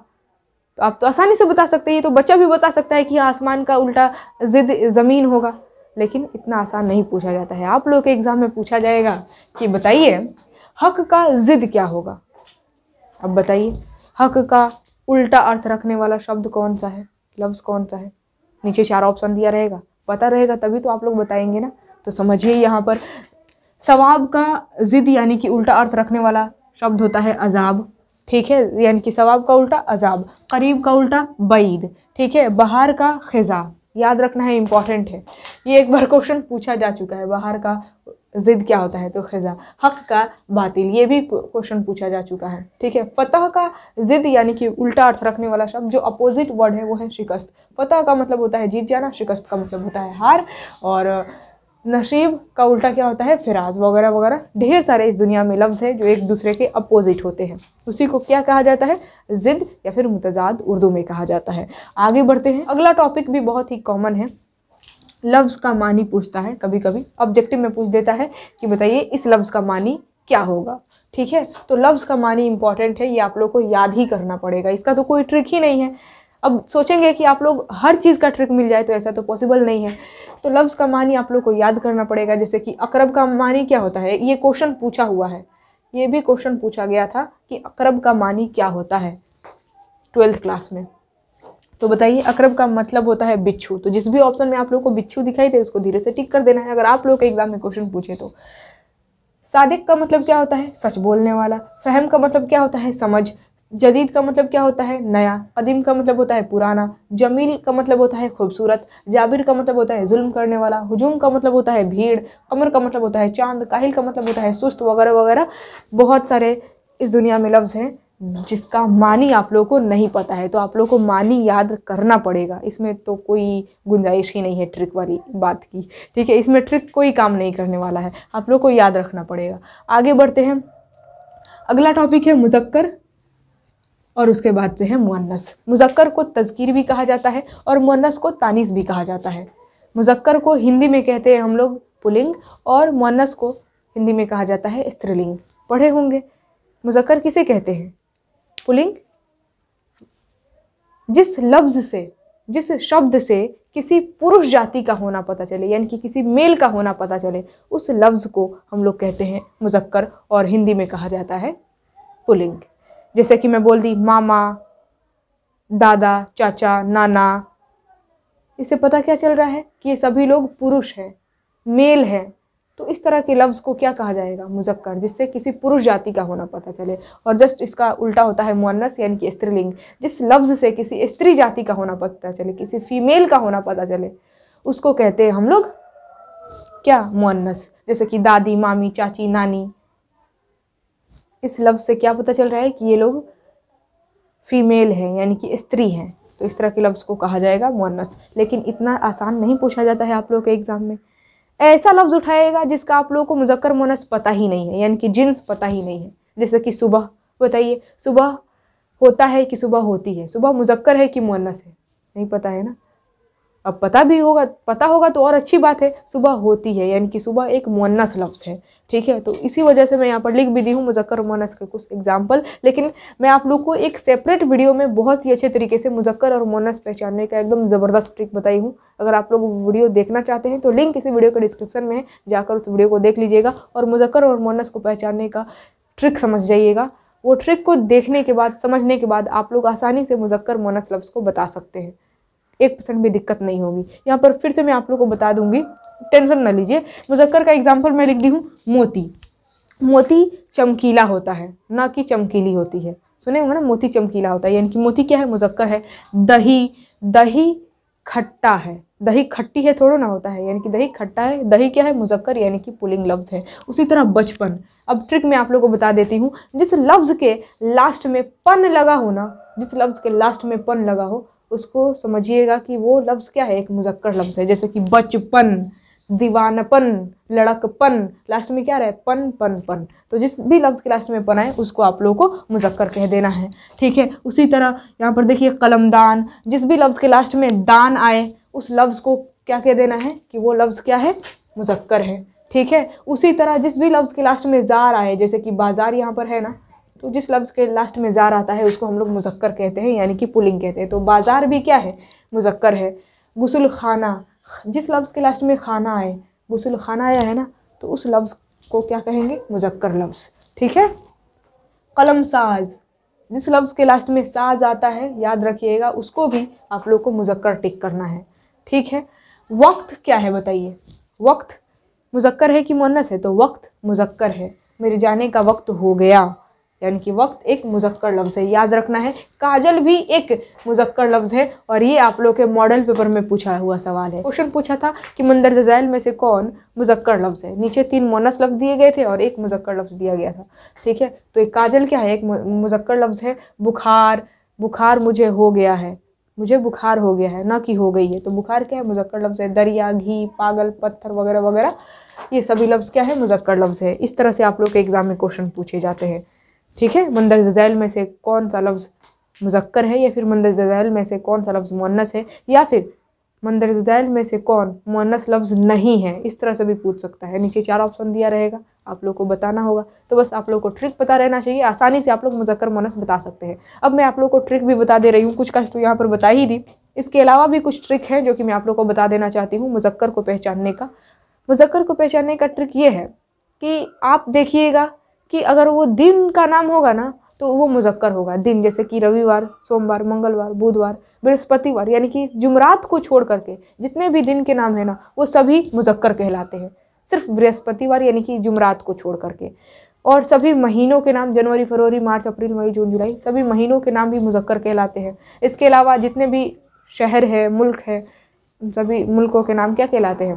तो आप तो आसानी से बता सकते हैं तो बच्चा भी बता सकता है कि आसमान का उल्टा ज़िद ज़मीन होगा लेकिन इतना आसान नहीं पूछा जाता है आप लोग के एग्ज़ाम में पूछा जाएगा कि बताइए हक का ज़िद क्या होगा अब बताइए हक का उल्टा अर्थ रखने वाला शब्द कौन सा है लफ्ज़ कौन सा है नीचे चार ऑप्शन दिया रहेगा पता रहेगा तभी तो आप लोग बताएंगे ना तो समझिए यहाँ पर सवाब का ज़िद यानी कि उल्टा अर्थ रखने वाला शब्द होता है अजाब ठीक है यानी कि सवाब का उल्टा अजाब करीब का उल्टा बईद ठीक है बहार का खिज़ा याद रखना है इम्पॉर्टेंट है ये एक बार क्वेश्चन पूछा जा चुका है बाहर का ज़िद क्या होता है तो खिज़ा हक का बातिल ये भी क्वेश्चन पूछा जा चुका है ठीक है फतह का ज़िद यानी कि उल्टा अर्थ रखने वाला शब्द जो अपोजिट वर्ड है वो है शिकस्त फतह का मतलब होता है जीत जाना शिकस्त का मतलब होता है हार और नशीब का उल्टा क्या होता है फिराज वगैरह वगैरह ढेर सारे इस दुनिया में लफ्ज़ है जो एक दूसरे के अपोजिट होते हैं उसी को क्या कहा जाता है ज़िद या फिर मुतजाद उर्दू में कहा जाता है आगे बढ़ते हैं अगला टॉपिक भी बहुत ही कॉमन है लफ्ज़ का मानी पूछता है कभी कभी ऑब्जेक्टिव में पूछ देता है कि बताइए इस लफ्ज़ का मानी क्या होगा ठीक है तो लफ्ज़ का मानी इम्पॉर्टेंट है ये आप लोग को याद ही करना पड़ेगा इसका तो कोई ट्रिक ही नहीं है अब सोचेंगे कि आप लोग हर चीज़ का ट्रिक मिल जाए तो ऐसा तो पॉसिबल नहीं है तो लफ्ज़ का मानी आप लोग को याद करना पड़ेगा जैसे कि अकरब का मानी क्या होता है ये क्वेश्चन पूछा हुआ है ये भी क्वेश्चन पूछा गया था कि अकरब का मानी क्या होता है ट्वेल्थ क्लास में तो बताइए अकरब का मतलब होता है बिच्छू तो जिस भी ऑप्शन में आप लोग को बिच्छू दिखाई दे उसको धीरे से टिक कर देना है अगर आप लोग के एग्ज़ाम में क्वेश्चन पूछे तो सादिक का मतलब क्या होता है सच बोलने वाला फहम का मतलब क्या होता है समझ जदीद का मतलब क्या होता है नया कदीम का मतलब होता है पुराना जमील का मतलब होता है खूबसूरत जाबिर का मतलब होता है जुल्म करने वाला हजूम का मतलब होता है भीड़ कमर का मतलब होता है चांद काहिल का मतलब होता है सुस्त वगैरह वगैरह बहुत सारे इस दुनिया में लफ्ज़ हैं जिसका मानी आप लोगों को नहीं पता है तो आप लोगों को मानी याद करना पड़ेगा इसमें तो कोई गुंजाइश ही नहीं है ट्रिक वाली बात की ठीक है इसमें ट्रिक कोई काम नहीं करने वाला है आप लोग को याद रखना पड़ेगा आगे बढ़ते हैं अगला टॉपिक है मुजक्कर और उसके बाद से है मुन्नस मुजक्कर को तस्कीर भी कहा जाता है और मुन्नस को तानिस भी कहा जाता है मुजक्कर को हिंदी में कहते हैं हम लोग पुलिंग और मुन्नस को हिंदी में कहा जाता है स्त्रीलिंग पढ़े होंगे मुजक्कर किसे कहते हैं पुलिंग जिस लफ्ज़ से जिस शब्द से किसी पुरुष जाति का होना पता चले यानी कि किसी मेल का होना पता चले उस लफ्ज़ को हम लोग कहते हैं मुजक्कर और हिंदी में कहा जाता है पुलिंग जैसे कि मैं बोल दी मामा दादा चाचा नाना इससे पता क्या चल रहा है कि ये सभी लोग पुरुष हैं मेल हैं तो इस तरह के लफ्ज़ को क्या कहा जाएगा मुजक्कर जिससे किसी पुरुष जाति का होना पता चले और जस्ट इसका उल्टा होता है मुअन्नस यानी कि स्त्रीलिंग जिस लफ्ज़ से किसी स्त्री जाति का होना पता चले किसी फीमेल का होना पता चले उसको कहते हैं हम लोग क्या मुअन्नस जैसे कि दादी मामी चाची नानी इस लफ्ज़ से क्या पता चल रहा है कि ये लोग फीमेल हैं यानी कि स्त्री हैं तो इस तरह के लफ्ज़ को कहा जाएगा मोनस लेकिन इतना आसान नहीं पूछा जाता है आप लोग के एग्ज़ाम में ऐसा लफ्ज़ उठाएगा जिसका आप लोगों को मुजक्कर मुनस पता ही नहीं है यानी कि जिन्स पता ही नहीं है जैसे कि सुबह बताइए सुबह होता है कि सुबह होती है सुबह मुजक्कर है कि मोनस है नहीं पता है ना अब पता भी होगा पता होगा तो और अच्छी बात है सुबह होती है यानी कि सुबह एक मुन्नस लफ्ज़ है ठीक है तो इसी वजह से मैं यहाँ पर लिख भी दी हूँ मुजक्र मुन्नस के कुछ एग्जाम्पल लेकिन मैं आप लोग को एक सेपरेट वीडियो में बहुत ही अच्छे तरीके से मुजक्र और मुन्नस पहचानने का एकदम ज़बरदस्त ट्रिक बताई हूँ अगर आप लोग वीडियो देखना चाहते हैं तो लिंक इसी वीडियो के डिस्क्रिप्शन में है जाकर उस वीडियो को देख लीजिएगा और मुजक्र और मुन्नस को पहचानने का ट्रिक समझ जाइएगा वो ट्रिक को देखने के बाद समझने के बाद आप लोग आसानी से मुजक्र मोनस लफ्ज़ को बता सकते हैं एक परसेंट भी दिक्कत नहीं होगी यहाँ पर फिर से मैं आप लोग को बता दूंगी टेंशन ना लीजिए मुजक्कर का एग्जाम्पल मैं लिख दी हूँ मोती मोती चमकीला होता है ना कि चमकीली होती है सुने होंगे ना मोती चमकीला होता है यानी कि मोती क्या है मुजक्कर है दही दही खट्टा है दही खट्टी है थोड़ा ना होता है यानी कि दही खट्टा है दही क्या है मुजक्कर यानी कि पुलिंग लफ्ज़ है उसी तरह बचपन अब ट्रिक मैं आप लोग को बता देती हूँ जिस लफ्ज़ के लास्ट में पन लगा हो ना जिस लफ्ज़ के लास्ट में पन लगा हो उसको समझिएगा कि वो लफ्ज़ क्या है एक मुजक्कर लफ्ज़ है जैसे कि बचपन दीवानपन लड़कपन लास्ट में क्या रहे पन पन पन तो जिस भी लफ्ज़ के लास्ट में पन आए उसको आप लोगों को मुजक्कर कह देना है ठीक है उसी तरह यहाँ पर देखिए कलमदान जिस भी लफ्ज़ के लास्ट में दान आए उस लफ्ज़ को क्या कह देना है कि वो लफ्ज़ क्या है मुजक्कर है ठीक है उसी तरह जिस भी लफ्ज़ के लास्ट में जार आए जैसे कि बाज़ार यहाँ पर है ना तो जिस लफ्ज़ के लास्ट में ज़ार आता है उसको हम लोग मुजक्कर कहते हैं यानी कि पुलिंग कहते हैं तो बाज़ार भी क्या है मुजक्कर है गसल खाना जिस लफ्ज़ के लास्ट में खाना आए गसल खाना आया है ना तो उस लफ्ज़ को क्या कहेंगे मुजक्कर लफ्ज़ ठीक है कलम साज जिस लफ्ज़ के लास्ट में साज आता है याद रखिएगा उसको भी आप लोग को मुजक्कर टिक करना है ठीक है वक्त क्या है बताइए वक्त मुजक्कर है कि मुन्नस है तो वक्त मुजक्कर है मेरे जाने का वक्त हो गया यानी कि वक्त एक मुजक्कर लफ्ज़ है याद रखना है काजल भी एक मुजक्कर लफ्ज़ है और ये आप लोग के मॉडल पेपर में पूछा हुआ सवाल है क्वेश्चन पूछा था कि मंदर जजाइल में से कौन मुजक्कर लफ्ज़ है नीचे तीन मोनस लफ्ज़ दिए गए थे और एक मुजक्कर लफ्ज़ दिया गया था ठीक है तो एक काजल क्या है एक मुजक्कर लफ्ज़ है बुखार बुखार मुझे हो गया है मुझे बुखार हो गया है ना कि हो गई है तो बुखार क्या है मुजक्कर लफ्ज़ है दरिया घी पागल पत्थर वगैरह वगैरह ये सभी लफ्ज़ क्या है मुजक्कर लफ्ज़ है इस तरह से आप लोग के एग्ज़ाम में क्वेश्चन पूछे जाते हैं ठीक है मंदर जैल में से कौन सा लफ्ज़ मुजक्कर है या फिर मंदर जैल में से कौन सा लफ्ज़ मुनस है या फिर मंदर जैल में से कौन मुनस लफ्ज़ नहीं है इस तरह से भी पूछ सकता है नीचे चार ऑप्शन दिया रहेगा आप लोग को बताना होगा तो बस आप लोग को ट्रिक पता रहना चाहिए आसानी से आप लोग मुजक्कर मुनस बता सकते हैं अब मैं आप लोग को ट्रिक भी बता दे रही हूँ कुछ कष्ट तो यहाँ पर बता ही दी इसके अलावा भी कुछ ट्रिक है जो कि मैं आप लोग को बता देना चाहती हूँ मुजक्कर को पहचानने का मुजक्कर को पहचानने का ट्रिक ये है कि आप देखिएगा कि अगर वो दिन का नाम होगा ना तो वो मुजक्कर होगा दिन जैसे कि रविवार सोमवार मंगलवार बुधवार बृहस्पतिवार यानी कि जुमरात को छोड़ करके जितने भी दिन के नाम है ना वो सभी मुजक्कर कहलाते हैं सिर्फ बृहस्पतिवार यानी कि जुमरात को छोड़ करके और सभी महीनों के नाम जनवरी फरवरी मार्च अप्रैल मई जून जुलाई सभी महीनों के नाम भी मुजक्कर कहलाते हैं इसके अलावा जितने भी शहर है मुल्क है सभी मुल्कों के नाम क्या कहलाते हैं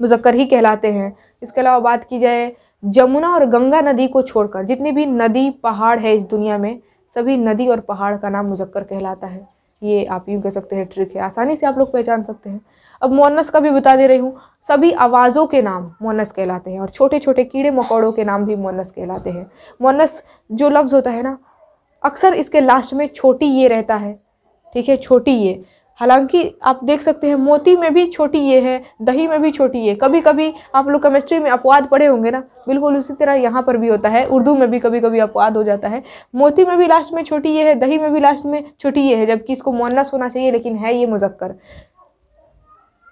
मुजक्कर ही कहलाते हैं इसके अलावा बात की जाए जमुना और गंगा नदी को छोड़कर जितनी भी नदी पहाड़ है इस दुनिया में सभी नदी और पहाड़ का नाम मुजक्कर कहलाता है ये आप यूँ कह सकते हैं ट्रिक है आसानी से आप लोग पहचान सकते हैं अब मोनस का भी बता दे रही हूँ सभी आवाज़ों के नाम मोनस कहलाते हैं और छोटे छोटे कीड़े मकौड़ों के नाम भी मोनस कहलाते हैं मोनस जो लफ्ज़ होता है ना अक्सर इसके लास्ट में छोटी ये रहता है ठीक है छोटी ये हालांकि आप देख सकते हैं मोती में भी छोटी ये है दही में भी छोटी ये कभी कभी आप लोग केमिस्ट्री में अपवाद पढ़े होंगे ना बिल्कुल उसी तरह यहाँ पर भी होता है उर्दू में भी कभी कभी अपवाद हो जाता है मोती में भी लास्ट में छोटी ये है दही में भी लास्ट में छोटी ये है जबकि इसको मोनस होना चाहिए लेकिन है ये मुजक्कर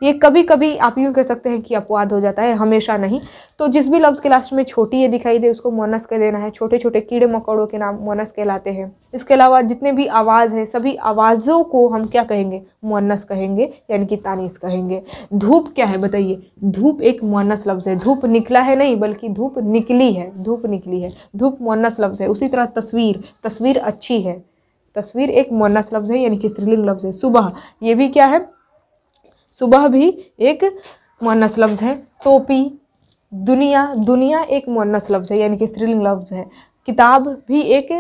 ये कभी कभी आप यूँ कह सकते हैं कि अपवाद हो जाता है हमेशा नहीं तो जिस भी लफ्ज़ के लास्ट में छोटी ये दिखाई दे उसको मोनस कह देना है छोटे छोटे कीड़े मकोड़ों के नाम मोनस कहलाते हैं इसके अलावा जितने भी आवाज़ है सभी आवाज़ों को हम क्या कहेंगे मोनस कहेंगे यानी कि तानीस कहेंगे धूप क्या है बताइए धूप एक मोनस लफ्ज़ है धूप निकला है नहीं बल्कि धूप निकली है धूप निकली है धूप मोनस लफ्ज़ है उसी तरह तस्वीर तस्वीर अच्छी है तस्वीर एक मोनस लफ्ज़ है यानी कि स्त्रीलिंग लफ्ज़ है सुबह ये भी क्या है सुबह भी एक मुन्नस लफ्ज़ है टोपी दुनिया दुनिया एक मुनस लफ्ज़ है यानी कि स्त्रीलिंग लफ्ज़ है किताब भी एक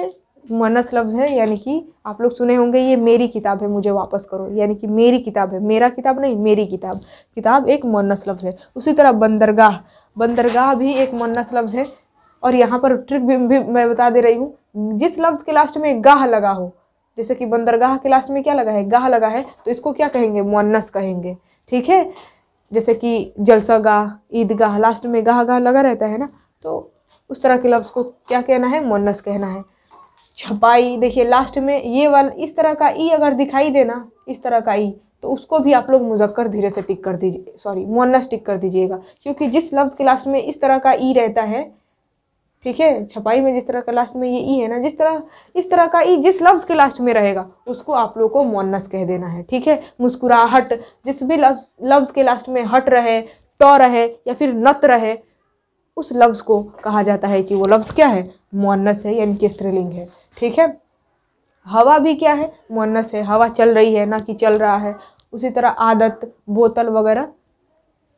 मुन्नस लफ्ज़ है यानी कि आप लोग सुने होंगे ये मेरी किताब है मुझे वापस करो यानी कि मेरी किताब है मेरा किताब नहीं मेरी किताब किताब एक मुनस लफ्ज़ है उसी तरह बंदरगाह बंदरगाह भी एक मुनस लफ्ज़ है और यहाँ पर ट्रिक भी, भी मैं बता दे रही हूँ जिस लफ्ज़ के लास्ट में गाह लगा हो जैसे कि बंदरगाह के लास्ट में क्या लगा है गाह लगा है तो इसको क्या कहेंगे मुन्नस कहेंगे ठीक है जैसे कि जलसा गाह ईदगाह लास्ट में गाह गाह लगा रहता है ना तो उस तरह के लफ्ज़ को क्या कहना है मुन्नस कहना है छपाई देखिए लास्ट में ये वाल इस तरह का ई अगर दिखाई देना इस तरह का ई तो उसको भी आप लोग मुजक्कर धीरे से टिक कर दीजिए सॉरी मुन्नस टिक कर दीजिएगा क्योंकि जिस लफ्ज़ के लास्ट में इस तरह का ई रहता है ठीक है छपाई में जिस तरह का लास्ट में ये ई है ना जिस तरह इस तरह का ई जिस लफ्ज़ के लास्ट में रहेगा उसको आप लोग को मोनस कह देना है ठीक है मुस्कुराहट जिस भी लफ्ज़ के लास्ट में हट रहे तो रहे या फिर नत रहे उस लफ्ज़ को कहा जाता है कि वो लफ्ज़ क्या है मोनस है यानी कि स्त्रीलिंग है ठीक है हवा भी क्या है मोनस है हवा चल रही है ना कि चल रहा है उसी तरह आदत बोतल वगैरह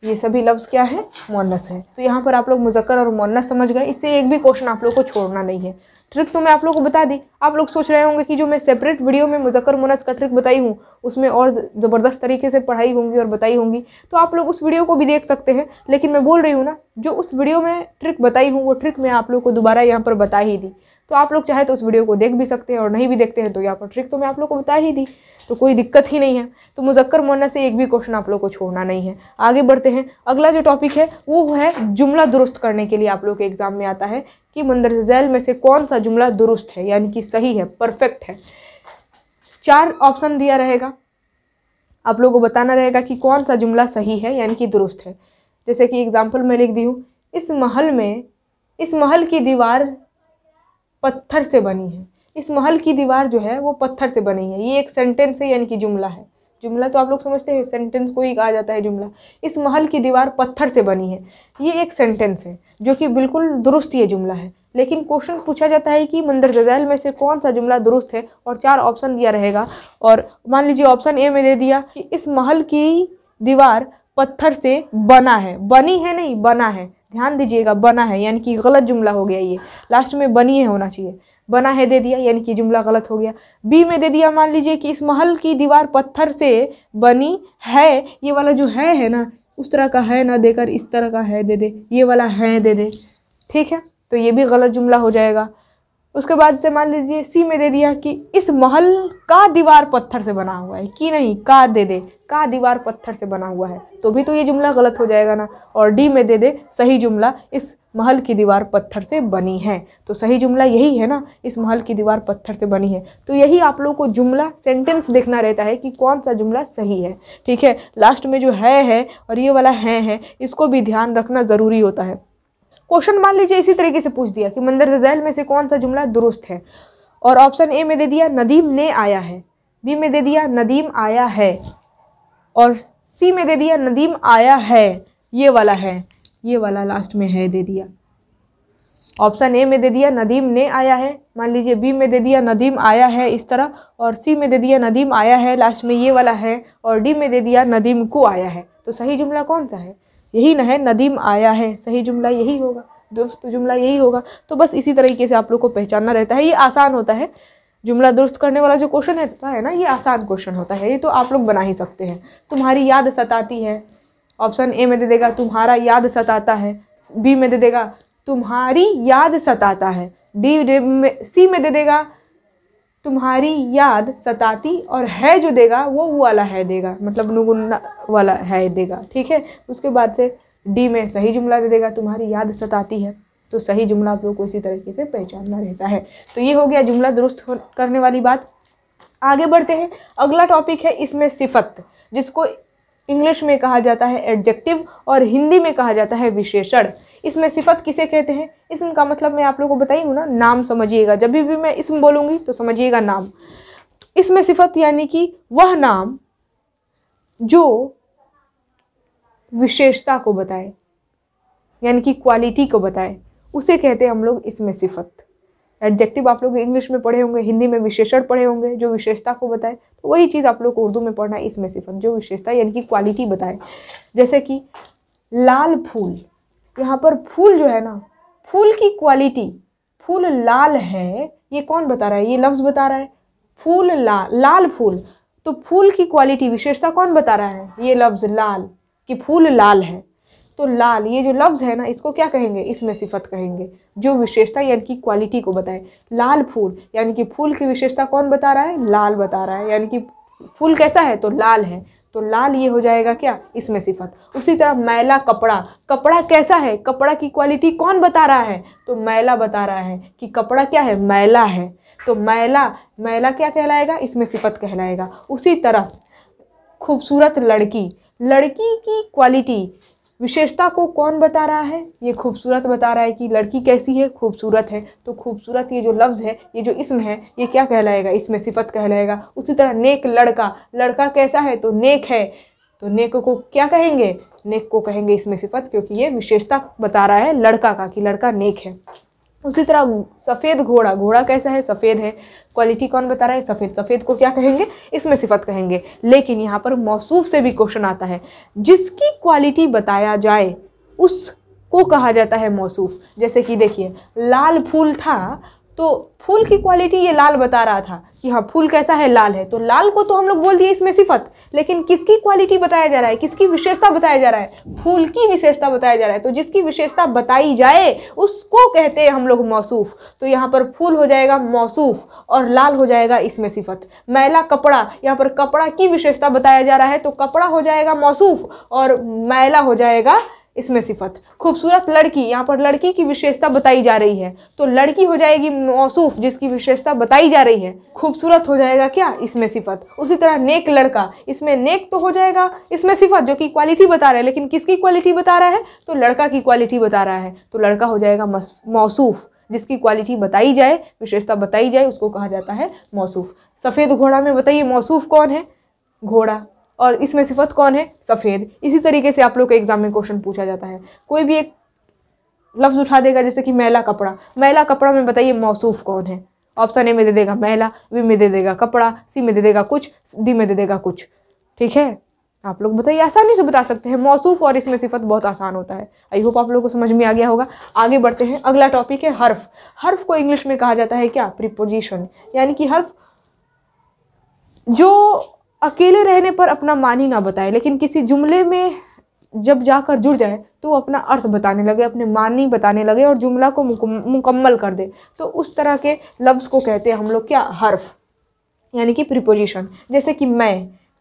ये सभी लफ्ज़ क्या है मोनस है तो यहाँ पर आप लोग मुजक्कर और मोनस समझ गए इससे एक भी क्वेश्चन आप लोग को छोड़ना नहीं है ट्रिक तो मैं आप लोग को बता दी आप लोग सोच रहे होंगे कि जो मैं सेपरेट वीडियो में मुजक्कर मोनस का ट्रिक बताई हूँ उसमें और ज़बरदस्त तरीके से पढ़ाई होंगी और बताई होंगी तो आप लोग उस वीडियो को भी देख सकते हैं लेकिन मैं बोल रही हूँ ना जो उस वीडियो में ट्रिक बताई हूँ वो ट्रिक मैं आप लोग को दोबारा यहाँ पर बता ही दी तो आप लोग चाहे तो उस वीडियो को देख भी सकते हैं और नहीं भी देखते हैं तो यहाँ पर ट्रिक तो मैं आप लोग को बता ही दी तो कोई दिक्कत ही नहीं है तो मुजक्कर मोना से एक भी क्वेश्चन आप लोग को छोड़ना नहीं है आगे बढ़ते हैं अगला जो टॉपिक है वो है जुमला दुरुस्त करने के लिए आप लोग के एग्ज़ाम में आता है कि मंदर जैल में से कौन सा जुमला दुरुस्त है यानी कि सही है परफेक्ट है चार ऑप्शन दिया रहेगा आप लोगों को बताना रहेगा कि कौन सा जुमला सही है यानी कि दुरुस्त है जैसे कि एग्जाम्पल मैं लिख दी हूँ इस महल में इस महल की दीवार पत्थर से बनी है इस महल की दीवार जो है वो पत्थर से बनी है ये एक सेंटेंस है यानी कि जुमला है जुमला तो आप लोग समझते हैं सेंटेंस को ही कहा जाता है जुमला इस महल की दीवार पत्थर से बनी है ये एक सेंटेंस है जो कि बिल्कुल दुरुस्त ये जुमला है लेकिन क्वेश्चन पूछा जाता है कि मंदिर जजैल में से कौन सा जुमला दुरुस्त है और चार ऑप्शन दिया रहेगा और मान लीजिए ऑप्शन ए में दे दिया कि इस महल की दीवार पत्थर से बना है बनी है नहीं बना है ध्यान दीजिएगा बना है यानी कि गलत जुमला हो गया ये लास्ट में बनी है होना चाहिए बना है दे दिया यानी कि जुमला गलत हो गया बी में दे दिया मान लीजिए कि इस महल की दीवार पत्थर से बनी है ये वाला जो है है ना उस तरह का है ना देकर इस तरह का है दे दे ये वाला है दे दे ठीक है तो ये भी गलत जुमला हो जाएगा उसके बाद से मान लीजिए सी में दे दिया कि इस महल का दीवार पत्थर से बना हुआ है कि नहीं का दे दे का दीवार पत्थर से बना हुआ है तो भी तो ये जुमला गलत हो जाएगा ना और डी में दे दे सही जुमला इस महल की दीवार पत्थर से बनी है तो सही जुमला यही है ना इस महल की दीवार पत्थर से बनी है तो यही आप लोगों को जुमला सेंटेंस देखना रहता है कि कौन सा जुमला सही है ठीक है लास्ट में जो है है और ये वाला है है इसको भी ध्यान रखना ज़रूरी होता है क्वेश्चन मान लीजिए इसी तरीके से पूछ दिया कि मंदर जजैल में से कौन सा जुमला दुरुस्त है और ऑप्शन ए में दे दिया नदीम ने आया है बी में दे दिया नदीम आया है और सी में दे दिया नदीम आया है ये वाला है ये वाला लास्ट में है दे दिया ऑप्शन ए में दे दिया नदीम ने आया है मान लीजिए बी में दे दिया नदीम आया है इस तरह और सी में दे दिया नदीम आया है लास्ट में ये वाला है और डी में दे दिया नदीम को आया है तो सही जुमला कौन सा है यही ना है नदीम आया है सही जुमला यही होगा दुरुस्त जुमला यही होगा तो बस इसी तरीके से आप लोग को पहचानना रहता है ये आसान होता है जुमला दुरुस्त करने वाला जो क्वेश्चन रहता है ना ये आसान क्वेश्चन होता है ये तो आप लोग बना ही सकते हैं तुम्हारी याद सताती है ऑप्शन ए में दे देगा तुम्हारा याद सताता है बी में दे देगा तुम्हारी याद सताता है डी में सी में दे देगा तुम्हारी याद सताती और है जो देगा वो वो वाला है देगा मतलब नुगुन्ना वाला है देगा ठीक है उसके बाद से डी में सही जुमला दे देगा तुम्हारी याद सताती है तो सही जुमला आप लोग को इसी तरीके से पहचानना रहता है तो ये हो गया जुमला दुरुस्त करने वाली बात आगे बढ़ते हैं अगला टॉपिक है इसमें सिफत जिसको इंग्लिश में कहा जाता है एडजेक्टिव और हिंदी में कहा जाता है विशेषण इसमें सिफत किसे कहते हैं इसम का मतलब मैं आप लोगों को बताई हूँ ना नाम समझिएगा जब भी मैं इसम बोलूँगी तो समझिएगा नाम इसमें सिफत यानी कि वह नाम जो विशेषता को बताए यानी कि क्वालिटी को बताए उसे कहते हैं हम लोग इसमें सिफत एडजेक्टिव आप लोग इंग्लिश में पढ़े होंगे हिंदी में विशेषण पढ़े होंगे जो विशेषता को बताए तो वही चीज़ आप लोग को उर्दू में पढ़ना है इसमें सिफत जो विशेषता यानी कि क्वालिटी बताए जैसे कि लाल फूल यहाँ पर फूल जो है ना फूल की क्वालिटी फूल लाल है ये कौन बता रहा है ये लफ्ज़ बता रहा है फूल ला लाल फूल तो फूल की क्वालिटी विशेषता कौन बता रहा है ये लफ्ज़ लाल कि फूल लाल है तो लाल ये जो लफ्ज़ है ना इसको क्या कहेंगे इसमें सिफत कहेंगे जो विशेषता यानी कि क्वालिटी को बताए लाल फूल यानी कि फूल की विशेषता कौन बता रहा है लाल बता रहा है यानी कि फूल कैसा है तो लाल है तो लाल ये हो जाएगा क्या इसमें सिफत उसी तरह मैला कपड़ा कपड़ा कैसा है कपड़ा की क्वालिटी कौन बता रहा है तो मैला बता रहा है कि कपड़ा क्या है मैला है तो मैला मैला क्या कहलाएगा इसमें सिफत कहलाएगा उसी तरह खूबसूरत लड़की लड़की की क्वालिटी विशेषता को कौन बता रहा है ये खूबसूरत बता रहा है कि लड़की कैसी है खूबसूरत है तो खूबसूरत ये जो लफ्ज़ है ये जो इसम है ये क्या कहलाएगा इसमें सिफत कहलाएगा उसी तरह नेक लड़का लड़का कैसा है तो नेक है तो नेक को क्या कहेंगे नेक को कहेंगे इसमें सिफत क्योंकि ये विशेषता बता रहा है लड़का का कि लड़का नेक है उसी तरह सफ़ेद घोड़ा घोड़ा कैसा है सफ़ेद है क्वालिटी कौन बता रहा है सफ़ेद सफ़ेद को क्या कहेंगे इसमें सिफत कहेंगे लेकिन यहाँ पर मौसूफ से भी क्वेश्चन आता है जिसकी क्वालिटी बताया जाए उसको कहा जाता है मौसूफ जैसे कि देखिए लाल फूल था तो फूल की क्वालिटी ये लाल बता रहा था कि हाँ फूल कैसा है लाल है तो लाल को तो हम लोग बोल दिए इसमें सिफत लेकिन किसकी क्वालिटी बताया जा रहा है किसकी विशेषता बताया जा रहा है फूल की विशेषता बताया जा रहा है तो जिसकी विशेषता बताई जाए उसको कहते हैं हम लोग मौसूफ तो यहाँ पर फूल हो जाएगा मौसूफ और लाल हो जाएगा इसमें सिफत मैला कपड़ा यहाँ पर कपड़ा की विशेषता बताया जा रहा है तो कपड़ा हो जाएगा मौसूफ और मैला हो जाएगा इसमें सिफत खूबसूरत लड़की यहाँ पर लड़की की विशेषता बताई जा रही है तो लड़की हो जाएगी मौसूफ जिसकी विशेषता बताई जा रही है खूबसूरत हो जाएगा क्या इसमें सिफत उसी तरह नेक लड़का इसमें नेक तो हो जाएगा इसमें सिफत जो कि क्वालिटी बता रहा है लेकिन किसकी क्वालिटी बता रहा है तो लड़का की क्वालिटी बता रहा है तो लड़का हो जाएगा मौसूफ़ जिसकी क्वालिटी बताई जाए विशेषता बताई जाए उसको कहा जाता है मौसूफ सफ़ेद घोड़ा में बताइए मौसूफ कौन है घोड़ा और इसमें सिफत कौन है सफ़ेद इसी तरीके से आप लोग के एग्ज़ाम में क्वेश्चन पूछा जाता है कोई भी एक लफ्ज़ उठा देगा जैसे कि मैला कपड़ा मैला कपड़ा में बताइए मौसूफ़ कौन है ऑप्शन ए में दे देगा मैला बी में दे देगा कपड़ा सी में दे देगा कुछ डी में दे देगा कुछ ठीक है आप लोग बताइए आसानी से बता सकते हैं मौसूफ और इसमें सिफत बहुत आसान होता है आई होप आप लोगों को समझ में आ गया होगा आगे बढ़ते हैं अगला टॉपिक है हर्फ हर्फ को इंग्लिश में कहा जाता है क्या प्रिपोजिशन यानी कि हर्फ जो अकेले रहने पर अपना मान ही ना बताए लेकिन किसी जुमले में जब जाकर जुड़ जाए तो अपना अर्थ बताने लगे अपने मानी बताने लगे और जुमला को मुकम्मल कर दे तो उस तरह के लफ्ज़ को कहते हैं हम लोग क्या हर्फ यानी कि प्रिपोजिशन जैसे कि मैं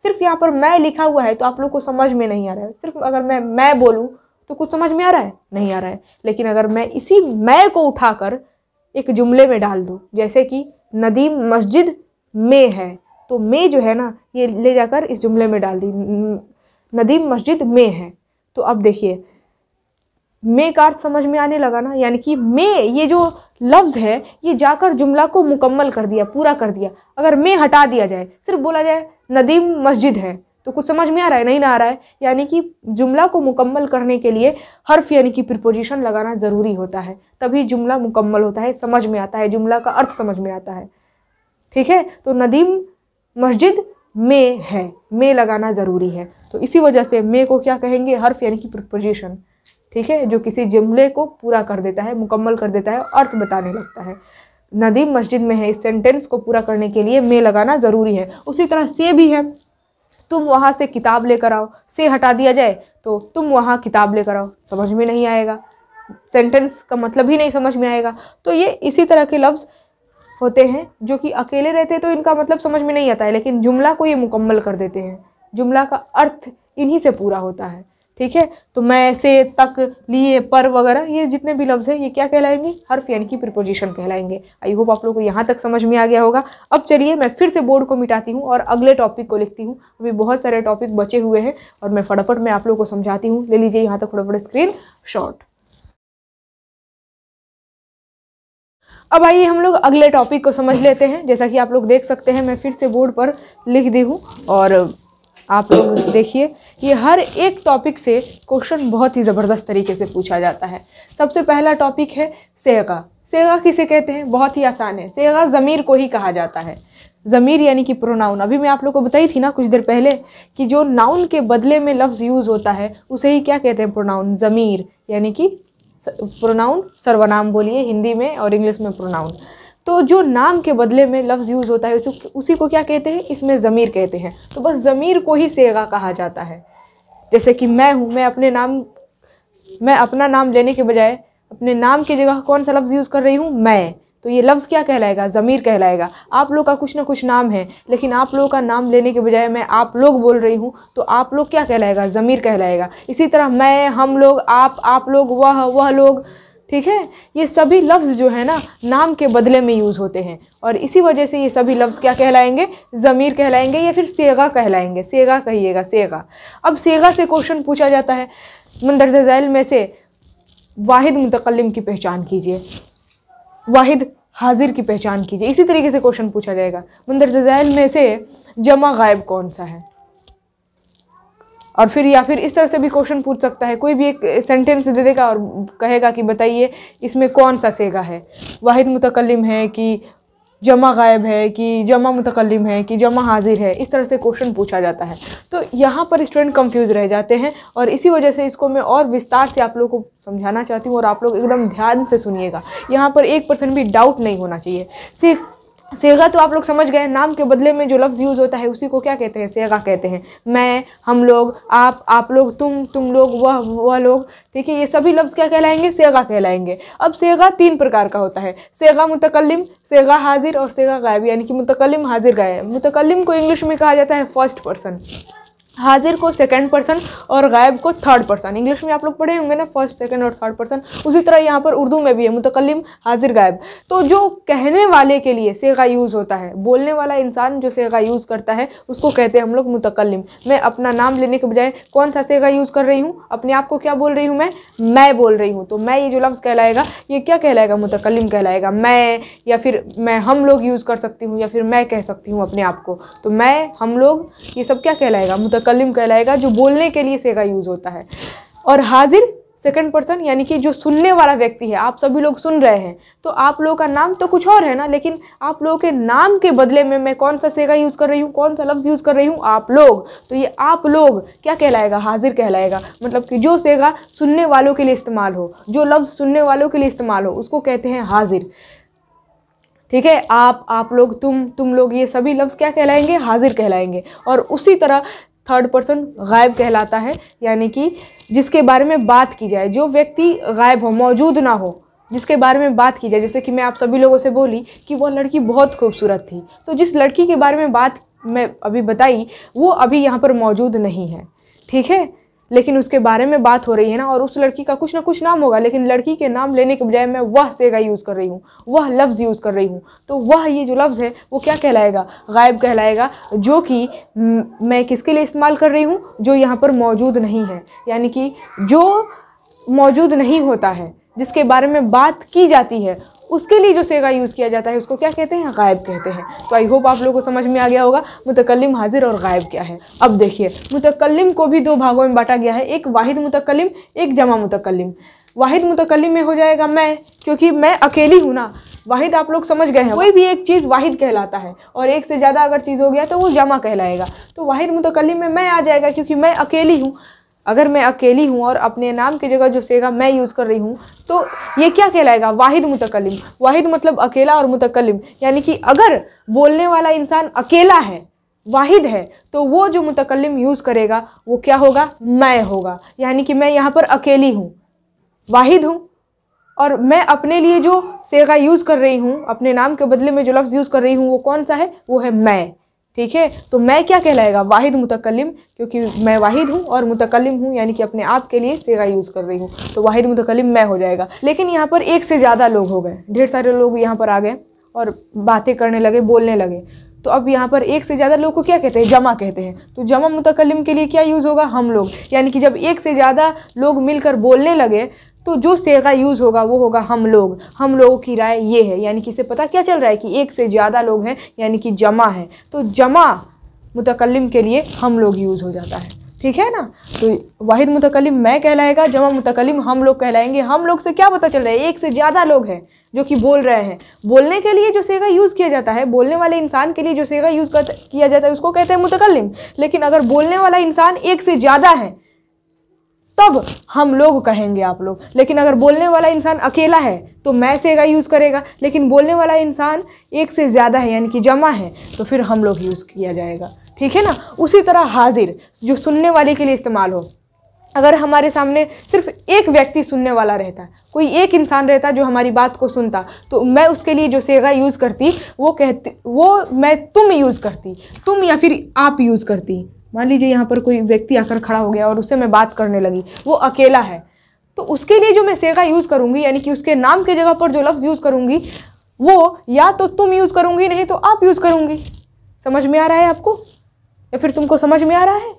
सिर्फ यहाँ पर मैं लिखा हुआ है तो आप लोग को समझ में नहीं आ रहा है सिर्फ अगर मैं मैं बोलूँ तो कुछ समझ में आ रहा है नहीं आ रहा है लेकिन अगर मैं इसी मैं को उठाकर एक जुमले में डाल दूँ जैसे कि नदीम मस्जिद में है तो में जो है ना ये ले जाकर इस जुमले में डाल दी नदीम मस्जिद में है तो अब देखिए मे का अर्थ समझ में आने लगा ना यानी कि मे ये जो लफ्ज़ है ये जाकर जुमला को मुकम्मल कर दिया पूरा कर दिया अगर मे हटा दिया जाए सिर्फ बोला जाए नदीम मस्जिद है तो कुछ समझ में आ रहा है नहीं ना आ रहा है यानी कि जुमला को मुकम्मल करने के लिए हर्फ यानी कि प्रिपोजिशन लगाना ज़रूरी होता है तभी जुमला मुकम्मल होता है समझ में आता है जुमला का अर्थ समझ में आता है ठीक है तो नदीम मस्जिद में है में लगाना ज़रूरी है तो इसी वजह से में को क्या कहेंगे हर्फ यानी कि प्रपोजिशन ठीक है जो किसी जुमले को पूरा कर देता है मुकम्मल कर देता है अर्थ बताने लगता है नदीम मस्जिद में है इस सेंटेंस को पूरा करने के लिए में लगाना ज़रूरी है उसी तरह से भी है तुम वहाँ से किताब लेकर आओ से हटा दिया जाए तो तुम वहाँ किताब लेकर आओ समझ में नहीं आएगा सेंटेंस का मतलब ही नहीं समझ में आएगा तो ये इसी तरह के लफ्ज़ होते हैं जो कि अकेले रहते हैं तो इनका मतलब समझ में नहीं आता है लेकिन जुमला को ये मुकम्मल कर देते हैं जुमला का अर्थ इन्हीं से पूरा होता है ठीक है तो मैं से तक लिए पर वगैरह ये जितने भी लफ्ज़ हैं ये क्या कहलाएंगे हर्फ यानी कि प्रिपोजिशन कहलाएंगे आई होप आप लोगों को यहाँ तक समझ में आ गया होगा अब चलिए मैं फिर से बोर्ड को मिटाती हूँ और अगले टॉपिक को लिखती हूँ अभी बहुत सारे टॉपिक बचे हुए हैं और मैं फटाफट मैं आप लोगों को समझाती हूँ ले लीजिए यहाँ तक फटाफट स्क्रीन शॉट अब आइए हम लोग अगले टॉपिक को समझ लेते हैं जैसा कि आप लोग देख सकते हैं मैं फिर से बोर्ड पर लिख दी हूँ और आप लोग देखिए ये हर एक टॉपिक से क्वेश्चन बहुत ही ज़बरदस्त तरीके से पूछा जाता है सबसे पहला टॉपिक है सेगा सेगा किसे कहते हैं बहुत ही आसान है सेगा ज़मीर को ही कहा जाता है ज़मीर यानी कि प्रोनाउन अभी मैं आप लोग को बताई थी ना कुछ देर पहले कि जो नाउन के बदले में लफ्ज़ यूज़ होता है उसे ही क्या कहते हैं प्रोनाउन ज़मीर यानी कि प्रोनाउन सर्वनाम बोलिए हिंदी में और इंग्लिश में प्रोनाउन तो जो नाम के बदले में लफ्ज़ यूज़ होता है उसी उसी को क्या कहते हैं इसमें ज़मीर कहते हैं तो बस ज़मीर को ही सेगा कहा जाता है जैसे कि मैं हूँ मैं अपने नाम मैं अपना नाम लेने के बजाय अपने नाम की जगह कौन सा लफ्ज़ यूज़ कर रही हूँ मैं तो ये लफ्ज़ क्या कहलाएगा ज़मीर कहलाएगा आप लोग का कुछ ना कुछ नाम है लेकिन आप लोग का नाम लेने के बजाय मैं आप लोग बोल रही हूँ तो आप लोग क्या कहलाएगा ज़मीर कहलाएगा इसी तरह मैं हम लोग आप आप लोग वह वह लोग ठीक है ये सभी लफ्ज़ जो है ना नाम के बदले में यूज़ होते हैं और इसी वजह से ये सभी लफ्ज़ क्या कहलाएंगे ज़मीर कहलाएंगे या फिर सेगा कहलाएंगे सेगा कहिएगा सेगा अब सेगा से क्वेश्चन पूछा जाता है मंदरजा जैल में से वाहिद मुतकलम की पहचान कीजिए वाहिद हाजिर की पहचान कीजिए इसी तरीके से क्वेश्चन पूछा जाएगा मंदरज जैन में से जमा गायब कौन सा है और फिर या फिर इस तरह से भी क्वेश्चन पूछ सकता है कोई भी एक सेंटेंस दे देगा और कहेगा कि बताइए इसमें कौन सा सेगा है वाहिद मुतकलम है कि जमा गायब है कि जमा मुतकलम है कि जमा हाजिर है इस तरह से क्वेश्चन पूछा जाता है तो यहाँ पर स्टूडेंट कंफ्यूज रह जाते हैं और इसी वजह से इसको मैं और विस्तार से आप लोगों को समझाना चाहती हूँ और आप लोग एकदम ध्यान से सुनिएगा यहाँ पर एक परसेंट भी डाउट नहीं होना चाहिए सिर्फ सेगा तो आप लोग समझ गए नाम के बदले में जो लफ्ज़ यूज़ होता है उसी को क्या कहते हैं सेगा कहते हैं मैं हम लोग आप आप लोग तुम तुम लोग वह वह लोग ठीक है ये सभी लफ्ज़ क्या कहलाएंगे सेगा कहलाएंगे अब सेगा तीन प्रकार का होता है सेगा मुतकलम सेगा हाजिर और सेगा गायब यानी कि मुतकलम हाजिर गायब मुतकलम को इंग्लिश में कहा जाता है फर्स्ट पर्सन हाजिर को सेकंड पर्सन और गायब को थर्ड पर्सन इंग्लिश में आप लोग पढ़े होंगे ना फर्स्ट सेकंड और थर्ड पर्सन उसी तरह यहाँ पर उर्दू में भी है मुतकलम हाजिर गायब तो जो कहने वाले के लिए सेगा यूज़ होता है बोलने वाला इंसान जो सेगा यूज़ करता है उसको कहते हैं हम लोग मुतकलम मैं अपना नाम लेने के बजाय कौन सा सेगा यूज़ कर रही हूँ अपने आप को क्या बोल रही हूँ मैं मैं बोल रही हूँ तो मैं ये जो लफ्ज़ कहलाएगा ये क्या कहलाएगा मुतकलम कहलाएगा मैं या फिर मैं हम लोग यूज़ कर सकती हूँ या फिर मैं कह सकती हूँ अपने आप को तो मैं हम लोग ये सब क्या कहलाएगा मुतक मुतकलम कहलाएगा जो बोलने के लिए से का यूज़ होता है और हाजिर सेकेंड पर्सन यानी कि जो सुनने वाला व्यक्ति है आप सभी लोग सुन रहे हैं तो आप लोगों का नाम तो कुछ और है ना लेकिन आप लोगों के नाम के बदले में मैं कौन सा सेगा यूज़ कर रही हूँ कौन सा लफ्ज़ यूज़ कर रही हूँ आप लोग तो ये आप लोग क्या कहलाएगा हाजिर कहलाएगा मतलब कि जो सेगा सुनने वालों के लिए इस्तेमाल हो जो लफ्ज़ सुनने वालों के लिए इस्तेमाल हो उसको कहते हैं हाजिर ठीक है आप आप लोग तुम तुम लोग ये सभी लफ्ज़ क्या कहलाएंगे हाजिर कहलाएंगे और उसी तरह थर्ड पर्सन गायब कहलाता है यानी कि जिसके बारे में बात की जाए जो व्यक्ति गायब हो मौजूद ना हो जिसके बारे में बात की जाए जैसे कि मैं आप सभी लोगों से बोली कि वह लड़की बहुत खूबसूरत थी तो जिस लड़की के बारे में बात मैं अभी बताई वो अभी यहाँ पर मौजूद नहीं है ठीक है लेकिन उसके बारे में बात हो रही है ना और उस लड़की का कुछ ना कुछ नाम होगा लेकिन लड़की के नाम लेने के बजाय मैं वह सेगा यूज़ कर रही हूँ वह लफ्ज़ यूज़ कर रही हूँ तो वह ये जो लफ्ज़ है वो क्या कहलाएगा गायब कहलाएगा जो कि मैं किसके लिए इस्तेमाल कर रही हूँ जो यहाँ पर मौजूद नहीं है यानी कि जो मौजूद नहीं होता है जिसके बारे में बात की जाती है उसके लिए जो सेगा यूज़ किया जाता है उसको क्या कहते हैं गायब कहते हैं तो आई होप आप लोगों को समझ में आ गया होगा मुतकलम हाजिर और गायब क्या है अब देखिए मुतकलम को भी दो भागों में बांटा गया है एक वाहिद मुतकलम एक जमा मुतकलम वाहिद मुतकलम में हो जाएगा मैं क्योंकि मैं अकेली हूँ ना वाहिद आप लोग समझ गए हैं कोई भी एक चीज़ वाहिद कहलाता है और एक से ज़्यादा अगर चीज़ हो गया तो वो जमा कहलाएगा तो वाहिद मुतकलम में मैं आ जाएगा क्योंकि मैं अकेली हूँ अगर मैं अकेली हूँ और अपने नाम की जगह जो सेगा मैं यूज़ कर रही हूँ तो ये क्या कहलाएगा वाहिद मुतकलम वाहिद मतलब अकेला और मुतकलम यानी कि अगर बोलने वाला इंसान अकेला है वाहिद है तो वो जो मुतकलम यूज़ करेगा वो क्या होगा मैं होगा यानी कि मैं यहाँ पर अकेली हूँ वाहिद हूँ और मैं अपने लिए जो सेगा यूज़ कर रही हूँ अपने नाम के बदले में जो लफ्ज़ यूज़ कर रही हूँ वो कौन सा है वो है मैं ठीक है तो मैं क्या कहलाएगा वाहिद मुतकलम क्योंकि मैं वाहिद हूँ और मुतकलम हूँ यानी कि अपने आप के लिए सेगा यूज़ कर रही हूँ तो वाहिद मुतकलम मैं हो जाएगा लेकिन यहाँ पर एक से ज़्यादा लोग हो गए ढेर सारे लोग यहाँ पर आ गए और बातें करने लगे बोलने लगे तो अब यहाँ पर एक से ज़्यादा लोग को क्या कहते हैं जमा कहते हैं तो जमा मुतकलम के लिए क्या यूज़ होगा हम लोग यानी कि जब एक से ज़्यादा लोग मिलकर बोलने लगे तो जो सेगा यूज़ होगा वो होगा हम लोग हम लोगों की राय ये है यानी कि इसे पता क्या चल रहा है कि एक से ज़्यादा लोग हैं यानी कि जमा है तो जमा मुतकलम के लिए हम लोग यूज़ हो जाता है ठीक है ना तो वाहिद मुतकलम मैं कहलाएगा जमा मुतकलम हम लोग कहलाएंगे हम लोग से क्या पता चल रहा है एक से ज़्यादा लोग हैं जो कि बोल रहे हैं बोलने के लिए जो सेगा यूज़ किया जाता है बोलने वाले इंसान के लिए जो सेगा यूज़ किया जाता है उसको कहते हैं मुतकलम लेकिन अगर बोलने वाला इंसान एक से ज़्यादा है तब हम लोग कहेंगे आप लोग लेकिन अगर बोलने वाला इंसान अकेला है तो मैं से का यूज़ करेगा लेकिन बोलने वाला इंसान एक से ज़्यादा है यानी कि जमा है तो फिर हम लोग यूज़ किया जाएगा ठीक है ना उसी तरह हाजिर जो सुनने वाले के लिए इस्तेमाल हो अगर हमारे सामने सिर्फ एक व्यक्ति सुनने वाला रहता कोई एक इंसान रहता जो हमारी बात को सुनता तो मैं उसके लिए जो सेगा यूज़ करती वो कहती वो मैं तुम यूज़ करती तुम या फिर आप यूज़ करती मान लीजिए यहाँ पर कोई व्यक्ति आकर खड़ा हो गया और उससे मैं बात करने लगी वो अकेला है तो उसके लिए जो मैं सेगा यूज़ करूँगी यानी कि उसके नाम के जगह पर जो लफ्ज़ यूज़ करूँगी वो या तो तुम यूज़ करूँगी नहीं तो आप यूज़ करूँगी समझ में आ रहा है आपको या फिर तुमको समझ में आ रहा है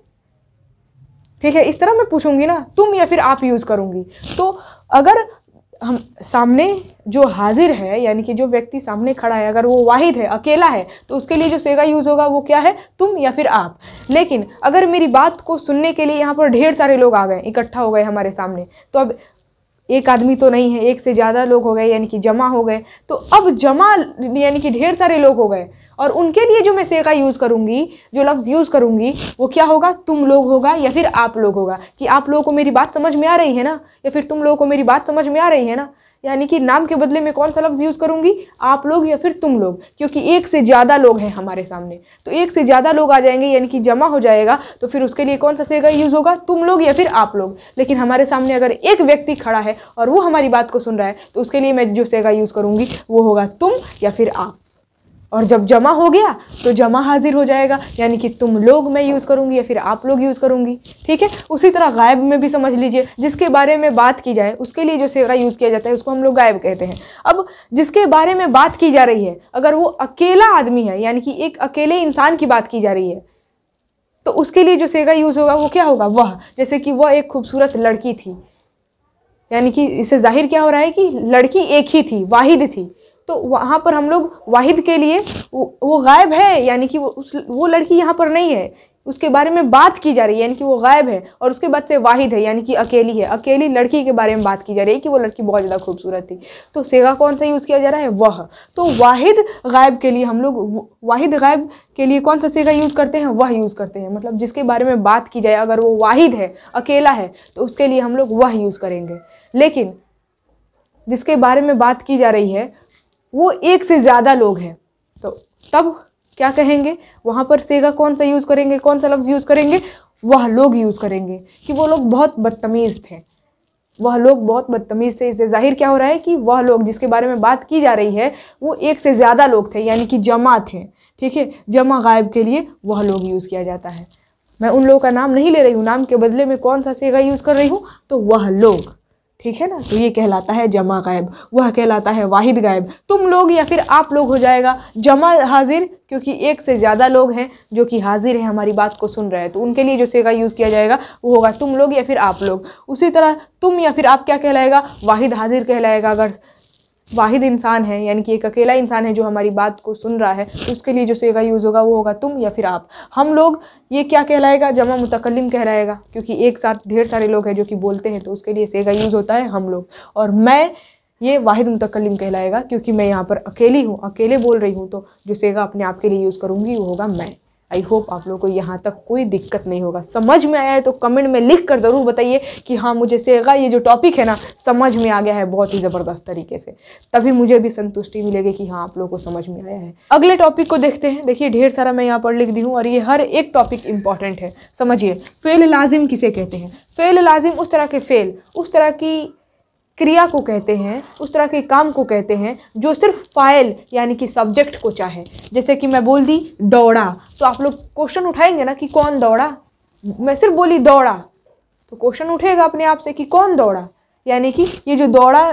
ठीक है इस तरह मैं पूछूंगी ना तुम या फिर आप यूज़ करूँगी तो अगर हम सामने जो हाजिर है यानी कि जो व्यक्ति सामने खड़ा है अगर वो वाहिद है अकेला है तो उसके लिए जो सेगा यूज़ होगा वो क्या है तुम या फिर आप लेकिन अगर मेरी बात को सुनने के लिए यहाँ पर ढेर सारे लोग आ गए इकट्ठा हो गए हमारे सामने तो अब एक आदमी तो नहीं है एक से ज़्यादा लोग हो गए यानी कि जमा हो गए तो अब जमा यानी कि ढेर सारे लोग हो गए और उनके लिए जो मैं सेगा यूज़ करूँगी जो लफ्ज़ यूज़ करूँगी वो क्या होगा तुम लोग होगा या फिर आप लोग होगा कि आप लोगों को मेरी बात समझ में आ रही है ना या फिर तुम लोगों को मेरी बात समझ में आ रही है ना यानी कि नाम के बदले में कौन सा लफ्ज़ यूज़ करूँगी आप लोग या फिर तुम लोग क्योंकि एक से ज़्यादा लोग हैं हमारे सामने तो एक से ज़्यादा लोग आ जाएंगे यानी कि जमा हो जाएगा तो फिर उसके लिए कौन सा सेगा यूज़ होगा तुम लोग या फिर आप लोग लेकिन हमारे सामने अगर एक व्यक्ति खड़ा है और वो हमारी बात को सुन रहा है तो उसके लिए मैं जो सेगा यूज़ करूँगी वो होगा तुम या फिर आप और जब जमा हो गया तो जमा हाजिर हो जाएगा यानी कि तुम लोग मैं यूज़ करूँगी या फिर आप लोग यूज़ करूँगी ठीक है उसी तरह गायब में भी समझ लीजिए जिसके बारे में बात की जाए उसके लिए जो सेगा यूज़ किया जाता है उसको हम लोग गायब कहते हैं अब जिसके बारे में बात की जा रही है अगर वो अकेला आदमी है यानी कि एक अकेले इंसान की बात की जा रही है तो उसके लिए जो सेगा यूज़ होगा वो क्या होगा वह जैसे कि वह एक खूबसूरत लड़की थी यानी कि इससे जाहिर क्या हो रहा है कि लड़की एक ही थी वाहिद थी तो वहाँ पर हम लोग वाहिद के लिए वो, गायब है यानी कि वो उस वो लड़की यहाँ पर नहीं है उसके बारे में बात की जा रही है यानी कि वो गायब है और उसके बाद से वाहिद है यानी कि अकेली है अकेली लड़की के बारे में बात की जा रही है कि वो लड़की बहुत ज़्यादा खूबसूरत थी तो सेगा कौन सा यूज़ किया जा रहा है वह तो वाहिद गायब के लिए हम लोग वाहिद गायब के लिए कौन सा सेगा यूज़ करते हैं वह यूज़ करते हैं मतलब जिसके बारे में बात की जाए अगर वो वाहिद है अकेला है तो उसके लिए हम लोग वह यूज़ करेंगे लेकिन जिसके बारे में बात की जा रही है वो एक से ज़्यादा लोग हैं तो तब क्या कहेंगे वहाँ पर सेगा कौन सा यूज़ करेंगे कौन सा लफ्ज़ यूज़ करेंगे वह लोग यूज़ करेंगे कि वो लोग बहुत बदतमीज़ थे वह लोग बहुत बदतमीज़ थे इससे जाहिर क्या हो रहा है कि वह लोग जिसके बारे में बात की जा रही है वो एक से ज़्यादा लोग थे यानी कि जमा थे ठीक है जमा गायब के लिए वह लोग यूज़ किया जाता है मैं उन लोगों का नाम नहीं ले रही हूँ नाम के बदले में कौन सा सेगा यूज़ कर रही हूँ तो वह लोग ठीक है ना तो ये कहलाता है जमा गायब वह कहलाता है वाहिद गायब तुम लोग या फिर आप लोग हो जाएगा जमा हाजिर क्योंकि एक से ज़्यादा लोग हैं जो कि हाजिर हैं हमारी बात को सुन रहे हैं तो उनके लिए जो सेगा यूज़ किया जाएगा वो होगा तुम लोग या फिर आप लोग उसी तरह तुम या फिर आप क्या कहलाएगा वाहिद हाजिर कहलाएगा अगर वाहिद इंसान है यानी कि एक अकेला इंसान है जो हमारी बात को सुन रहा है उसके लिए जो सेगा यूज़ होगा वो होगा तुम या फिर आप हम लोग ये क्या कहलाएगा जमा मुतकलम कहलाएगा क्योंकि एक साथ ढेर सारे लोग हैं जो कि बोलते हैं तो उसके लिए सेगा यूज़ होता है हम लोग और मैं ये वाहिद मुतकलम कहलाएगा क्योंकि मैं यहाँ पर अकेली हूँ अकेले बोल रही हूँ तो जो सेगा अपने आप के लिए यूज़ करूँगी वो होगा मैं आई होप आप लोगों को यहाँ तक कोई दिक्कत नहीं होगा समझ में आया है तो कमेंट में लिख कर ज़रूर बताइए कि हाँ मुझे सेगा ये जो टॉपिक है ना समझ में आ गया है बहुत ही ज़बरदस्त तरीके से तभी मुझे भी संतुष्टि मिलेगी कि हाँ आप लोगों को समझ में आया है अगले टॉपिक को देखते हैं देखिए ढेर सारा मैं यहाँ पर लिख दी हूँ और ये हर एक टॉपिक इंपॉर्टेंट है समझिए फ़ेल लाजिम किसे कहते हैं फ़ेल लाजिम उस तरह के फ़ेल उस तरह की क्रिया को कहते हैं उस तरह के काम को कहते हैं जो सिर्फ फाइल यानी कि सब्जेक्ट को चाहे जैसे कि मैं बोल दी दौड़ा तो आप लोग क्वेश्चन उठाएंगे ना कि कौन दौड़ा मैं सिर्फ बोली दौड़ा तो क्वेश्चन उठेगा अपने आप से कि कौन दौड़ा यानी कि ये जो दौड़ा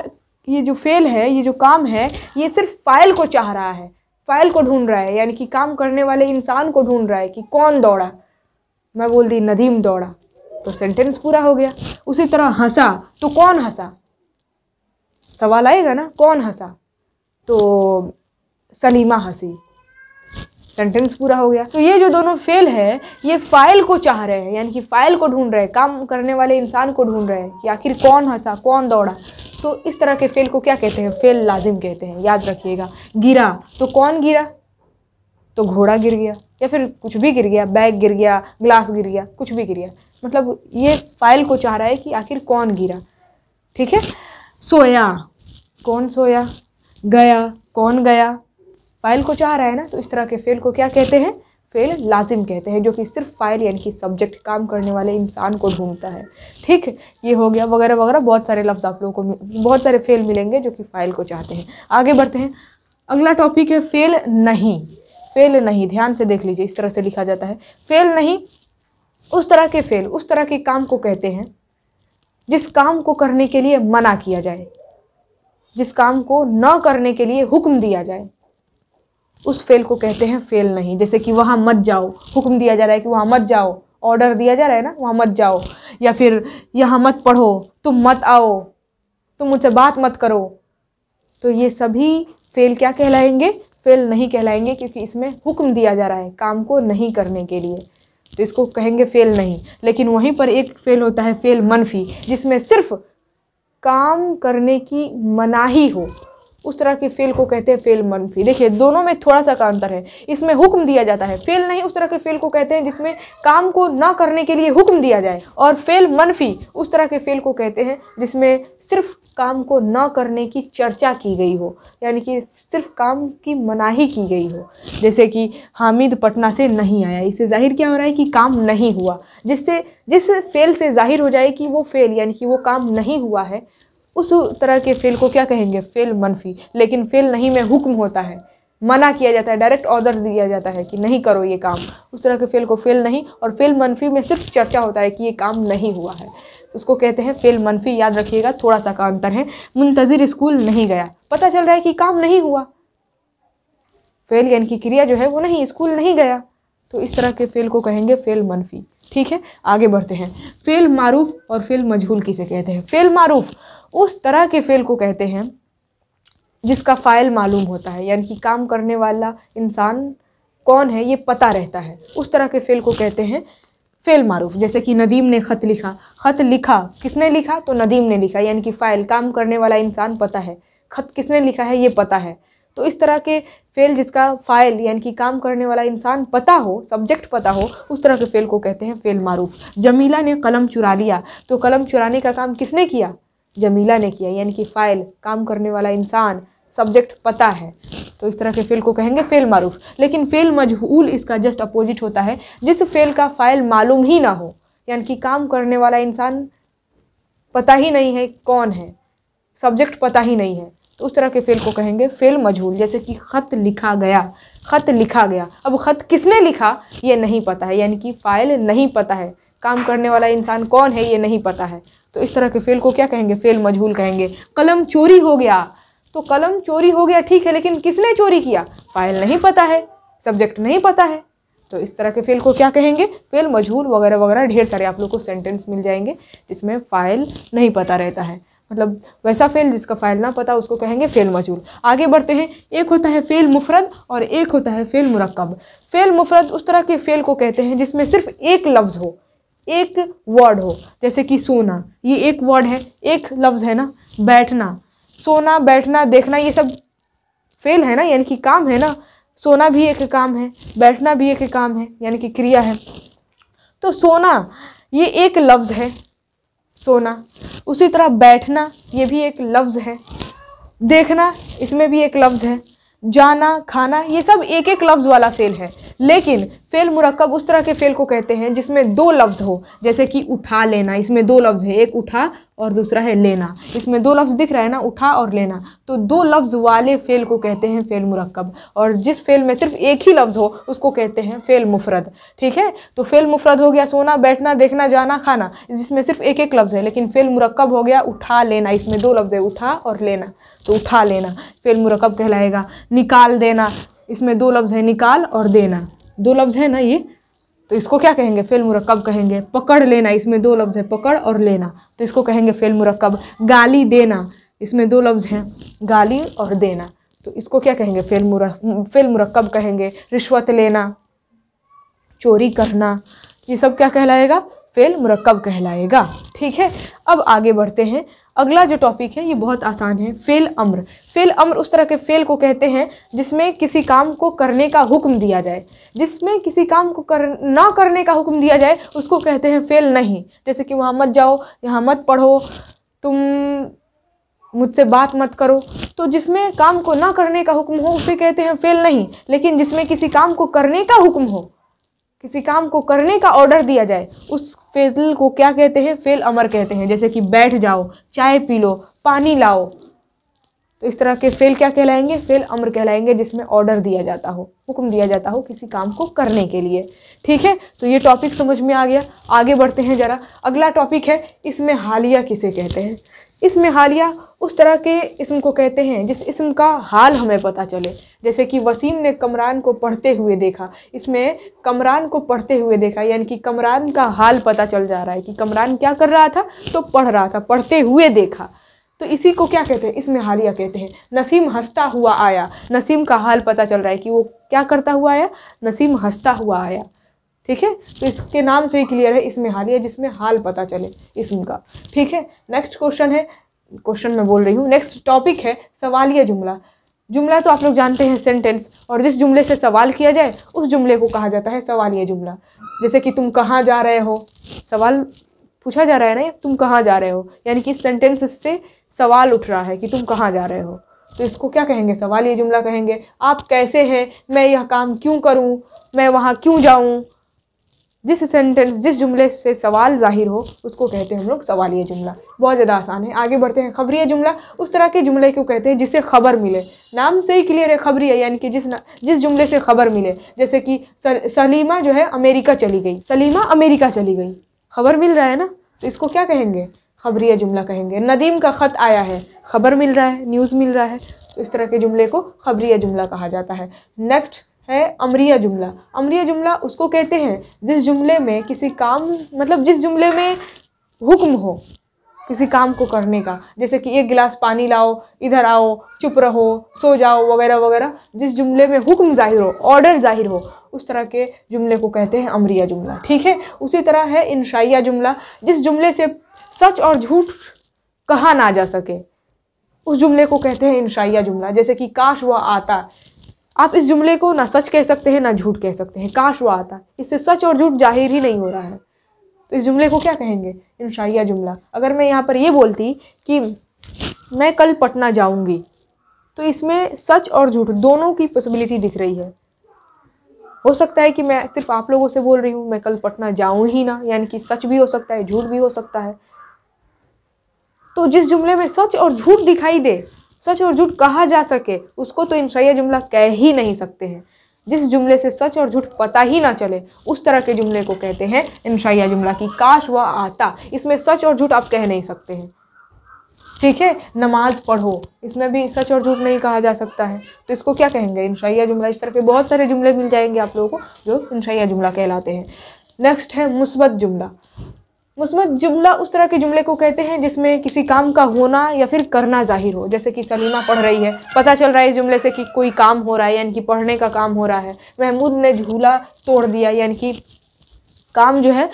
ये जो फेल है ये जो काम है ये सिर्फ फाइल को चाह रहा है फाइल को ढूंढ रहा है यानी कि काम करने वाले इंसान को ढूंढ रहा है कि कौन दौड़ा मैं बोल दी नदीम दौड़ा तो सेंटेंस पूरा हो गया उसी तरह हंसा तो कौन हंसा सवाल आएगा ना कौन हंसा तो सलीमा हंसी सेंटेंस पूरा हो गया तो ये जो दोनों फेल है ये फाइल को चाह रहे हैं यानी कि फाइल को ढूंढ रहे हैं काम करने वाले इंसान को ढूंढ रहे हैं कि आखिर कौन हंसा कौन दौड़ा तो इस तरह के फेल को क्या कहते हैं फेल लाजिम कहते हैं याद रखिएगा गिरा तो कौन गिरा तो घोड़ा गिर गया या फिर कुछ भी गिर गया बैग गिर गया ग्लास गिर गया कुछ भी गिर गया मतलब ये फाइल को चाह रहा है कि आखिर कौन गिरा ठीक है सोया कौन सोया गया कौन गया फ़ाइल को चाह रहा है ना तो इस तरह के फ़ेल को क्या कहते हैं फ़ेल लाजिम कहते हैं जो कि सिर्फ फ़ाइल यानी कि सब्जेक्ट काम करने वाले इंसान को ढूंढता है ठीक ये हो गया वगैरह वगैरह बहुत सारे लफ्ज़ आप लोगों को बहुत सारे फ़ेल मिलेंगे जो कि फ़ाइल को चाहते हैं आगे बढ़ते हैं अगला टॉपिक है फ़ेल नहीं फ़ेल नहीं ध्यान से देख लीजिए इस तरह से लिखा जाता है फ़ेल नहीं उस तरह के फ़ेल उस तरह के काम को कहते हैं जिस काम को करने के लिए मना किया जाए जिस काम को न करने के लिए हुक्म दिया जाए उस फेल को कहते हैं फेल नहीं जैसे कि वहाँ मत जाओ हुक्म दिया जा रहा है कि वहाँ मत जाओ ऑर्डर दिया जा रहा है ना वहाँ मत जाओ या फिर यहाँ मत पढ़ो तुम मत आओ तुम मुझसे बात मत करो तो ये सभी फेल क्या कहलाएंगे फेल नहीं कहलाएंगे क्योंकि इसमें हुक्म दिया जा रहा है काम को नहीं करने के लिए तो इसको कहेंगे फेल नहीं लेकिन वहीं पर एक फेल होता है फेल मनफी जिसमें सिर्फ काम करने की मनाही हो उस तरह की फेल को कहते हैं फेल मनफी देखिए दोनों में थोड़ा सा का अंतर है इसमें हुक्म दिया जाता है फेल नहीं उस तरह के फेल को कहते हैं जिसमें काम को ना करने के लिए हुक्म दिया जाए और फेल मनफी उस तरह के फेल को कहते हैं जिसमें सिर्फ काम को न करने की चर्चा की गई हो यानी कि सिर्फ काम की मनाही की गई हो जैसे कि हामिद पटना से नहीं आया इससे जाहिर क्या हो रहा है कि काम नहीं हुआ जिससे जिस फेल से जाहिर हो जाए कि वो फेल यानी कि वो काम नहीं हुआ है उस तरह के फेल को क्या कहेंगे फेल मनफी लेकिन फेल नहीं में हुक्म होता है मना किया जाता है डायरेक्ट ऑर्डर दिया जाता है कि नहीं करो ये काम उस तरह के फेल को फेल नहीं और फेल मनफी में सिर्फ चर्चा होता है कि ये काम नहीं हुआ है उसको कहते हैं फेल मनफी याद रखिएगा थोड़ा सा का अंतर है मुंतज़िर स्कूल नहीं गया पता चल रहा है कि काम नहीं हुआ फेल यानी कि क्रिया जो है वो नहीं स्कूल नहीं गया तो इस तरह के फेल को कहेंगे फेल मनफी ठीक है आगे बढ़ते हैं फेल मारूफ और फेल मजहूल किसे कहते हैं फेल मारूफ उस तरह के फेल को कहते हैं जिसका फ़ाइल मालूम होता है यानी कि काम करने वाला इंसान कौन है ये पता रहता है उस तरह के फेल को कहते हैं फेल मारूफ जैसे कि नदीम ने ख़त लिखा ख़त लिखा किसने लिखा तो नदीम ने लिखा यानी कि फ़ाइल काम करने वाला इंसान पता है ख़त किसने लिखा है ये पता है तो इस तरह के फेल जिसका फ़ाइल यानी कि काम करने वाला इंसान पता हो सब्जेक्ट पता हो उस तरह के फ़ेल को कहते हैं फ़ेल मारूफ जमीला ने कलम चुरा लिया तो कलम चुराने का काम किसने किया जमीला ने किया यानी कि फ़ाइल काम करने वाला इंसान सब्जेक्ट पता है तो इस तरह के फेल को कहेंगे फेल मारूफ लेकिन फेल मजहूल इसका जस्ट अपोजिट होता है जिस फेल का फ़ाइल मालूम ही ना हो यानी कि काम करने वाला इंसान पता ही नहीं है कौन है सब्जेक्ट पता ही नहीं है तो उस तरह के फेल को कहेंगे फेल मजहूल जैसे कि ख़त लिखा गया ख़त लिखा गया अब ख़त किसने लिखा ये नहीं पता है यानी कि फ़ाइल नहीं पता है काम करने वाला इंसान कौन है ये नहीं पता है तो इस तरह के फेल को क्या कहेंगे फेल मजहूल कहेंगे कलम चोरी हो गया तो कलम चोरी हो गया ठीक है लेकिन किसने चोरी किया फाइल नहीं पता है सब्जेक्ट नहीं पता है तो इस तरह के फेल को क्या कहेंगे फेल मजहूल वगैरह वगैरह ढेर सारे आप लोग को सेंटेंस मिल जाएंगे जिसमें फाइल नहीं पता रहता है मतलब वैसा फेल जिसका फाइल ना पता उसको कहेंगे फेल मजहूल आगे बढ़ते हैं एक होता है फेल मुफरद और एक होता है फेल मुरकब फेल मुफरद उस तरह के फेल को कहते हैं जिसमें सिर्फ एक लफ्ज़ हो एक वर्ड हो जैसे कि सोना ये एक वर्ड है एक लफ्ज़ है ना बैठना सोना बैठना देखना ये सब फेल है ना यानी कि काम है ना सोना भी एक काम है बैठना भी एक काम है यानी कि क्रिया है तो सोना ये एक लफ्ज़ है सोना उसी तरह बैठना ये भी एक लफ्ज़ है देखना इसमें भी एक लफ्ज़ है जाना खाना ये सब एक एक लफ्ज़ वाला फ़ेल है लेकिन फ़ेल मुरक्कब उस तरह के फ़ेल को कहते हैं जिसमें दो लफ्ज़ हो जैसे कि उठा लेना इसमें दो लफ्ज़ है एक उठा और दूसरा है लेना इसमें दो लफ्ज़ दिख रहा है ना उठा और लेना तो दो लफ्ज़ वाले फ़ेल को कहते हैं फ़ेल मुरकब और जिस फ़ेल में सिर्फ एक ही लफ्ज़ हो उसको कहते हैं फ़ेल मुफरद ठीक है तो फ़ेल मुफरद हो गया सोना बैठना देखना जाना खाना जिसमें सिर्फ एक एक लफ्ज़ है लेकिन फ़ेल मुरकब हो गया उठा लेना इसमें दो लफ्ज़ है उठा और लेना तो उठा लेना फ़ेल मुरकब कहलाएगा निकाल देना इसमें दो लफ्ज़ है निकाल और देना दो लफ्ज़ है ना ये तो इसको क्या कहेंगे फेल मुरक्कब कहेंगे पकड़ लेना इसमें दो लफ्ज़ है पकड़ और लेना तो इसको कहेंगे फेल मुरक्कब गाली देना इसमें दो लफ्ज़ हैं गाली और देना तो इसको क्या कहेंगे फेल मुर फेल मुरक्कब कहेंगे रिश्वत लेना चोरी करना ये सब क्या कहलाएगा फेल मुरकब कहलाएगा ठीक है अब आगे बढ़ते हैं अगला जो टॉपिक है ये बहुत आसान है फेल अम्र फेल अम्र उस तरह के फेल को कहते हैं जिसमें किसी काम को करने का हुक्म दिया जाए जिसमें किसी काम को कर ना करने का हुक्म दिया जाए उसको कहते हैं फेल नहीं जैसे कि वहाँ मत जाओ यहाँ मत पढ़ो तुम मुझसे बात मत करो तो जिसमें काम को ना करने का हुक्म हो उसे कहते हैं फेल नहीं लेकिन जिसमें किसी काम को करने का हुक्म हो किसी काम को करने का ऑर्डर दिया जाए उस फेल को क्या कहते हैं फेल अमर कहते हैं जैसे कि बैठ जाओ चाय पी लो पानी लाओ तो इस तरह के फेल क्या कहलाएंगे फेल अमर कहलाएंगे जिसमें ऑर्डर दिया जाता हो हुक्म दिया जाता हो किसी काम को करने के लिए ठीक है तो ये टॉपिक समझ में आ गया आगे बढ़ते हैं ज़रा अगला टॉपिक है इसमें हालिया किसे कहते हैं इसमें हालिया उस तरह के इसम को कहते हैं जिस इसम का हाल हमें पता चले जैसे कि वसीम ने कमरान को पढ़ते हुए देखा इसमें कमरान को पढ़ते हुए देखा यानी कि कमरान का हाल पता चल जा रहा है कि कमरान क्या कर रहा था तो पढ़ रहा था पढ़ते हुए देखा तो इसी को क्या कहते हैं इसमें हालिया कहते हैं नसीम हंसता हुआ आया नसीम का हाल पता चल रहा है कि वो क्या करता हुआ आया नसीम हंसता हुआ आया ठीक है तो इसके नाम से ही क्लियर है इसमें हालिया जिसमें हाल पता चले इसम का ठीक है नेक्स्ट क्वेश्चन है क्वेश्चन मैं बोल रही हूँ नेक्स्ट टॉपिक है सवालिया जुमला जुमला तो आप लोग जानते हैं सेंटेंस और जिस जुमले से सवाल किया जाए उस जुमले को कहा जाता है सवालिया जुमला जैसे कि तुम कहाँ जा रहे हो सवाल पूछा जा रहा है ना तुम कहाँ जा रहे हो यानी कि सेंटेंस से सवाल उठ रहा है कि तुम कहाँ जा रहे हो तो इसको क्या कहेंगे सवाल ये जुमला कहेंगे आप कैसे हैं मैं यह काम क्यों करूँ मैं वहाँ क्यों जाऊँ जिस सेंटेंस जिस जुमले से सवाल जाहिर हो उसको कहते हैं हम लोग सवालिया जुमला बहुत ज़्यादा आसान है आगे बढ़ते हैं खबरिया जुमला उस तरह के जुमले को कहते हैं जिससे खबर मिले नाम से ही क्लियर है खबरिया यानी कि जिस जिस जुमले से खबर मिले जैसे कि सलीमा जो है अमेरिका चली गई सलीमा अमेरिका चली गई खबर मिल रहा है ना तो इसको क्या कहेंगे खबरिया जुमला कहेंगे नदीम का ख़त आया है खबर मिल रहा है न्यूज़ मिल रहा है तो इस तरह के जुमले को खबरिया जुमला कहा जाता है नेक्स्ट है अमरिया जुमला अमरिया जुमला उसको कहते हैं जिस जुमले में किसी काम मतलब जिस जुमले में हुक्म हो किसी काम को करने का जैसे कि एक गिलास पानी लाओ इधर आओ चुप रहो सो जाओ वगैरह वगैरह जिस जुमले में हुक्म जाहिर हो ऑर्डर जाहिर हो उस तरह के जुमले को कहते हैं अमरिया जुमला ठीक है उसी तरह है इनशाइया जुमला जिस जुमले से सच और झूठ कहा ना जा सके उस जुमले को कहते हैं इनशाइया जुमला जैसे कि काश वह आता आप इस जुमले को ना सच कह सकते हैं ना झूठ कह सकते हैं काश वो आता इससे सच और झूठ जाहिर ही नहीं हो रहा है तो इस जुमले को क्या कहेंगे इंशाइया जुमला अगर मैं यहाँ पर ये बोलती कि मैं कल पटना जाऊँगी तो इसमें सच और झूठ दोनों की पॉसिबिलिटी दिख रही है हो सकता है कि मैं सिर्फ आप लोगों से बोल रही हूँ मैं कल पटना जाऊँ ही ना यानी कि सच भी हो सकता है झूठ भी हो सकता है तो जिस जुमले में सच और झूठ दिखाई दे सच और झूठ कहा जा सके उसको तो इंशाइया जुमला कह ही नहीं सकते हैं जिस जुमले से सच और झूठ पता ही ना चले उस तरह के जुमले को कहते हैं इंशाइया जुमला की काश व आता इसमें सच और झूठ आप कह नहीं सकते हैं ठीक है नमाज पढ़ो इसमें भी सच और झूठ नहीं कहा जा सकता है तो इसको क्या कहेंगे इंशाइया जुमला इस तरह के बहुत सारे जुमले मिल जाएंगे आप लोगों को जो इंशाइया जुमला कहलाते हैं नेक्स्ट है मुस्बत जुमला मुस्मत जुमला उस तरह के जुमले को कहते हैं जिसमें किसी काम का होना या फिर करना जाहिर हो जैसे कि सलीमा पढ़ रही है पता चल रहा है इस जुमले से कि कोई काम हो रहा है यानी कि पढ़ने का काम हो रहा है महमूद ने झूला तोड़ दिया यानी कि काम जो है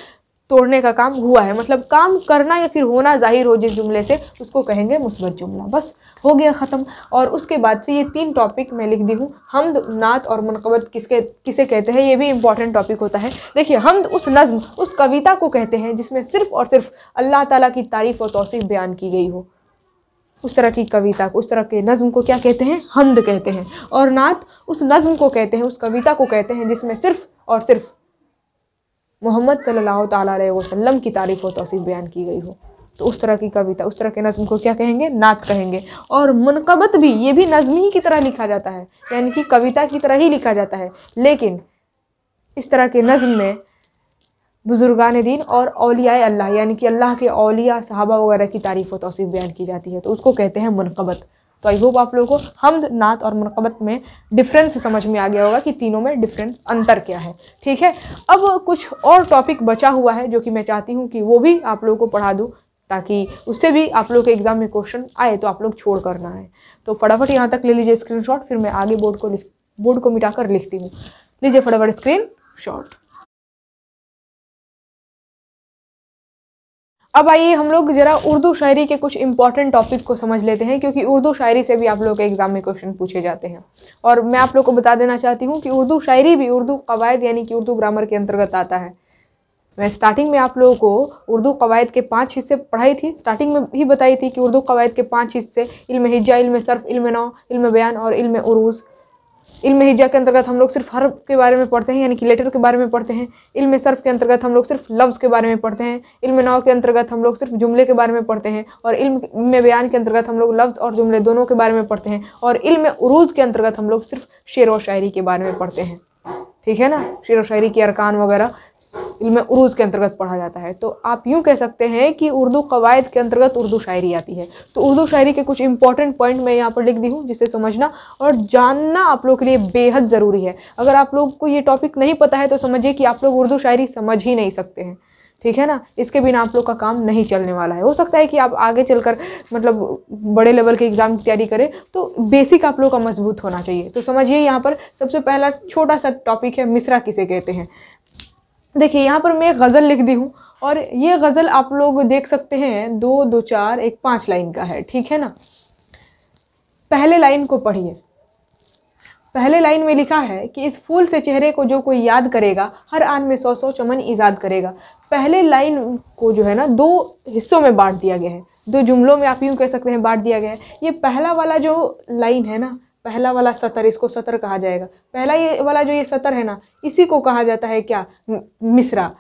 तोड़ने का काम हुआ है मतलब काम करना या फिर होना जाहिर हो जिस जुमले से उसको कहेंगे मुसबत जुमला बस हो गया ख़त्म और उसके बाद से ये तीन टॉपिक मैं लिख दी हूँ हमद नात और मनकबत किसके किसे कहते हैं ये भी इंपॉर्टेंट टॉपिक होता है देखिए हमद उस नज़म उस कविता को कहते हैं जिसमें सिर्फ़ और सिर्फ अल्लाह ताली की तारीफ़ और तोसीफ़ बयान की गई हो उस तरह की कविता को उस तरह के नज़म को क्या कहते हैं हमद कहते हैं और नात उस नज़म को कहते हैं उस कविता को कहते हैं जिसमें सिर्फ़ और सिर्फ़ मोहम्मद सल्लल्लाहु अलैहि वसल्लम की तारीफ़ व तोसीफ़ बयान की गई हो तो उस तरह की कविता उस तरह के नज़म को क्या कहेंगे नात कहेंगे और मनकबत भी ये भी नज़म ही की तरह लिखा जाता है यानी कि कविता की तरह ही लिखा जाता है लेकिन इस तरह के नज़म में बुज़ुर्गान दीन और अलिया अल्लाह यानी कि अल्लाह के अलिया साहबा वगैरह की तारीफ़ व तोसीफ़ बयान की जाती है तो उसको कहते हैं मनकबत तो आई होप आप लोगों को हमद नात और मनकबत में डिफरेंस समझ में आ गया होगा कि तीनों में डिफरेंस अंतर क्या है ठीक है अब कुछ और टॉपिक बचा हुआ है जो कि मैं चाहती हूँ कि वो भी आप लोगों को पढ़ा दूँ ताकि उससे भी आप लोग के एग्ज़ाम में क्वेश्चन आए तो आप लोग छोड़ करना है तो फटाफट यहाँ तक ले लीजिए स्क्रीनशॉट फिर मैं आगे बोर्ड को लिख बोर्ड को मिटाकर लिखती हूँ लीजिए फटाफट स्क्रीन शॉट अब आइए हम लोग जरा उर्दू शायरी के कुछ इंपॉर्टेंट टॉपिक को समझ लेते हैं क्योंकि उर्दू शायरी से भी आप लोग के एग्ज़ाम में क्वेश्चन पूछे जाते हैं और मैं आप लोग को बता देना चाहती हूँ कि उर्दू शायरी भी उर्दू कवायद यानी कि उर्दू ग्रामर के अंतर्गत आता है मैं स्टार्टिंग में आप लोगों को उर्दू कवायद के पाँच हिस्से पढ़ाई थी स्टार्टिंग में भी बताई थी कि उर्दू कवायद के पाँच हिस्से इल्म हिज्जा इल्म सर्फ इल्म नौ इल्म बयान और इल्म उरूज़ इल्म हिजा के अंतर्गत हम लोग सिर्फ हर्फ के बारे में पढ़ते हैं यानी कि लेटर के बारे में पढ़ते हैं इल्म सर्फ के अंतर्गत हम लोग सिर्फ लफ्ज़ के बारे में पढ़ते हैं इल्म नाव के अंतर्गत हम लोग सिर्फ जुमले के बारे में पढ़ते हैं और इल्म में बयान के अंतर्गत हम लोग लफ्ज़ और जुमले दोनों के बारे में पढ़ते हैं और इल्म उरूज के अंतर्गत हम लोग सिर्फ शेर व शायरी के बारे में पढ़ते हैं ठीक है ना शेर व शायरी के अरकान वगैरह इल्म उरूज के अंतर्गत पढ़ा जाता है तो आप यूँ कह सकते हैं कि उर्दू कवायद के अंतर्गत उर्दू शायरी आती है तो उर्दू शायरी के कुछ इंपॉर्टेंट पॉइंट मैं यहाँ पर लिख दी हूँ जिसे समझना और जानना आप लोग के लिए बेहद ज़रूरी है अगर आप लोग को ये टॉपिक नहीं पता है तो समझिए कि आप लोग उर्दू शायरी समझ ही नहीं सकते हैं ठीक है ना इसके बिना आप लोग का काम नहीं चलने वाला है हो सकता है कि आप आगे चलकर मतलब बड़े लेवल के एग्ज़ाम की तैयारी करें तो बेसिक आप लोग का मजबूत होना चाहिए तो समझिए यहाँ पर सबसे पहला छोटा सा टॉपिक है मिसरा किसे कहते हैं देखिए यहाँ पर मैं गज़ल लिख दी हूँ और ये गज़ल आप लोग देख सकते हैं दो दो चार एक पाँच लाइन का है ठीक है ना पहले लाइन को पढ़िए पहले लाइन में लिखा है कि इस फूल से चेहरे को जो कोई याद करेगा हर आन में सौ सौ चमन ईजाद करेगा पहले लाइन को जो है ना दो हिस्सों में बांट दिया गया है दो जुमलों में आप यूँ कह सकते हैं बांट दिया गया है ये पहला वाला जो लाइन है ना पहला वाला सतर इसको सतर कहा जाएगा पहला ये वाला जो ये सतर है ना इसी को कहा जाता है क्या मिसरा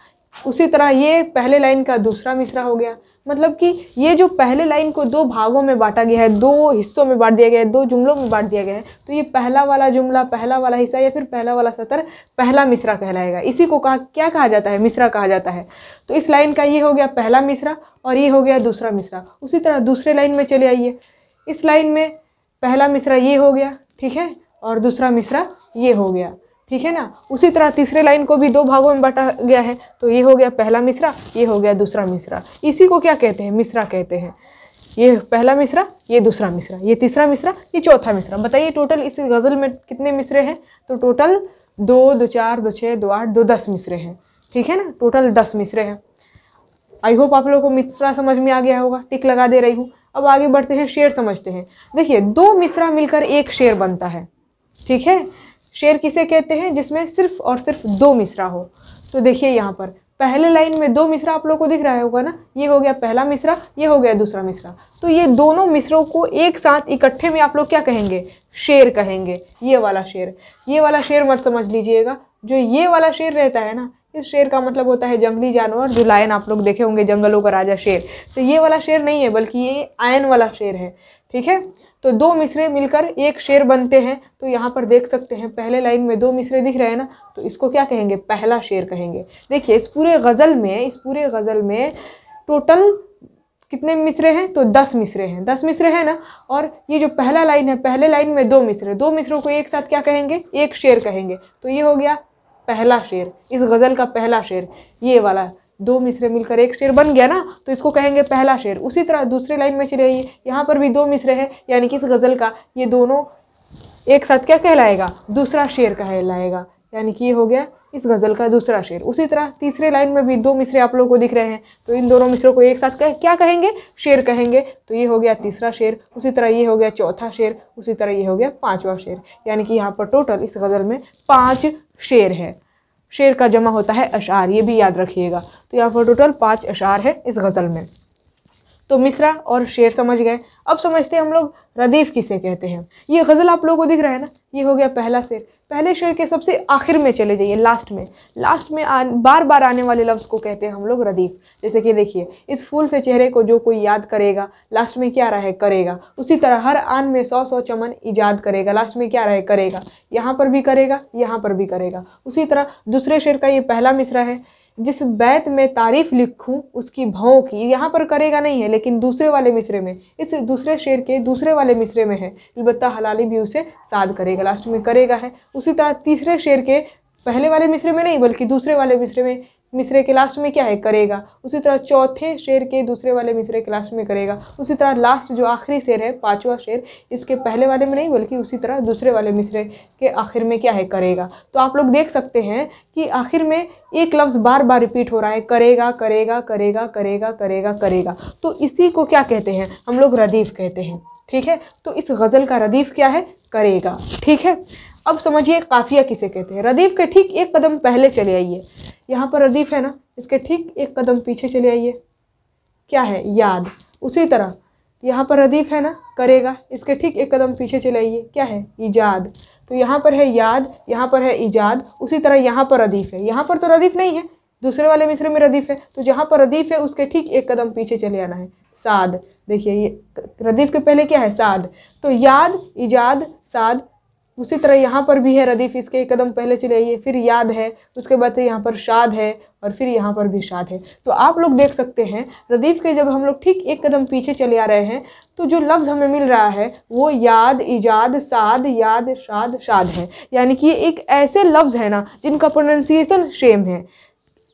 उसी तरह ये पहले लाइन का दूसरा मिसरा हो गया मतलब कि ये जो पहले लाइन को दो भागों में बांटा गया है दो हिस्सों में बांट दिया गया है दो जुमलों में बांट दिया गया है तो ये पहला वाला जुमला पहला वाला हिस्सा या फिर पहला वाला सतर पहला मिसरा कहलाएगा इसी को कहा क्या कहा जाता है मिसरा कहा जाता है तो इस लाइन का ये हो गया पहला मिसरा और ये हो गया दूसरा मिसरा उसी तरह दूसरे लाइन में चले आइए इस लाइन में पहला मिसरा ये हो गया ठीक है और दूसरा मिसरा ये हो गया ठीक है ना उसी तरह तीसरे लाइन को भी दो भागों में बांटा गया है तो ये हो गया पहला मिसरा ये हो गया दूसरा मिसरा इसी को क्या कहते हैं मिसरा कहते हैं ये पहला मिसरा ये दूसरा मिसरा ये तीसरा मिसरा ये चौथा मिसरा बताइए टोटल इस गज़ल में कितने मिसरे हैं तो टोटल दो दो चार दो छः दो आठ दो दस मिसरे हैं ठीक है ना टोटल दस मिसरे हैं आई होप आप लोगों को मिसरा समझ में आ गया होगा टिक लगा दे रही हूँ अब आगे बढ़ते हैं शेर समझते हैं देखिए दो मिसरा मिलकर एक शेर बनता है ठीक है शेर किसे कहते हैं जिसमें सिर्फ और सिर्फ दो मिसरा हो तो देखिए यहाँ पर पहले लाइन में दो मिश्रा आप लोग को दिख रहा होगा ना ये हो गया पहला मिसरा ये हो गया दूसरा मिसरा तो ये दोनों मिसरों को एक साथ इकट्ठे में आप लोग क्या कहेंगे शेर कहेंगे ये वाला शेर ये वाला शेर मत समझ लीजिएगा जो ये वाला शेर रहता है ना इस शेर का मतलब होता है जंगली जानवर जो लायन आप लोग देखे होंगे जंगलों का राजा शेर तो ये वाला शेर नहीं है बल्कि ये आयन वाला शेर है ठीक है तो दो मिसरे मिलकर एक शेर बनते हैं तो यहाँ पर देख सकते हैं पहले लाइन में दो मिसरे दिख रहे हैं ना तो इसको क्या कहेंगे पहला शेर कहेंगे देखिए इस पूरे गज़ल में इस पूरे गज़ल में टोटल कितने मिसरे हैं तो दस मिसरे हैं दस मिसरे हैं ना और ये जो पहला लाइन है पहले लाइन में दो मिसरे दो मिसरों को एक साथ क्या कहेंगे एक शेर कहेंगे तो ये हो गया पहला शेर इस गज़ल का पहला शेर ये वाला दो मिसरे मिलकर एक शेर बन गया ना तो इसको कहेंगे पहला शेर उसी तरह दूसरी लाइन में चले यहाँ पर भी दो मिसरे हैं यानी कि इस गज़ल का ये दोनों एक साथ क्या कहलाएगा दूसरा शेर कहलाएगा यानी कि ये हो गया इस गज़ल का दूसरा शेर उसी तरह तीसरे लाइन में भी दो मिसरे आप लोगों को दिख रहे हैं तो इन दोनों मिसरों को एक साथ कह क्या कहेंगे शेर कहेंगे तो ये हो गया तीसरा शेर उसी तरह ये हो गया चौथा शेर उसी तरह ये हो गया पांचवा शेर यानी कि यहाँ पर टोटल इस गज़ल में पाँच शेर है शेर का जमा होता है अशार ये भी याद रखिएगा तो यहाँ पर टोटल पाँच अशार है इस गज़ल में तो मिसरा और शेर समझ गए अब समझते हैं हम लोग रदीफ़ किसे कहते हैं ये गज़ल आप लोगों को दिख रहा है ना ये हो गया पहला शेर पहले शेर के सबसे आखिर में चले जाइए लास्ट में लास्ट में आ, बार बार आने वाले लफ्ज़ को कहते हैं हम लोग रदीफ जैसे कि देखिए इस फूल से चेहरे को जो कोई याद करेगा लास्ट में क्या रहे करेगा उसी तरह हर आन में सौ सौ चमन ईजाद करेगा लास्ट में क्या रहे करेगा यहाँ पर भी करेगा यहाँ पर भी करेगा उसी तरह दूसरे शेर का ये पहला मिसरा है जिस बैत में तारीफ लिखूं उसकी भावों की यहाँ पर करेगा नहीं है लेकिन दूसरे वाले मिसरे में इस दूसरे शेर के दूसरे वाले मिसरे में है अलबत् हलाली भी उसे साद करेगा लास्ट में करेगा है उसी तरह तीसरे शेर के पहले वाले मिसरे में नहीं बल्कि दूसरे वाले मिसरे में मिसरे के लास्ट में क्या है करेगा उसी तरह चौथे शेर के दूसरे वाले मिसरे के लास्ट में करेगा उसी तरह लास्ट जो आखिरी शेर है पाँचवा शेर इसके पहले वाले में नहीं बल्कि उसी तरह दूसरे वाले मिसरे के आखिर में क्या है करेगा तो आप लोग देख सकते हैं कि आखिर में एक लफ्ज़ बार बार रिपीट हो रहा है करेगा करेगा करेगा करेगा करेगा करेगा तो इसी को क्या कहते हैं हम लोग रदीफ़ कहते हैं ठीक है तो इस गज़ल का रदीफ़ क्या है करेगा ठीक है अब समझिए काफिया किसे कहते हैं रदीफ़ के ठीक एक कदम पहले चले आइए यहाँ पर रदीफ़ है ना इसके ठीक एक कदम पीछे चले आइए क्या है याद उसी तरह यहाँ पर रदीफ़ है ना करेगा इसके ठीक एक कदम पीछे चले आइए क्या है ईजाद तो यहाँ पर है याद यहाँ पर है ईजाद उसी तरह यहाँ पर रदीफ़ है यहाँ पर तो रदीफ़ नहीं है दूसरे वाले मिसरे में रदीफ़ है तो जहाँ पर रदीफ़ है उसके ठीक एक कदम पीछे चले आना है साद देखिए ये रदीफ़ के पहले क्या है साद तो याद ईजाद साद उसी तरह यहाँ पर भी है रदीफ इसके एक कदम पहले चले आइए फिर याद है उसके बाद से यहाँ पर शाद है और फिर यहाँ पर भी शाद है तो आप लोग देख सकते हैं रदीफ के जब हम लोग ठीक एक कदम पीछे चले आ रहे हैं तो जो लफ्ज़ हमें मिल रहा है वो याद ईजाद साद याद शाद शाद है यानी कि एक ऐसे लफ्ज़ है ना जिनका प्रोनाउंसिएशन सेम है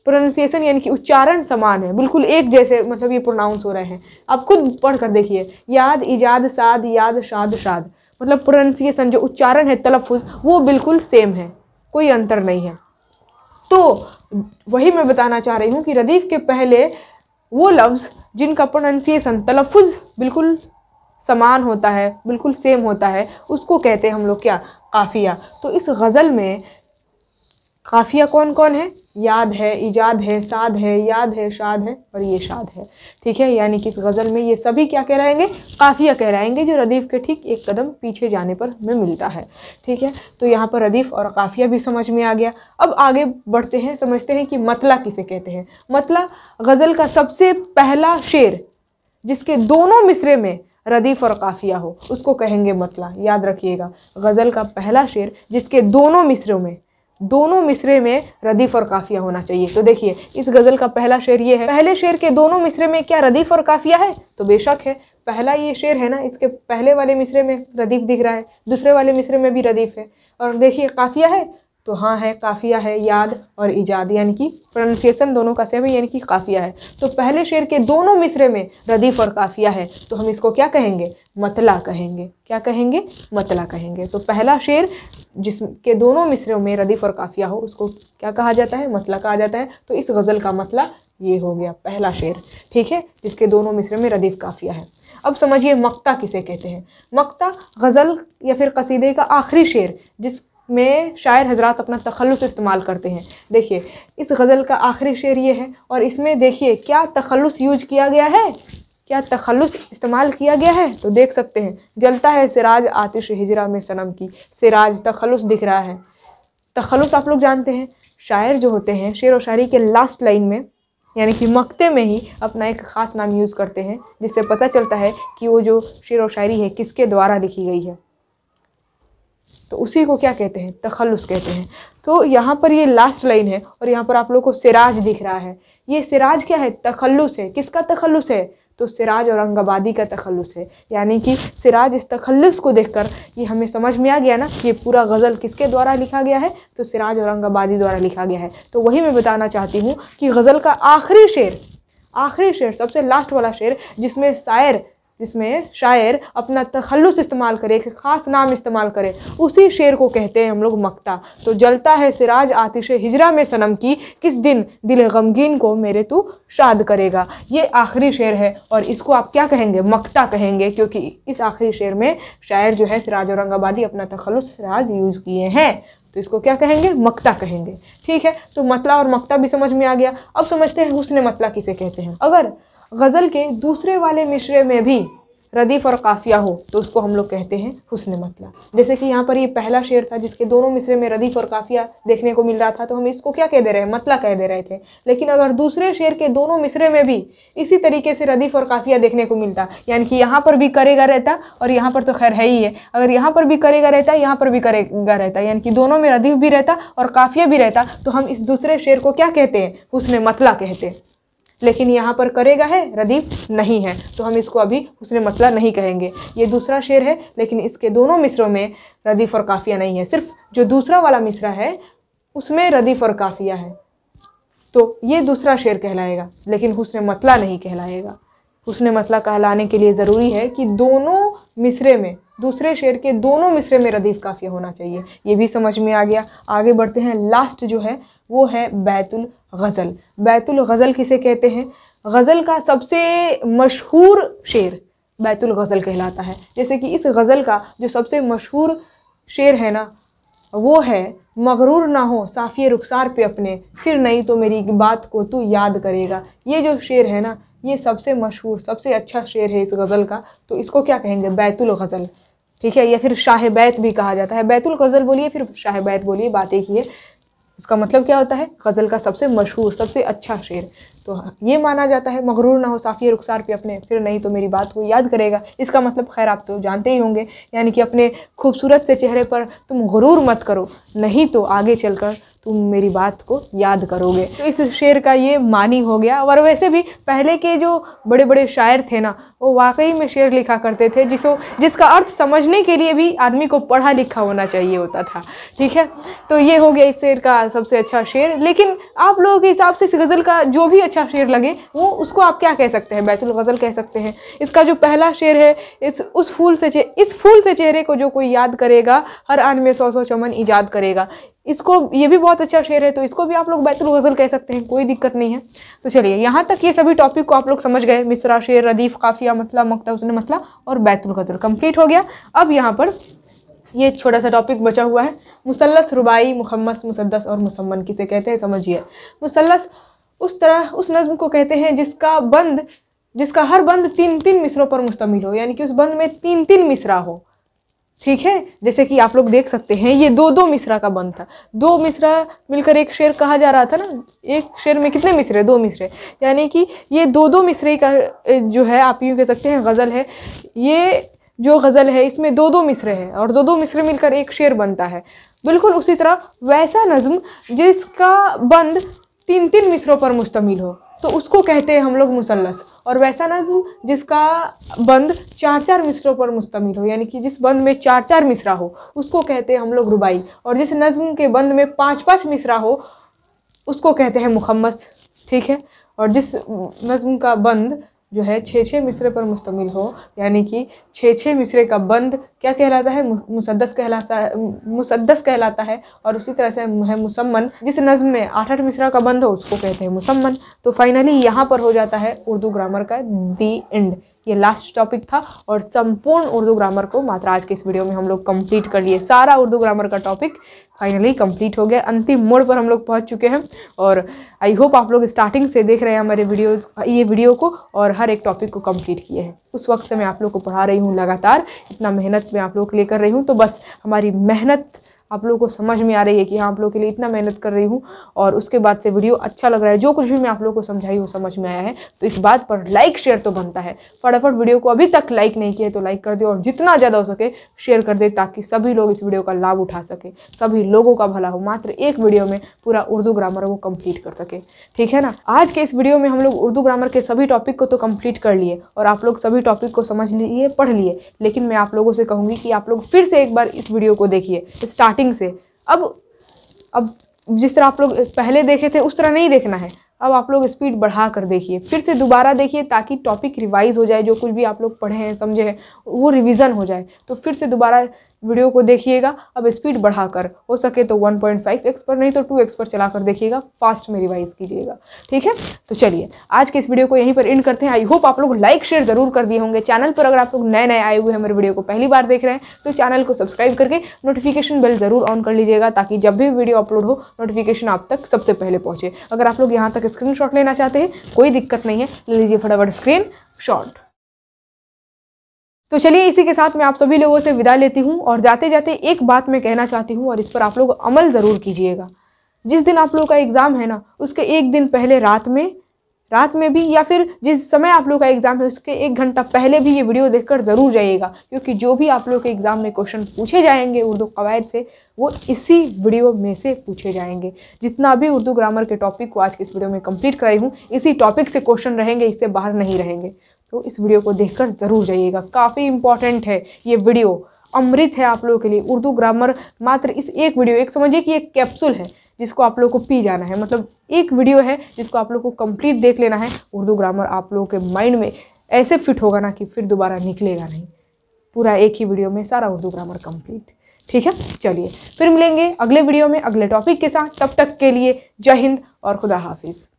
प्रोनाउंसिएशन यानी कि उच्चारण समान है बिल्कुल एक जैसे मतलब ये प्रोनाउंस हो रहे हैं आप खुद पढ़ कर देखिए याद ईजाद साद याद शाद शाद मतलब प्रोनंसिएशन जो उच्चारण है तलफ़ वो बिल्कुल सेम है कोई अंतर नहीं है तो वही मैं बताना चाह रही हूँ कि रदीफ़ के पहले वो लफ्ज़ जिनका प्रोनंसिएशन तलफ़ बिल्कुल समान होता है बिल्कुल सेम होता है उसको कहते हैं हम लोग क्या काफ़िया तो इस गज़ल में काफ़िया कौन कौन है याद है ईजाद है साद है याद है शाद है और ये शाद है ठीक है यानी कि इस गज़ल में ये सभी क्या कहलाएंगे काफ़िया कहलाएंगे जो रदीफ़ के ठीक एक कदम पीछे जाने पर हमें मिलता है ठीक है तो यहाँ पर रदीफ़ और काफ़िया भी समझ में आ गया अब आगे बढ़ते हैं समझते हैं कि मतला किसे कहते हैं मतला गज़ल का सबसे पहला शेर जिसके दोनों मिसरे में रदीफ़ और काफ़िया हो उसको कहेंगे मतला याद रखिएगा गज़ल का पहला शेर जिसके दोनों मिसरों में दोनों मिसरे में रदीफ़ और काफिया होना चाहिए तो देखिए इस गज़ल का पहला शेर ये है पहले शेर के दोनों मिसरे में क्या रदीफ़ और काफिया है तो बेशक है पहला ये शेर है ना इसके पहले वाले मिसरे में रदीफ़ दिख रहा है दूसरे वाले मिसरे में भी रदीफ़ है और देखिए काफिया है तो हाँ है काफ़िया है याद और ईजाद यानी कि प्रोनाउंसिएशन दोनों का सेम है यानी कि काफ़िया है तो पहले शेर के दोनों मिसरे में रदीफ़ और काफ़िया है तो हम इसको क्या कहेंगे मतला कहेंगे क्या कहेंगे मतला कहेंगे तो पहला शेर जिस के दोनों मिसरों में रदीफ़ और काफ़िया हो उसको क्या कहा जाता है मतला कहा जाता है तो इस गज़ल का मतला ये हो गया पहला शेर ठीक है जिसके दोनों मिसरे में रदीफ़ काफ़िया है अब समझिए मक्ता किसे कहते हैं मक्ता गज़ल या फिर कसीदे का आखिरी शेर जिस में शायर हजरात अपना तखलस इस्तेमाल करते हैं देखिए इस गज़ल का आखिरी शेर ये है और इसमें देखिए क्या तखलस यूज किया गया है क्या तखलस इस्तेमाल किया गया है तो देख सकते हैं जलता है सिराज आतिश हिजरा में सनम की सिराज तखलस दिख रहा है तखलस आप लोग जानते हैं शायर जो होते हैं शेर व शायरी के लास्ट लाइन में यानी कि मकते में ही अपना एक ख़ास नाम यूज़ करते हैं जिससे पता चलता है कि वो जो शेर व शायरी है किसके द्वारा लिखी गई है तो उसी को क्या कहते हैं तखलस कहते हैं तो यहाँ पर ये लास्ट लाइन है और यहाँ पर आप लोग को सिराज दिख रहा है ये सिराज क्या है तखलस है किसका तखलस है तो सिराज औरंगाबादी का तखलस है यानी कि सिराज इस तखलस को देखकर ये हमें समझ में आ गया ना कि ये पूरा गज़ल किसके द्वारा लिखा गया है तो सिराज अंगाबादी द्वारा लिखा गया है तो वही मैं बताना चाहती हूँ कि गज़ल का आखिरी शेर आखिरी शेर सबसे लास्ट वाला शेर जिसमें शायर जिसमें शायर अपना तखलस इस्तेमाल करे एक ख़ास नाम इस्तेमाल करे उसी शेर को कहते हैं हम लोग मक्ता तो जलता है सिराज आतिश हिजरा में सनम की किस दिन दिल गमगीन को मेरे तू शाद करेगा ये आखिरी शेर है और इसको आप क्या कहेंगे मक्ता कहेंगे क्योंकि इस आखिरी शेर में शायर जो है सिराज औरंगाबादी अपना तखलुस सिराज यूज़ किए हैं तो इसको क्या कहेंगे मक्ता कहेंगे ठीक है तो मतला और मक्ता भी समझ में आ गया अब समझते हैं हुसन मतला किसे कहते हैं अगर गज़ल के दूसरे वाले मिश्रे में भी रदीफ़ और काफ़िया हो तो उसको हम लोग कहते हैं हुसन मतला जैसे कि यहाँ पर ये पहला शेर था जिसके दोनों मिसरे में रदीफ़ और काफ़िया देखने को मिल रहा था तो हम इसको क्या कह दे रहे हैं मतला कह दे रहे थे लेकिन अगर दूसरे शेर के दोनों मिसरे में भी इसी तरीके से रदीफ़ और काफ़िया देखने को मिलता यानी कि यहाँ पर भी करेगा रहता और यहाँ पर तो खैर है ही है अगर यहाँ पर भी करेगा रहता यहाँ पर भी करेगा रहता यानी कि दोनों में रदीफ़ भी रहता और काफ़िया भी रहता तो हम इस दूसरे शेर को क्या कहते हैं हुसन मतला कहते हैं लेकिन यहाँ पर करेगा है रदीफ नहीं है तो हम इसको अभी उसने मतला नहीं कहेंगे ये दूसरा शेर है लेकिन इसके दोनों मिसरों में रदीफ और काफ़िया नहीं है सिर्फ जो दूसरा वाला मिसरा है उसमें रदीफ और काफ़िया है तो ये दूसरा शेर कहलाएगा लेकिन हुसन मतला नहीं कहलाएगा हुसन मतला कहलाने के लिए ज़रूरी है कि दोनों मिसरे में दूसरे शेर के दोनों मिसरे में रदीफ़ काफ़िया होना चाहिए ये भी समझ में आ गया आगे बढ़ते हैं लास्ट जो है वो है बैतुल गज़ल बैतुल गज़ल किसे कहते हैं गज़ल का सबसे मशहूर शेर बैतुल गज़ल कहलाता है जैसे कि इस गज़ल का जो सबसे मशहूर शेर है ना वो है मगरूर ना हो साफ़ी रुखसार पे अपने फिर नहीं तो मेरी बात को तू याद करेगा ये जो शेर है ना ये सबसे मशहूर सबसे अच्छा शेर है इस गज़ल का तो इसको क्या कहेंगे बैतुल गज़ल ठीक है या फिर शाह बैत भी कहा जाता है बैतुल गज़ल बोलिए फिर शाह बैत बोलिए बात एक ही है इसका मतलब क्या होता है गज़ल का सबसे मशहूर सबसे अच्छा शेर तो ये माना जाता है मगरूर ना हो साफ़ी रुखसार पे अपने फिर नहीं तो मेरी बात को याद करेगा इसका मतलब खैर आप तो जानते ही होंगे यानी कि अपने खूबसूरत से चेहरे पर तुम गुरूर मत करो नहीं तो आगे चलकर तुम मेरी बात को याद करोगे तो इस शेर का ये मानी हो गया और वैसे भी पहले के जो बड़े बड़े शायर थे ना वो वाकई में शेर लिखा करते थे जिसको जिसका अर्थ समझने के लिए भी आदमी को पढ़ा लिखा होना चाहिए होता था ठीक है तो ये हो गया इस शेर का सबसे अच्छा शेर लेकिन आप लोगों के हिसाब से इस गज़ल का जो भी अच्छा शेर लगे वो उसको आप क्या कह सकते हैं बैतुल गज़ल कह सकते हैं इसका जो पहला शेर है इस उस फूल से इस फूल से चेहरे को जो कोई याद करेगा हर आन में सौ सौ चमन ईजाद करेगा इसको ये भी बहुत अच्छा शेर है तो इसको भी आप लोग बैतुल गज़ल कह सकते हैं कोई दिक्कत नहीं है तो चलिए यहाँ तक ये सभी टॉपिक को आप लोग समझ गए मिसरा शेर रदीफ़ काफ़िया मतला मकता उसने मतला और बैतुल गज़ल कंप्लीट हो गया अब यहाँ पर ये छोटा सा टॉपिक बचा हुआ है मुसलस रुबाई मुहम्मस मुसदस और मुसमन किसे कहते हैं समझिए मुसलस उस तरह उस नज़म को कहते हैं जिसका बंद जिसका हर बंद तीन तीन मिसरों पर मुश्तमिल हो यानी कि उस बंद में तीन तीन मिसरा हो ठीक है जैसे कि आप लोग देख सकते हैं ये दो दो मिसरा का बंद था दो मिसरा मिलकर एक शेर कहा जा रहा था ना एक शेर में कितने मिसरे दो मिसरे यानी कि ये दो दो मिश्रे का जो है आप यूँ कह सकते हैं गज़ल है ये जो गज़ल है इसमें दो दो मिश्रे हैं और दो दो मिसरे मिलकर एक शेर बनता है बिल्कुल उसी तरह वैसा नज़म जिसका बंद तीन तीन मिसरों पर मुश्तमिल हो तो उसको कहते हैं हम लोग मुसलस और वैसा नज्म जिसका बंद चार चार मिसरों पर मुश्तमिल हो यानी कि जिस बंद में चार चार मिसरा हो उसको कहते हैं हम लोग रुबाई और जिस नज़म के बंद में पाँच पाँच मिसरा हो उसको कहते हैं मुखमस ठीक है और जिस नज़म का बंद जो है छः छः मिसरे पर मुश्तमिल हो यानी कि छः छः मिसरे का बंद क्या कहलाता है मुसदस कहलाता मुसदस कहलाता है और उसी तरह से है मुसमन जिस नज़म में आठ आठ मिसरा का बंद हो उसको कहते हैं मुसमन तो फाइनली यहाँ पर हो जाता है उर्दू ग्रामर का दी एंड ये लास्ट टॉपिक था और संपूर्ण उर्दू ग्रामर को मात्र आज के इस वीडियो में हम लोग कंप्लीट कर लिए सारा उर्दू ग्रामर का टॉपिक फाइनली कंप्लीट हो गया अंतिम मोड़ पर हम लोग पहुंच चुके हैं और आई होप आप लोग स्टार्टिंग से देख रहे हैं हमारे वीडियो ये वीडियो को और हर एक टॉपिक को कंप्लीट किए हैं उस वक्त से मैं आप लोग को पढ़ा रही हूँ लगातार इतना मेहनत मैं आप लोग के लिए कर रही हूँ तो बस हमारी मेहनत आप लोगों को समझ में आ रही है कि हाँ आप लोगों के लिए इतना मेहनत कर रही हूँ और उसके बाद से वीडियो अच्छा लग रहा है जो कुछ भी मैं आप लोगों को समझाई हूँ समझ में आया है तो इस बात पर लाइक शेयर तो बनता है फटाफट वीडियो को अभी तक लाइक नहीं किया तो लाइक कर दे और जितना ज़्यादा हो सके शेयर कर दे ताकि सभी लोग इस वीडियो का लाभ उठा सके सभी लोगों का भला हो मात्र एक वीडियो में पूरा उर्दू ग्रामर वो कंप्लीट कर सके ठीक है ना आज के इस वीडियो में हम लोग उर्दू ग्रामर के सभी टॉपिक को तो कंप्लीट कर लिए और आप लोग सभी टॉपिक को समझ लिए पढ़ लिए लेकिन मैं आप लोगों से कहूँगी कि आप लोग फिर से एक बार इस वीडियो को देखिए स्टार्टिंग स्टार्टिंग से अब अब जिस तरह आप लोग पहले देखे थे उस तरह नहीं देखना है अब आप लोग स्पीड बढ़ा कर देखिए फिर से दोबारा देखिए ताकि टॉपिक रिवाइज हो जाए जो कुछ भी आप लोग पढ़े हैं समझे हैं वो रिविज़न हो जाए तो फिर से दोबारा वीडियो को देखिएगा अब स्पीड बढ़ाकर हो सके तो 1.5x पर नहीं तो 2x पर चला कर देखिएगा फास्ट में रिवाइज कीजिएगा ठीक है तो चलिए आज के इस वीडियो को यहीं पर एंड करते हैं आई होप आप लोग लाइक शेयर जरूर कर दिए होंगे चैनल पर अगर आप लोग नए नए आए हुए हैं मेरे वीडियो को पहली बार देख रहे हैं तो चैनल को सब्सक्राइब करके नोटिफिकेशन बेल ज़रूर ऑन कर लीजिएगा ताकि जब भी वीडियो अपलोड हो नोटिफिकेशन आप तक सबसे पहले पहुँचे अगर आप लोग यहाँ तक स्क्रीन शॉट लेना चाहते हैं कोई दिक्कत नहीं है ले लीजिए फटाफट स्क्रीन शॉट तो चलिए इसी के साथ मैं आप सभी लोगों से विदा लेती हूँ और जाते जाते एक बात मैं कहना चाहती हूँ और इस पर आप लोग अमल ज़रूर कीजिएगा जिस दिन आप लोगों का एग्ज़ाम है ना उसके एक दिन पहले रात में रात में भी या फिर जिस समय आप लोग का एग्ज़ाम है उसके एक घंटा पहले भी ये वीडियो देखकर ज़रूर जाइएगा क्योंकि जो भी आप लोग के एग्ज़ाम में क्वेश्चन पूछे जाएंगे उर्दू कवायद से वो इसी वीडियो में से पूछे जाएंगे जितना भी उर्दू ग्रामर के टॉपिक को आज के इस वीडियो में कंप्लीट कराई हूँ इसी टॉपिक से क्वेश्चन रहेंगे इससे बाहर नहीं रहेंगे तो इस वीडियो को देख ज़रूर जाइएगा काफ़ी इंपॉर्टेंट है ये वीडियो अमृत है आप लोगों के लिए उर्दू ग्रामर मात्र इस एक वीडियो एक समझिए कि एक कैप्सूल है जिसको आप लोग को पी जाना है मतलब एक वीडियो है जिसको आप लोग को कंप्लीट देख लेना है उर्दू ग्रामर आप लोगों के माइंड में ऐसे फिट होगा ना कि फिर दोबारा निकलेगा नहीं पूरा एक ही वीडियो में सारा उर्दू ग्रामर कम्प्लीट ठीक है चलिए फिर मिलेंगे अगले वीडियो में अगले टॉपिक के साथ तब तक के लिए जय हिंद और खुदा हाफिज़